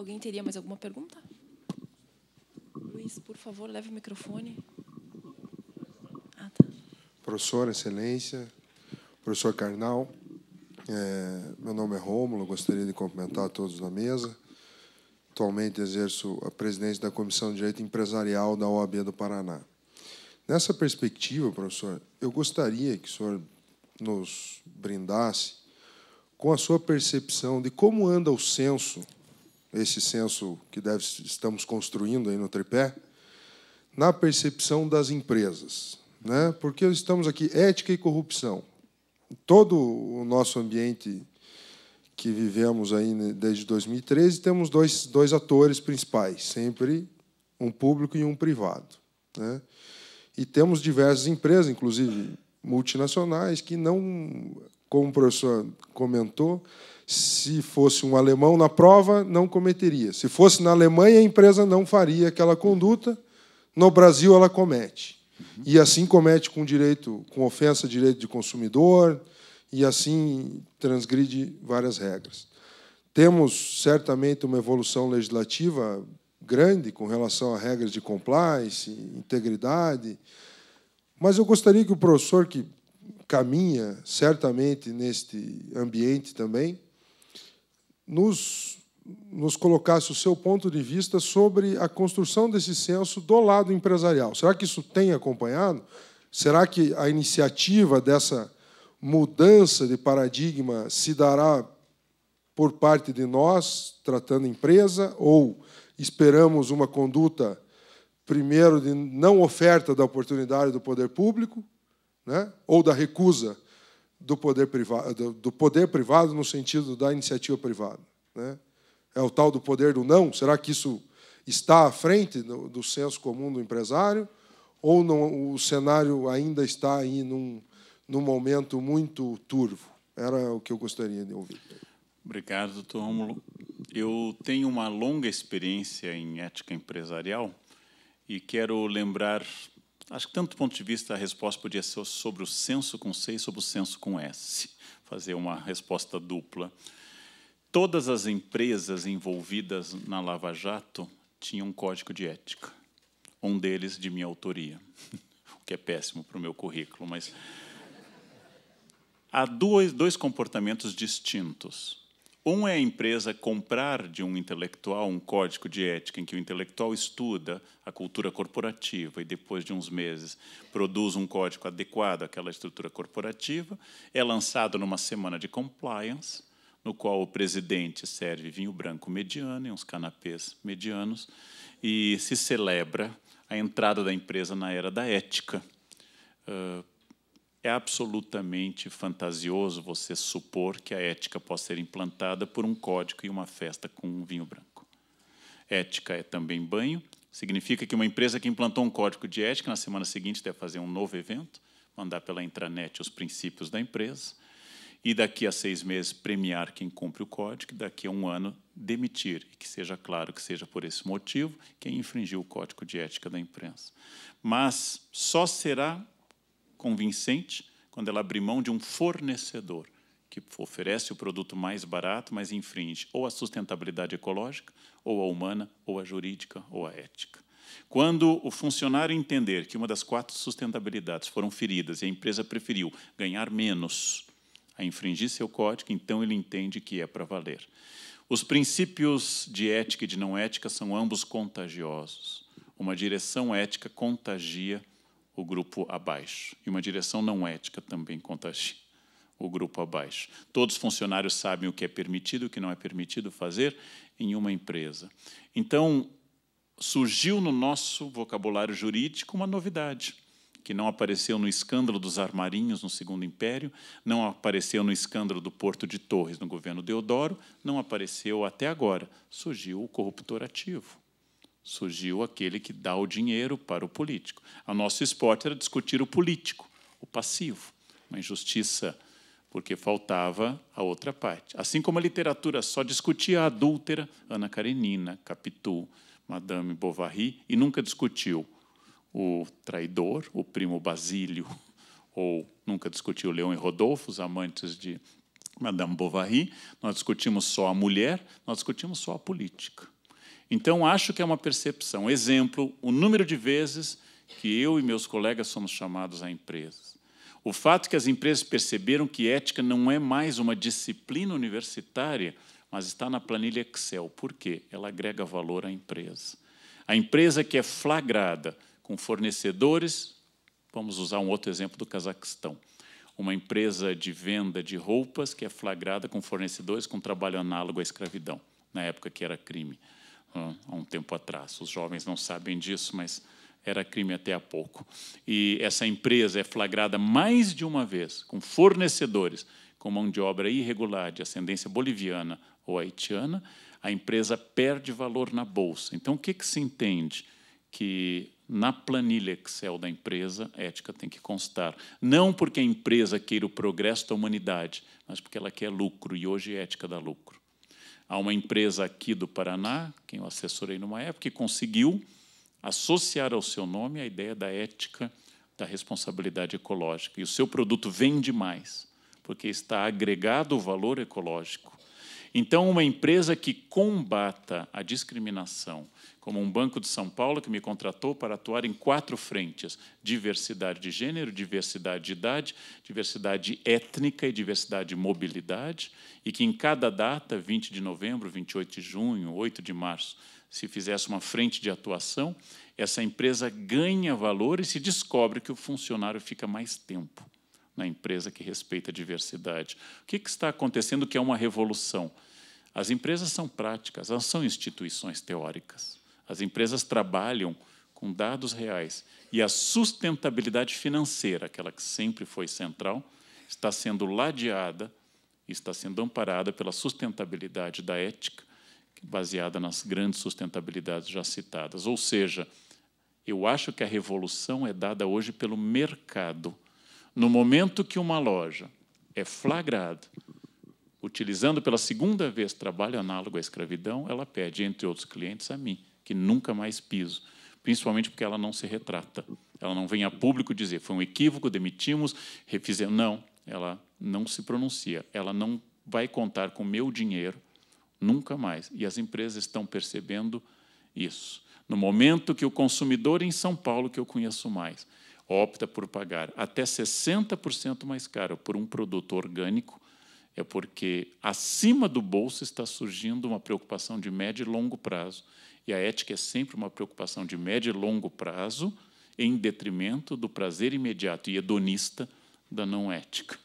Alguém teria mais alguma pergunta? Luiz, por favor, leve o microfone. Ah, tá. Professor, excelência, professor Carnal, é, meu nome é Rômulo, gostaria de cumprimentar todos na mesa. Atualmente exerço a presidência da Comissão de Direito Empresarial da OAB do Paraná. Nessa perspectiva, professor, eu gostaria que o senhor nos brindasse com a sua percepção de como anda o censo esse senso que deve, estamos construindo aí no tripé, na percepção das empresas. Né? Porque estamos aqui, ética e corrupção. Todo o nosso ambiente que vivemos aí né, desde 2013, temos dois, dois atores principais, sempre um público e um privado. Né? E temos diversas empresas, inclusive multinacionais, que não, como o professor comentou, se fosse um alemão na prova, não cometeria. Se fosse na Alemanha, a empresa não faria aquela conduta. No Brasil, ela comete. E assim comete com direito, com ofensa direito de consumidor, e assim transgride várias regras. Temos certamente uma evolução legislativa grande com relação a regras de compliance, integridade, mas eu gostaria que o professor que caminha certamente neste ambiente também nos, nos colocasse o seu ponto de vista sobre a construção desse censo do lado empresarial. Será que isso tem acompanhado? Será que a iniciativa dessa mudança de paradigma se dará por parte de nós, tratando empresa, ou esperamos uma conduta, primeiro, de não oferta da oportunidade do poder público, né? ou da recusa do poder privado, do poder privado no sentido da iniciativa privada. Né? É o tal do poder do não? Será que isso está à frente do, do senso comum do empresário? Ou não, o cenário ainda está aí num, num momento muito turvo? Era o que eu gostaria de ouvir. Obrigado, doutor Rômulo. Eu tenho uma longa experiência em ética empresarial e quero lembrar Acho que tanto do ponto de vista a resposta podia ser sobre o senso com C e sobre o senso com S, fazer uma resposta dupla. Todas as empresas envolvidas na Lava Jato tinham um código de ética, um deles de minha autoria, o que é péssimo para o meu currículo, mas há dois, dois comportamentos distintos um é a empresa comprar de um intelectual um código de ética em que o intelectual estuda a cultura corporativa e depois de uns meses produz um código adequado àquela estrutura corporativa, é lançado numa semana de compliance, no qual o presidente serve vinho branco mediano e uns canapés medianos e se celebra a entrada da empresa na era da ética. Uh, é absolutamente fantasioso você supor que a ética possa ser implantada por um código e uma festa com um vinho branco. Ética é também banho, significa que uma empresa que implantou um código de ética, na semana seguinte deve fazer um novo evento, mandar pela intranet os princípios da empresa, e daqui a seis meses premiar quem cumpre o código, e daqui a um ano demitir, e que seja claro que seja por esse motivo quem infringiu o código de ética da imprensa. Mas só será convincente quando ela abre mão de um fornecedor que oferece o produto mais barato, mas infringe ou a sustentabilidade ecológica, ou a humana, ou a jurídica, ou a ética. Quando o funcionário entender que uma das quatro sustentabilidades foram feridas e a empresa preferiu ganhar menos a infringir seu código, então ele entende que é para valer. Os princípios de ética e de não ética são ambos contagiosos. Uma direção ética contagia o grupo abaixo. E uma direção não ética também contagia o grupo abaixo. Todos os funcionários sabem o que é permitido e o que não é permitido fazer em uma empresa. Então, surgiu no nosso vocabulário jurídico uma novidade, que não apareceu no escândalo dos armarinhos no Segundo Império, não apareceu no escândalo do Porto de Torres no governo Deodoro, não apareceu até agora. Surgiu o corruptor ativo. Surgiu aquele que dá o dinheiro para o político. O nosso esporte era discutir o político, o passivo, uma injustiça, porque faltava a outra parte. Assim como a literatura só discutia a adúltera, Ana Karenina, Capitu, Madame Bovary, e nunca discutiu o traidor, o primo Basílio, ou nunca discutiu Leão e Rodolfo, os amantes de Madame Bovary, nós discutimos só a mulher, nós discutimos só a política. Então, acho que é uma percepção. Exemplo, o número de vezes que eu e meus colegas somos chamados a empresas. O fato que as empresas perceberam que ética não é mais uma disciplina universitária, mas está na planilha Excel. Por quê? Ela agrega valor à empresa. A empresa que é flagrada com fornecedores, vamos usar um outro exemplo do Cazaquistão. Uma empresa de venda de roupas que é flagrada com fornecedores com trabalho análogo à escravidão, na época que era crime há um tempo atrás. Os jovens não sabem disso, mas era crime até há pouco. E essa empresa é flagrada mais de uma vez com fornecedores com mão de obra irregular de ascendência boliviana ou haitiana, a empresa perde valor na bolsa. Então, o que, que se entende? Que na planilha Excel da empresa, a ética tem que constar. Não porque a empresa queira o progresso da humanidade, mas porque ela quer lucro, e hoje é ética dá lucro a uma empresa aqui do Paraná, quem eu assessorei numa época, que conseguiu associar ao seu nome a ideia da ética da responsabilidade ecológica. E o seu produto vende mais, porque está agregado o valor ecológico então, uma empresa que combata a discriminação, como um Banco de São Paulo que me contratou para atuar em quatro frentes: diversidade de gênero, diversidade de idade, diversidade étnica e diversidade de mobilidade, e que em cada data, 20 de novembro, 28 de junho, 8 de março, se fizesse uma frente de atuação, essa empresa ganha valor e se descobre que o funcionário fica mais tempo na empresa que respeita a diversidade. O que, está acontecendo que é uma revolução? As empresas são práticas, elas são instituições teóricas. As empresas trabalham com dados reais. E a sustentabilidade financeira, aquela que sempre foi central, está sendo ladeada, está sendo amparada pela sustentabilidade da ética, baseada nas grandes sustentabilidades já citadas. Ou seja, eu acho que a revolução é dada hoje pelo mercado. No momento que uma loja é flagrada utilizando pela segunda vez trabalho análogo à escravidão, ela pede, entre outros clientes, a mim, que nunca mais piso, principalmente porque ela não se retrata. Ela não vem a público dizer foi um equívoco, demitimos, refizemos. Não, ela não se pronuncia, ela não vai contar com meu dinheiro nunca mais. E as empresas estão percebendo isso. No momento que o consumidor em São Paulo, que eu conheço mais, opta por pagar até 60% mais caro por um produto orgânico é porque acima do bolso está surgindo uma preocupação de médio e longo prazo. E a ética é sempre uma preocupação de médio e longo prazo, em detrimento do prazer imediato e hedonista da não ética.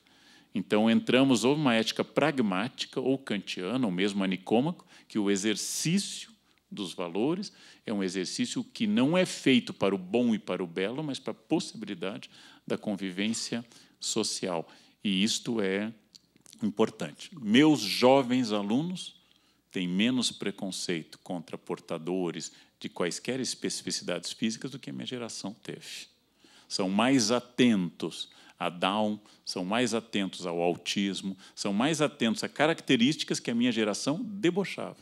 Então, entramos ou numa ética pragmática, ou kantiana, ou mesmo anicômaco, que o exercício dos valores é um exercício que não é feito para o bom e para o belo, mas para a possibilidade da convivência social. E isto é importante. Meus jovens alunos têm menos preconceito contra portadores de quaisquer especificidades físicas do que a minha geração teve. São mais atentos a Down, são mais atentos ao autismo, são mais atentos a características que a minha geração debochava.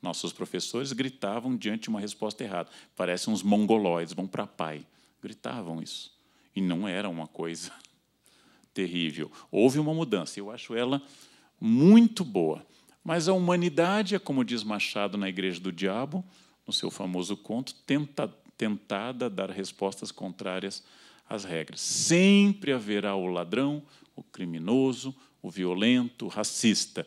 Nossos professores gritavam diante de uma resposta errada. Parecem uns mongoloides, vão para pai. Gritavam isso. E não era uma coisa terrível. Houve uma mudança, eu acho ela muito boa. Mas a humanidade é, como diz Machado na Igreja do Diabo, no seu famoso conto, tenta, tentada a dar respostas contrárias às regras. Sempre haverá o ladrão, o criminoso, o violento, o racista.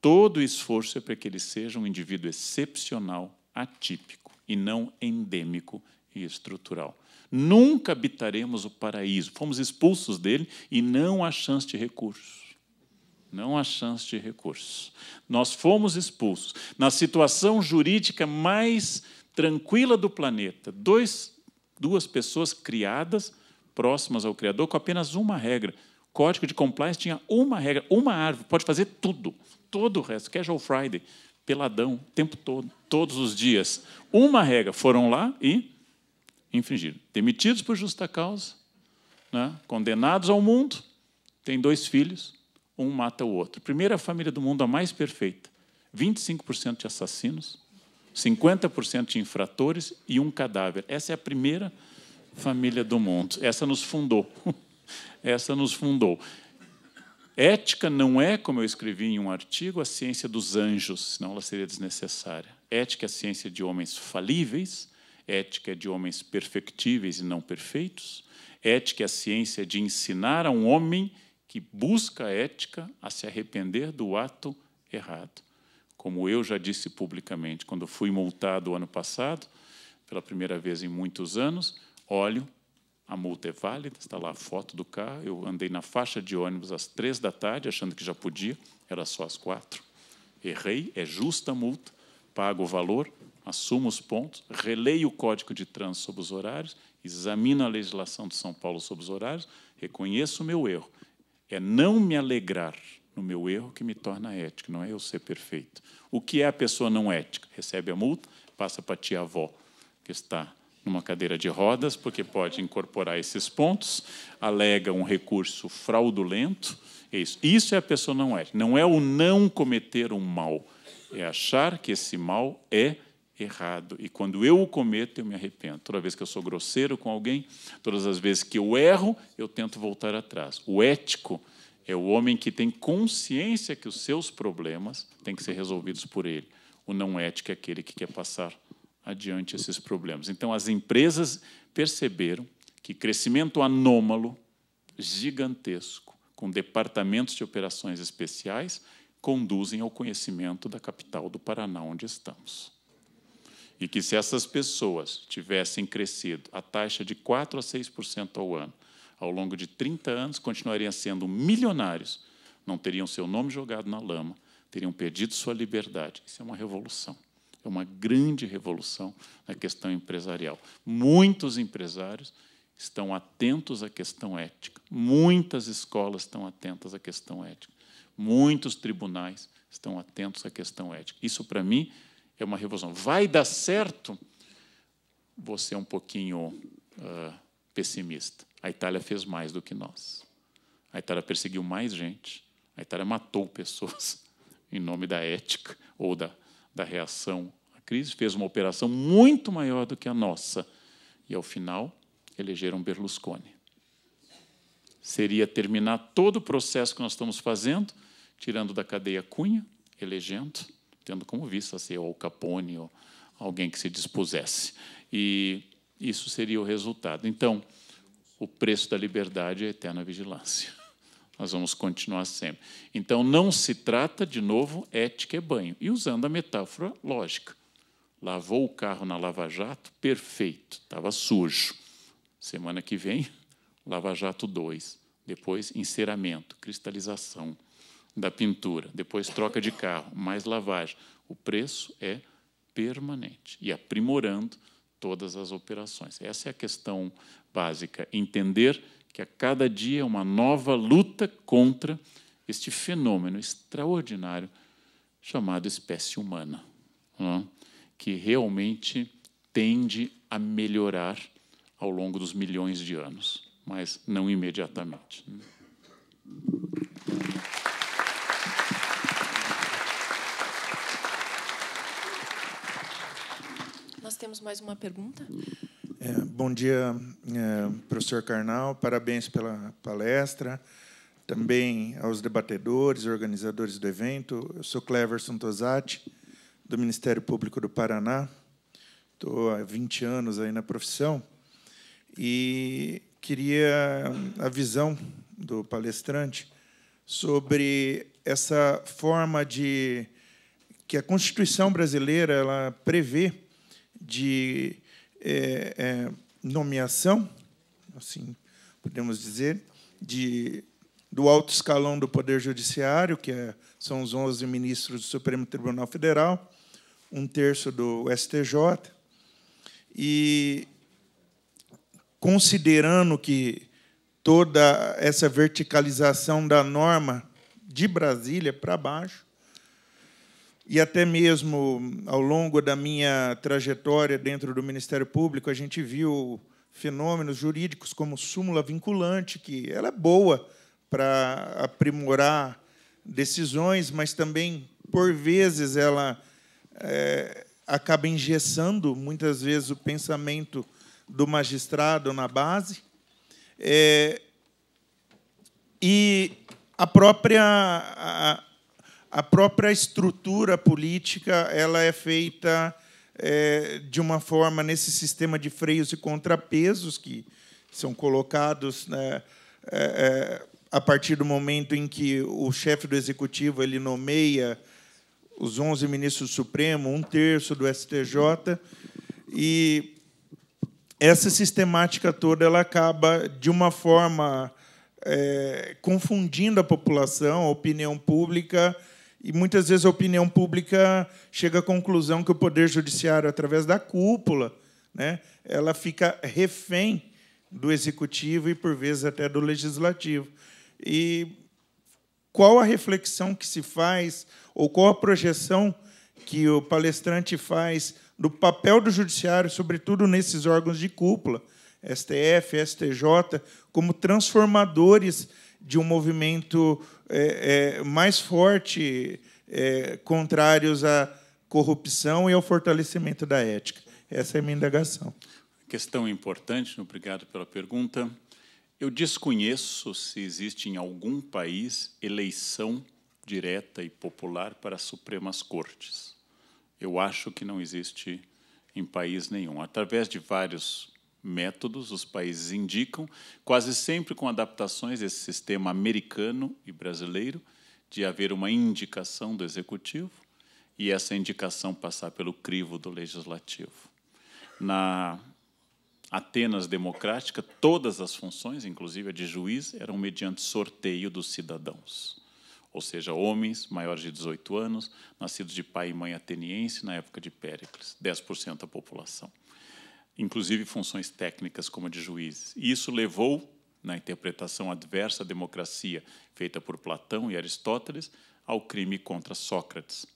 Todo o esforço é para que ele seja um indivíduo excepcional, atípico, e não endêmico e estrutural nunca habitaremos o paraíso. Fomos expulsos dele e não há chance de recurso. Não há chance de recurso. Nós fomos expulsos. Na situação jurídica mais tranquila do planeta, dois, duas pessoas criadas próximas ao Criador com apenas uma regra. O Código de Compliance tinha uma regra, uma árvore, pode fazer tudo, todo o resto. Casual Friday, peladão, o tempo todo, todos os dias. Uma regra, foram lá e infringiram. Demitidos por justa causa, né? condenados ao mundo, tem dois filhos, um mata o outro. Primeira família do mundo, a mais perfeita. 25% de assassinos, 50% de infratores e um cadáver. Essa é a primeira família do mundo. Essa nos fundou. Essa nos fundou. Ética não é, como eu escrevi em um artigo, a ciência dos anjos, senão ela seria desnecessária. Ética é a ciência de homens falíveis, ética de homens perfectíveis e não perfeitos, ética é a ciência de ensinar a um homem que busca a ética a se arrepender do ato errado. Como eu já disse publicamente, quando fui multado ano passado, pela primeira vez em muitos anos, olho, a multa é válida, está lá a foto do carro. Eu andei na faixa de ônibus às três da tarde, achando que já podia, era só às quatro. Errei, é justa a multa, pago o valor, assumo os pontos, releio o Código de Trânsito sobre os horários, examino a legislação de São Paulo sobre os horários, reconheço o meu erro. É não me alegrar no meu erro que me torna ético, não é eu ser perfeito. O que é a pessoa não ética? Recebe a multa, passa para a tia-avó, que está numa cadeira de rodas, porque pode incorporar esses pontos, alega um recurso fraudulento. É isso. isso é a pessoa não ética. Não é o não cometer um mal, é achar que esse mal é errado. E quando eu o cometo, eu me arrependo. Toda vez que eu sou grosseiro com alguém, todas as vezes que eu erro, eu tento voltar atrás. O ético é o homem que tem consciência que os seus problemas têm que ser resolvidos por ele. O não ético é aquele que quer passar adiante esses problemas. Então, as empresas perceberam que crescimento anômalo, gigantesco, com departamentos de operações especiais, conduzem ao conhecimento da capital do Paraná, onde estamos. E que se essas pessoas tivessem crescido a taxa de 4 a 6% ao ano, ao longo de 30 anos, continuariam sendo milionários, não teriam seu nome jogado na lama, teriam perdido sua liberdade. Isso é uma revolução. É uma grande revolução na questão empresarial. Muitos empresários estão atentos à questão ética. Muitas escolas estão atentas à questão ética. Muitos tribunais estão atentos à questão ética. Isso, para mim, é uma revolução. Vai dar certo? Você é um pouquinho uh, pessimista. A Itália fez mais do que nós. A Itália perseguiu mais gente. A Itália matou pessoas em nome da ética ou da, da reação à crise. Fez uma operação muito maior do que a nossa. E, ao final, elegeram Berlusconi. Seria terminar todo o processo que nós estamos fazendo, tirando da cadeia Cunha, elegendo, tendo como visto, a ser o Capone ou alguém que se dispusesse. E isso seria o resultado. Então, o preço da liberdade é a eterna vigilância. Nós vamos continuar sempre. Então, não se trata, de novo, ética é banho. E usando a metáfora lógica. Lavou o carro na Lava Jato, perfeito, estava sujo. Semana que vem, Lava Jato 2. Depois, enceramento, cristalização da pintura, depois troca de carro, mais lavagem. O preço é permanente e aprimorando todas as operações. Essa é a questão básica, entender que a cada dia é uma nova luta contra este fenômeno extraordinário chamado espécie humana, né, que realmente tende a melhorar ao longo dos milhões de anos, mas não imediatamente. Né. Nós temos mais uma pergunta. É, bom dia, é, professor Carnal. Parabéns pela palestra. Também aos debatedores, organizadores do evento. Eu sou Cleverson Tosati, do Ministério Público do Paraná. Estou há 20 anos aí na profissão. E queria a visão do palestrante sobre essa forma de que a Constituição brasileira ela prevê de é, é, nomeação, assim podemos dizer, de, do alto escalão do Poder Judiciário, que é, são os 11 ministros do Supremo Tribunal Federal, um terço do STJ, e considerando que toda essa verticalização da norma de Brasília para baixo e até mesmo ao longo da minha trajetória dentro do Ministério Público, a gente viu fenômenos jurídicos como súmula vinculante, que ela é boa para aprimorar decisões, mas também, por vezes, ela é, acaba engessando, muitas vezes, o pensamento do magistrado na base. É, e a própria a, a própria estrutura política ela é feita é, de uma forma nesse sistema de freios e contrapesos que são colocados né, é, é a partir do momento em que o chefe do executivo ele nomeia os 11 ministros do Supremo, um terço do STJ, e essa sistemática toda ela acaba de uma forma é, confundindo a população, a opinião pública, e muitas vezes a opinião pública chega à conclusão que o poder judiciário, através da cúpula, né, ela fica refém do executivo e por vezes até do legislativo. E qual a reflexão que se faz ou qual a projeção que o palestrante faz do papel do judiciário, sobretudo nesses órgãos de cúpula, STF, STJ, como transformadores de um movimento é, é, mais forte é, contrários à corrupção e ao fortalecimento da ética. Essa é a minha indagação. Questão importante, obrigado pela pergunta. Eu desconheço se existe em algum país eleição direta e popular para as Supremas Cortes. Eu acho que não existe em país nenhum. Através de vários métodos, os países indicam, quase sempre com adaptações desse sistema americano e brasileiro, de haver uma indicação do executivo e essa indicação passar pelo crivo do legislativo. Na Atenas democrática, todas as funções, inclusive a de juiz, eram mediante sorteio dos cidadãos. Ou seja, homens maiores de 18 anos, nascidos de pai e mãe ateniense na época de Péricles, 10% da população inclusive funções técnicas como a de juízes. E isso levou, na interpretação adversa à democracia feita por Platão e Aristóteles, ao crime contra Sócrates,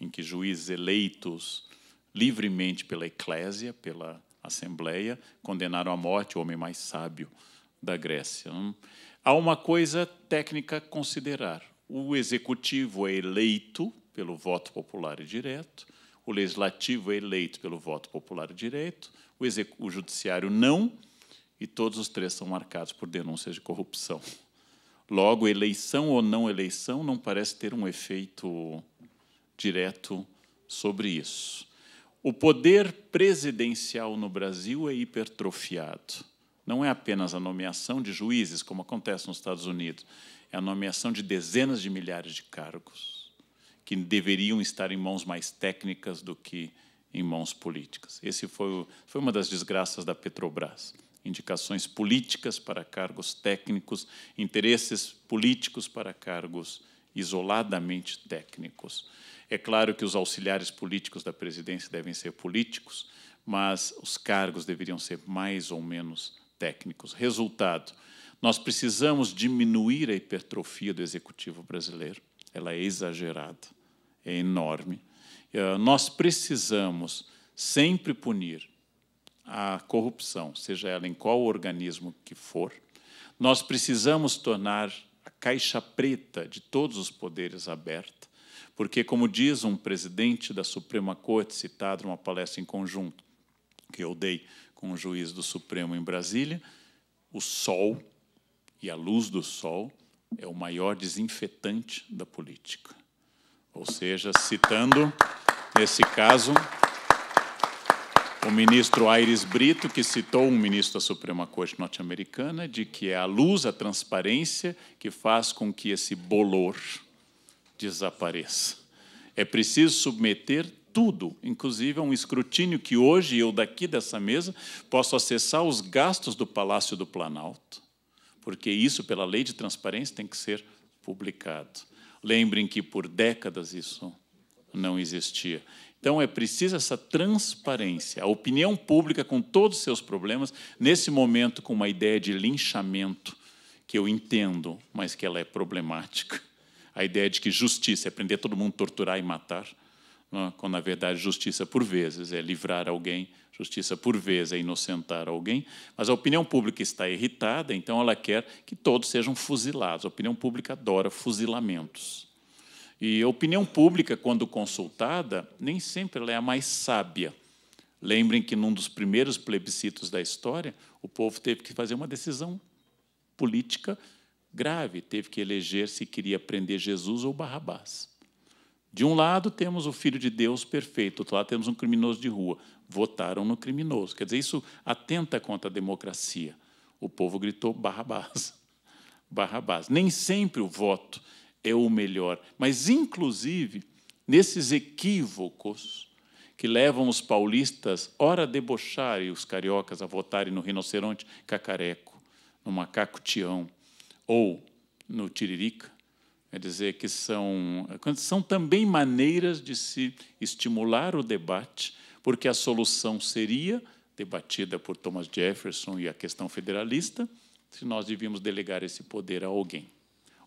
em que juízes eleitos livremente pela eclésia, pela assembleia, condenaram à morte o homem mais sábio da Grécia. Hum, há uma coisa técnica a considerar. O executivo é eleito pelo voto popular e direto, o legislativo é eleito pelo voto popular e direto, o, o judiciário não, e todos os três são marcados por denúncias de corrupção. Logo, eleição ou não eleição não parece ter um efeito direto sobre isso. O poder presidencial no Brasil é hipertrofiado. Não é apenas a nomeação de juízes, como acontece nos Estados Unidos, é a nomeação de dezenas de milhares de cargos que deveriam estar em mãos mais técnicas do que em mãos políticas. Esse foi, foi uma das desgraças da Petrobras. Indicações políticas para cargos técnicos, interesses políticos para cargos isoladamente técnicos. É claro que os auxiliares políticos da presidência devem ser políticos, mas os cargos deveriam ser mais ou menos técnicos. Resultado: nós precisamos diminuir a hipertrofia do executivo brasileiro. Ela é exagerada, é enorme eh, nós precisamos sempre punir a corrupção, seja ela em qual organismo que for. Nós precisamos tornar a caixa preta de todos os poderes aberta, porque, como diz um presidente da Suprema Corte, citado numa palestra em conjunto que eu dei com um juiz do Supremo em Brasília, o sol e a luz do sol é o maior desinfetante da política. Ou seja, citando. Nesse caso, o ministro Aires Brito, que citou um ministro da Suprema Corte norte-americana, de que é a luz, a transparência, que faz com que esse bolor desapareça. É preciso submeter tudo, inclusive a um escrutínio que hoje eu, daqui dessa mesa, posso acessar os gastos do Palácio do Planalto, porque isso, pela lei de transparência, tem que ser publicado. Lembrem que por décadas isso não existia. Então é preciso essa transparência. A opinião pública, com todos os seus problemas, nesse momento, com uma ideia de linchamento, que eu entendo, mas que ela é problemática. A ideia de que justiça é prender todo mundo, torturar e matar, é? quando, na verdade, justiça, por vezes, é livrar alguém, justiça, por vezes, é inocentar alguém. Mas a opinião pública está irritada, então ela quer que todos sejam fuzilados. A opinião pública adora fuzilamentos. E a opinião pública, quando consultada, nem sempre ela é a mais sábia. Lembrem que num dos primeiros plebiscitos da história, o povo teve que fazer uma decisão política grave, teve que eleger se queria prender Jesus ou Barrabás. De um lado temos o filho de Deus perfeito, do outro lado temos um criminoso de rua. Votaram no criminoso. Quer dizer, isso atenta contra a democracia. O povo gritou Barrabás. Barrabás. Nem sempre o voto é o melhor. Mas, inclusive, nesses equívocos que levam os paulistas, ora a debochar e os cariocas a votarem no rinoceronte cacareco, no macaco tião ou no tiririca, quer é dizer que são, são também maneiras de se estimular o debate, porque a solução seria, debatida por Thomas Jefferson e a questão federalista, se nós devíamos delegar esse poder a alguém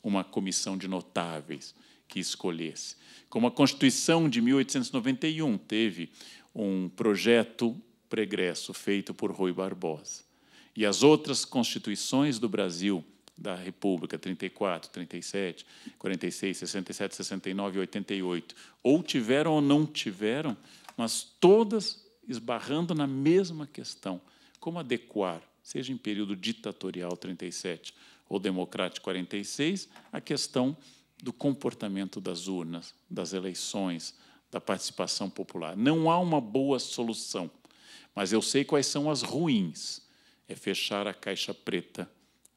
uma comissão de notáveis que escolhesse. Como a Constituição de 1891 teve um projeto pregresso feito por Rui Barbosa, e as outras constituições do Brasil, da República, 34, 37, 46, 67, 69 e 88, ou tiveram ou não tiveram, mas todas esbarrando na mesma questão: como adequar, seja em período ditatorial 37, ou Democrático 46, a questão do comportamento das urnas, das eleições, da participação popular. Não há uma boa solução, mas eu sei quais são as ruins. É fechar a caixa preta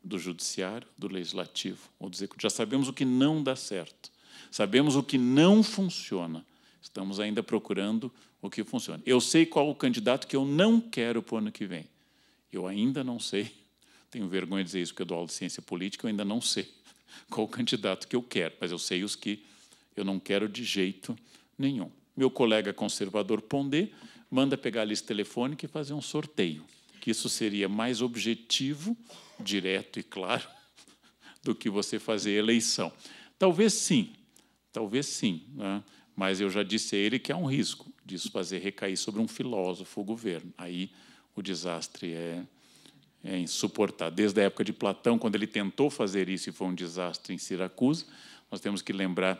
do judiciário, do legislativo ou do executivo. Já sabemos o que não dá certo. Sabemos o que não funciona. Estamos ainda procurando o que funciona. Eu sei qual o candidato que eu não quero para o ano que vem. Eu ainda não sei tenho vergonha de dizer isso, porque eu dou aula de ciência política, eu ainda não sei qual candidato que eu quero, mas eu sei os que eu não quero de jeito nenhum. Meu colega conservador Pondé manda pegar a lista telefônica e fazer um sorteio, que isso seria mais objetivo, direto e claro, do que você fazer eleição. Talvez sim, talvez sim, né? mas eu já disse a ele que há um risco disso fazer recair sobre um filósofo o governo. Aí o desastre é é insuportável. Desde a época de Platão, quando ele tentou fazer isso e foi um desastre em Siracusa, nós temos que lembrar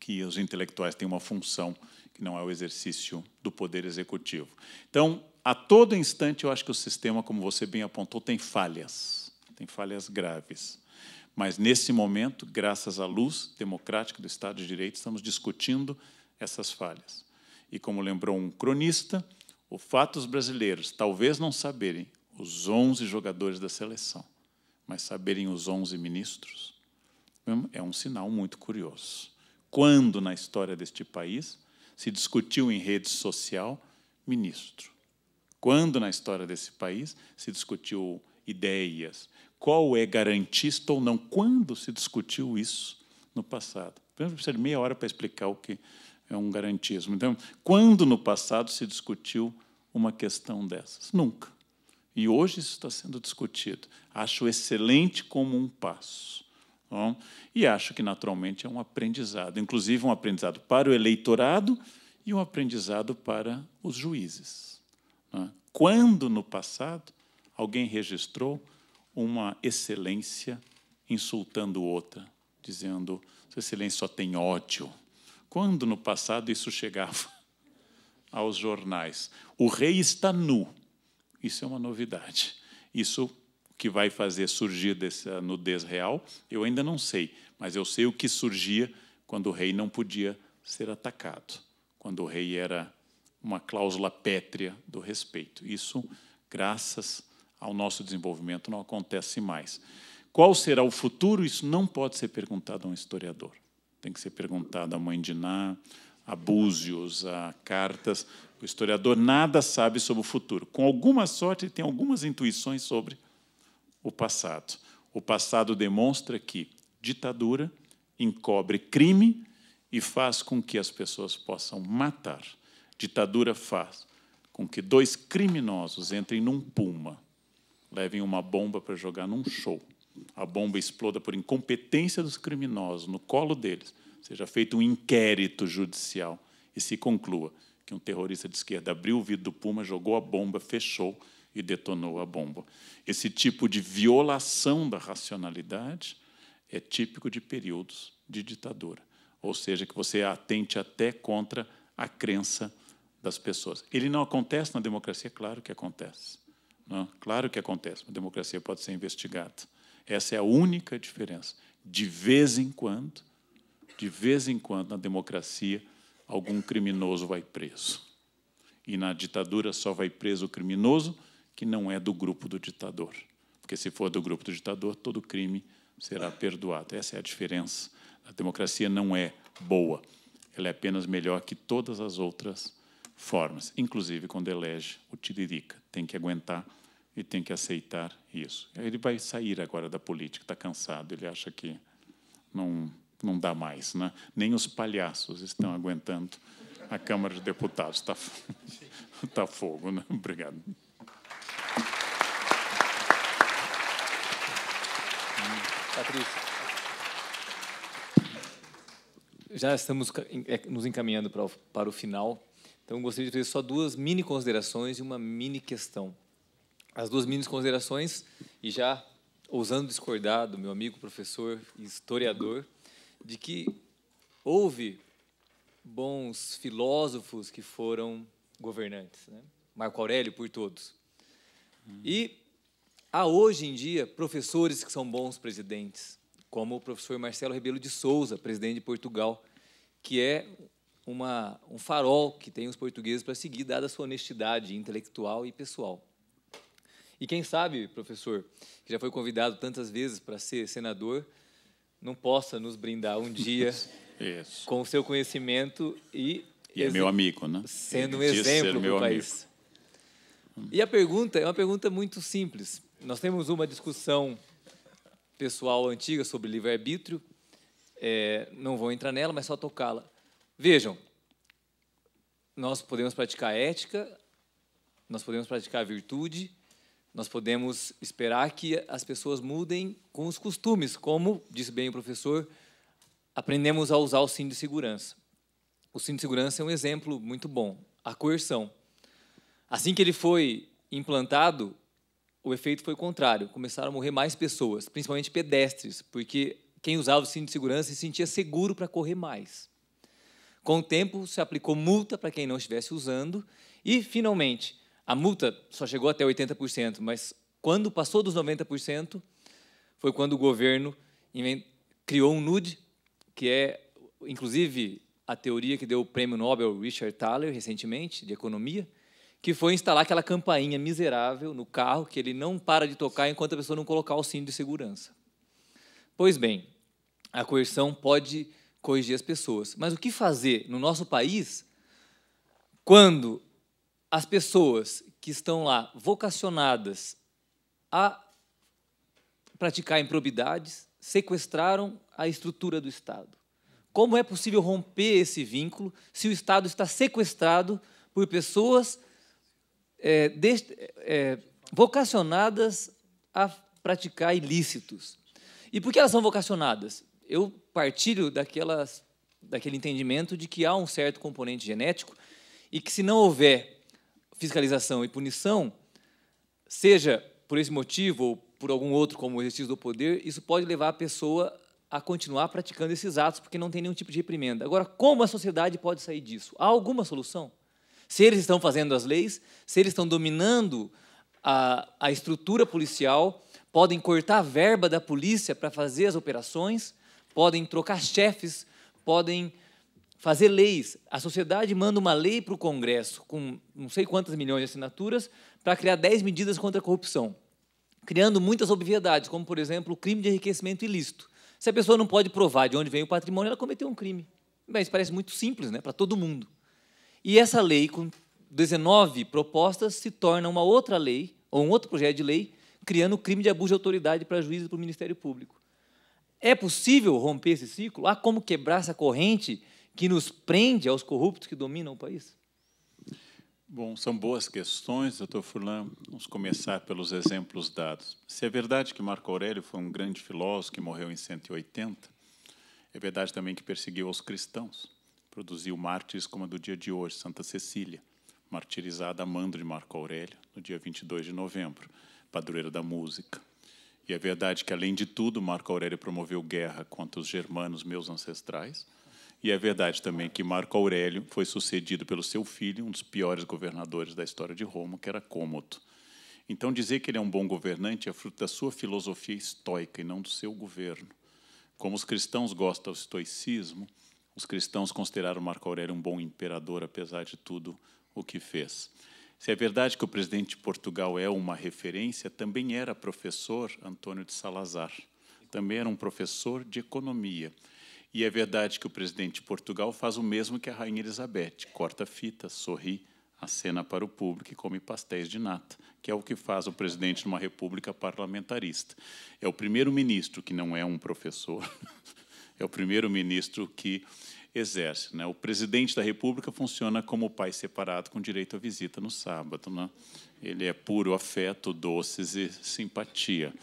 que os intelectuais têm uma função que não é o exercício do poder executivo. Então, a todo instante, eu acho que o sistema, como você bem apontou, tem falhas, tem falhas graves. Mas, nesse momento, graças à luz democrática do Estado de Direito, estamos discutindo essas falhas. E, como lembrou um cronista, o fato dos brasileiros talvez não saberem os 11 jogadores da seleção, mas saberem os 11 ministros é um sinal muito curioso. Quando na história deste país se discutiu em rede social ministro? Quando na história desse país se discutiu ideias? Qual é garantista ou não? Quando se discutiu isso no passado? Primeiro então, precisa de meia hora para explicar o que é um garantismo. Então, quando no passado se discutiu uma questão dessas? Nunca. E hoje isso está sendo discutido. Acho excelente como um passo. Não? Tá e acho que, naturalmente, é um aprendizado, inclusive um aprendizado para o eleitorado e um aprendizado para os juízes. Tá? Quando, no passado, alguém registrou uma excelência insultando outra, dizendo sua excelência só tem ódio. Quando, no passado, isso chegava aos jornais? O rei está nu. Isso é uma novidade. Isso que vai fazer surgir dessa nudez real, eu ainda não sei, mas eu sei o que surgia quando o rei não podia ser atacado, quando o rei era uma cláusula pétrea do respeito. Isso, graças ao nosso desenvolvimento, não acontece mais. Qual será o futuro? Isso não pode ser perguntado a um historiador. Tem que ser perguntado a Mãe de Ná, a Búzios, a Cartas, o historiador nada sabe sobre o futuro. Com alguma sorte, ele tem algumas intuições sobre o passado. O passado demonstra que ditadura encobre crime e faz com que as pessoas possam matar. Ditadura faz com que dois criminosos entrem num puma, levem uma bomba para jogar num show. A bomba exploda por incompetência dos criminosos no colo deles, seja feito um inquérito judicial e se conclua que um terrorista de esquerda abriu o vidro do Puma, jogou a bomba, fechou e detonou a bomba. Esse tipo de violação da racionalidade é típico de períodos de ditadura, ou seja, que você atente até contra a crença das pessoas. Ele não acontece na democracia? Claro que acontece. Não? É? Claro que acontece. A democracia pode ser investigada. Essa é a única diferença. De vez em quando, de vez em quando, na democracia, algum criminoso vai preso. E na ditadura só vai preso o criminoso que não é do grupo do ditador. Porque se for do grupo do ditador, todo crime será perdoado. Essa é a diferença. A democracia não é boa, ela é apenas melhor que todas as outras formas, inclusive quando elege o Tiririca. Tem que aguentar e tem que aceitar isso. Ele vai sair agora da política, está cansado, ele acha que não não dá mais, né? nem os palhaços estão aguentando. A Câmara de Deputados está tá fogo. Né? Obrigado. Patrícia. Já estamos é, nos encaminhando para o, para o final, então gostaria de fazer só duas mini considerações e uma mini questão. As duas mini considerações, e já ousando discordar do meu amigo professor e historiador, de que houve bons filósofos que foram governantes, né? Marco Aurélio por todos. Uhum. E há hoje em dia professores que são bons presidentes, como o professor Marcelo Rebelo de Souza, presidente de Portugal, que é uma, um farol que tem os portugueses para seguir, dada a sua honestidade intelectual e pessoal. E quem sabe, professor, que já foi convidado tantas vezes para ser senador, não possa nos brindar um dia Isso. com o seu conhecimento e. E é meu amigo, né? Sendo um é exemplo para o país. E a pergunta é uma pergunta muito simples. Nós temos uma discussão pessoal antiga sobre livre-arbítrio. É, não vou entrar nela, mas só tocá-la. Vejam, nós podemos praticar ética, nós podemos praticar virtude, nós podemos esperar que as pessoas mudem com os costumes, como disse bem o professor, aprendemos a usar o cinto de segurança. O cinto de segurança é um exemplo muito bom, a coerção. Assim que ele foi implantado, o efeito foi contrário. Começaram a morrer mais pessoas, principalmente pedestres, porque quem usava o cinto de segurança se sentia seguro para correr mais. Com o tempo, se aplicou multa para quem não estivesse usando e, finalmente, a multa só chegou até 80%, mas quando passou dos 90%, foi quando o governo criou um nude, que é, inclusive, a teoria que deu o prêmio Nobel Richard Thaler recentemente, de economia, que foi instalar aquela campainha miserável no carro que ele não para de tocar enquanto a pessoa não colocar o cinto de segurança. Pois bem, a coerção pode corrigir as pessoas, mas o que fazer no nosso país quando as pessoas que estão lá vocacionadas a praticar improbidades sequestraram a estrutura do Estado. Como é possível romper esse vínculo se o Estado está sequestrado por pessoas é, é, vocacionadas a praticar ilícitos? E por que elas são vocacionadas? Eu partilho daquelas, daquele entendimento de que há um certo componente genético e que, se não houver fiscalização e punição, seja por esse motivo ou por algum outro, como o exercício do poder, isso pode levar a pessoa a continuar praticando esses atos, porque não tem nenhum tipo de reprimenda. Agora, como a sociedade pode sair disso? Há alguma solução? Se eles estão fazendo as leis, se eles estão dominando a, a estrutura policial, podem cortar a verba da polícia para fazer as operações, podem trocar chefes, podem fazer leis. A sociedade manda uma lei para o Congresso com não sei quantas milhões de assinaturas para criar 10 medidas contra a corrupção, criando muitas obviedades, como, por exemplo, o crime de enriquecimento ilícito. Se a pessoa não pode provar de onde vem o patrimônio, ela cometeu um crime. Bem, isso parece muito simples né, para todo mundo. E essa lei, com 19 propostas, se torna uma outra lei, ou um outro projeto de lei, criando o crime de abuso de autoridade para juízes e para o Ministério Público. É possível romper esse ciclo? Há como quebrar essa corrente que nos prende aos corruptos que dominam o país? Bom, são boas questões, doutor Furlan. Vamos começar pelos exemplos dados. Se é verdade que Marco Aurélio foi um grande filósofo que morreu em 180, é verdade também que perseguiu os cristãos. Produziu mártires como a do dia de hoje, Santa Cecília, martirizada a mando de Marco Aurélio, no dia 22 de novembro, padroeira da música. E é verdade que, além de tudo, Marco Aurélio promoveu guerra contra os germanos, meus ancestrais, e é verdade também que Marco Aurélio foi sucedido pelo seu filho, um dos piores governadores da história de Roma, que era Cômodo. Então, dizer que ele é um bom governante é fruto da sua filosofia estoica e não do seu governo. Como os cristãos gostam do estoicismo, os cristãos consideraram Marco Aurélio um bom imperador, apesar de tudo o que fez. Se é verdade que o presidente de Portugal é uma referência, também era professor Antônio de Salazar. Também era um professor de economia. E é verdade que o presidente de Portugal faz o mesmo que a rainha Elizabeth: corta fita, sorri, acena para o público e come pastéis de nata, que é o que faz o presidente numa república parlamentarista. É o primeiro-ministro que não é um professor, é o primeiro-ministro que exerce. Né? O presidente da República funciona como pai separado com direito à visita no sábado. Né? Ele é puro afeto, doces e simpatia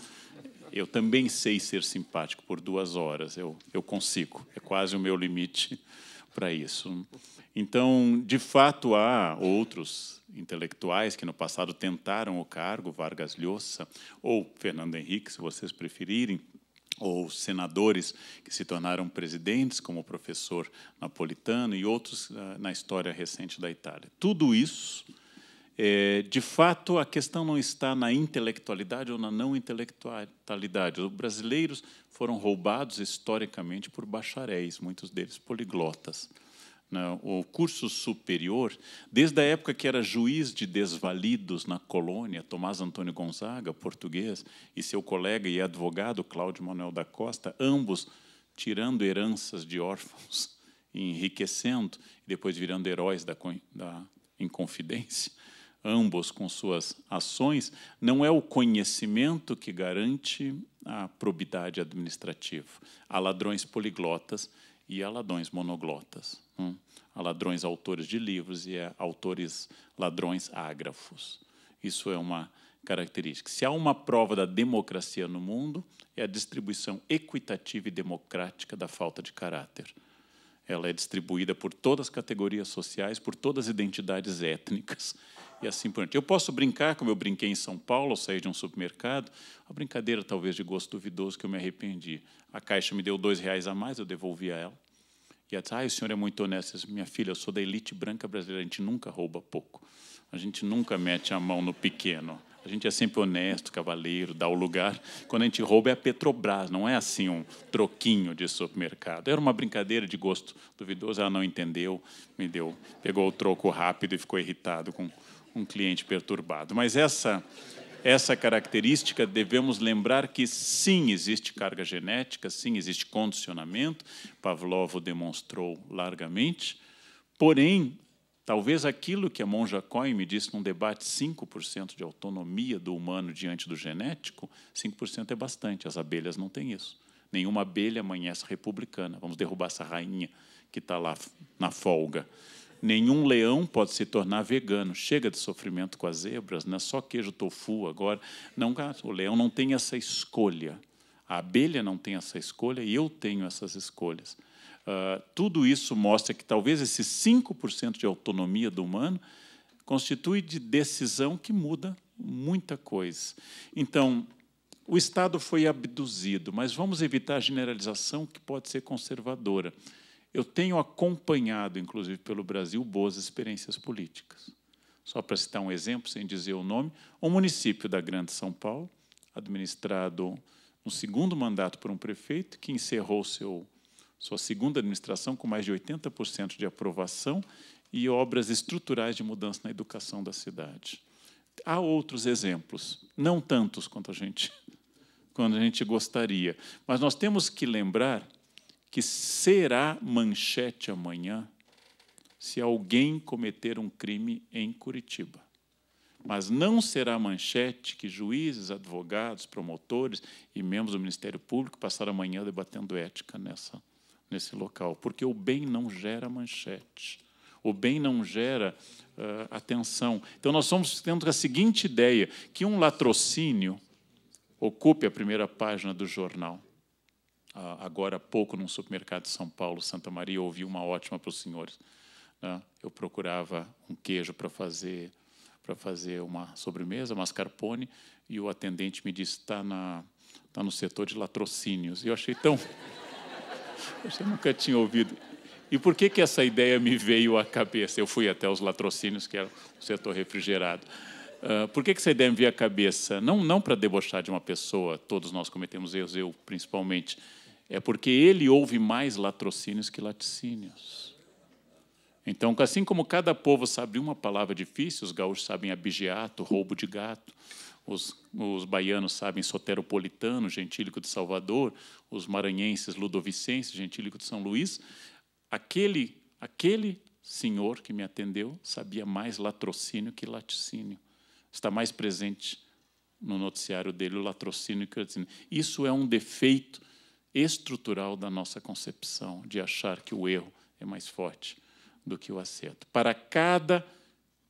eu também sei ser simpático por duas horas, eu, eu consigo, é quase o meu limite para isso. Então, de fato, há outros intelectuais que no passado tentaram o cargo, Vargas Llosa ou Fernando Henrique, se vocês preferirem, ou senadores que se tornaram presidentes, como o professor Napolitano e outros ah, na história recente da Itália. Tudo isso é, de fato, a questão não está na intelectualidade ou na não intelectualidade. Os brasileiros foram roubados historicamente por bacharéis, muitos deles poliglotas. Né? O curso superior, desde a época que era juiz de desvalidos na colônia, Tomás Antônio Gonzaga, português, e seu colega e advogado, Cláudio Manuel da Costa, ambos tirando heranças de órfãos, enriquecendo, e depois virando heróis da, da Inconfidência, ambos com suas ações, não é o conhecimento que garante a probidade administrativa. Há ladrões poliglotas e há ladrões monoglotas. Hum? Há ladrões autores de livros e há autores ladrões ágrafos. Isso é uma característica. Se há uma prova da democracia no mundo, é a distribuição equitativa e democrática da falta de caráter. Ela é distribuída por todas as categorias sociais, por todas as identidades étnicas e assim por diante. Eu posso brincar, como eu brinquei em São Paulo, ao sair de um supermercado, uma brincadeira talvez de gosto duvidoso que eu me arrependi. A caixa me deu dois reais a mais, eu devolvi a ela. E ela disse, ah, o senhor é muito honesto. Disse, Minha filha, eu sou da elite branca brasileira, a gente nunca rouba pouco. A gente nunca mete a mão no pequeno. A gente é sempre honesto, cavaleiro, dá o lugar. Quando a gente rouba é a Petrobras, não é assim um troquinho de supermercado. Era uma brincadeira de gosto duvidoso, ela não entendeu, me deu, pegou o troco rápido e ficou irritado com um cliente perturbado. Mas essa, essa característica devemos lembrar que sim existe carga genética, sim existe condicionamento, Pavlov demonstrou largamente, porém, talvez aquilo que a Monja Cohen me disse num debate, 5% de autonomia do humano diante do genético, 5% é bastante, as abelhas não têm isso. Nenhuma abelha amanhece republicana, vamos derrubar essa rainha que está lá na folga nenhum leão pode se tornar vegano. Chega de sofrimento com as zebras, né? só queijo tofu agora. Não, ah, o leão não tem essa escolha. A abelha não tem essa escolha e eu tenho essas escolhas. Uh, tudo isso mostra que talvez esse 5% de autonomia do humano constitui de decisão que muda muita coisa. Então, o Estado foi abduzido, mas vamos evitar a generalização que pode ser conservadora. Eu tenho acompanhado, inclusive pelo Brasil, boas experiências políticas. Só para citar um exemplo, sem dizer o nome, um município da Grande São Paulo, administrado no segundo mandato por um prefeito, que encerrou seu, sua segunda administração com mais de 80% de aprovação e obras estruturais de mudança na educação da cidade. Há outros exemplos, não tantos quanto a gente, quanto a gente gostaria, mas nós temos que lembrar que será manchete amanhã se alguém cometer um crime em Curitiba. Mas não será manchete que juízes, advogados, promotores e membros do Ministério Público passaram amanhã debatendo ética nessa, nesse local, porque o bem não gera manchete. O bem não gera uh, atenção. Então, nós somos tendo a seguinte ideia: que um latrocínio ocupe a primeira página do jornal. Ah, agora há pouco num supermercado de São Paulo, Santa Maria, ouvi uma ótima para os senhores. Né? Eu procurava um queijo para fazer para fazer uma sobremesa, mascarpone, e o atendente me disse está na tá no setor de latrocínios. E eu achei tão eu nunca tinha ouvido. E por que que essa ideia me veio à cabeça? Eu fui até os latrocínios, que era o setor refrigerado. Uh, por que, que essa ideia me veio à cabeça? Não, não para debochar de uma pessoa, todos nós cometemos erros, eu principalmente, é porque ele ouve mais latrocínios que laticínios. Então, assim como cada povo sabe uma palavra difícil, os gaúchos sabem abigeato, roubo de gato, os, os baianos sabem soteropolitano, gentílico de Salvador, os maranhenses, ludovicenses, gentílico de São Luís, aquele, aquele senhor que me atendeu sabia mais latrocínio que laticínio. Está mais presente no noticiário dele o latrocínio que o laticínio. Isso é um defeito estrutural da nossa concepção, de achar que o erro é mais forte do que o acerto. Para cada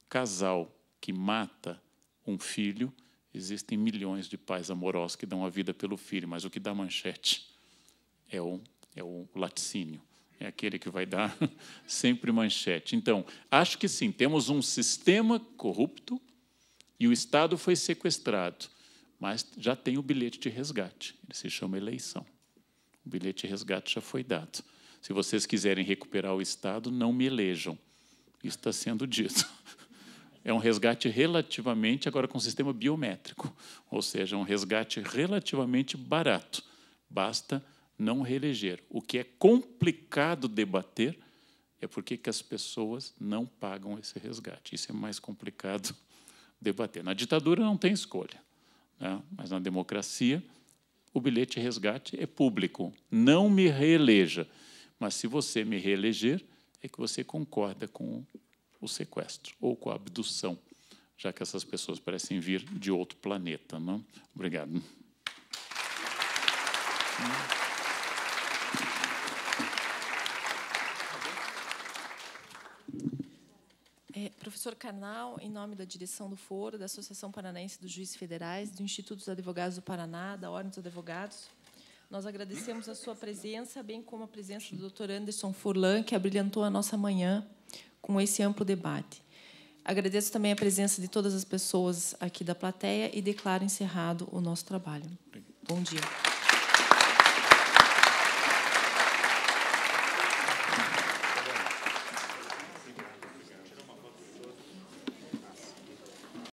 casal que mata um filho, existem milhões de pais amorosos que dão a vida pelo filho, mas o que dá manchete é o, é o laticínio, é aquele que vai dar sempre manchete. Então, acho que sim, temos um sistema corrupto e o Estado foi sequestrado, mas já tem o bilhete de resgate, ele se chama eleição. O bilhete de resgate já foi dado. Se vocês quiserem recuperar o Estado, não me elejam. Isso está sendo dito. É um resgate relativamente, agora com sistema biométrico, ou seja, um resgate relativamente barato. Basta não reeleger. O que é complicado debater é por que as pessoas não pagam esse resgate. Isso é mais complicado debater. Na ditadura não tem escolha, né? mas na democracia o bilhete resgate é público. Não me reeleja. Mas se você me reeleger, é que você concorda com o sequestro ou com a abdução, já que essas pessoas parecem vir de outro planeta. Não? Obrigado. professor Carnal, em nome da direção do Foro, da Associação Paranaense dos Juízes Federais, do Instituto dos Advogados do Paraná, da Ordem dos Advogados, nós agradecemos a sua presença, bem como a presença do Dr. Anderson Furlan, que abrilhantou a nossa manhã com esse amplo debate. Agradeço também a presença de todas as pessoas aqui da plateia e declaro encerrado o nosso trabalho. Bom dia.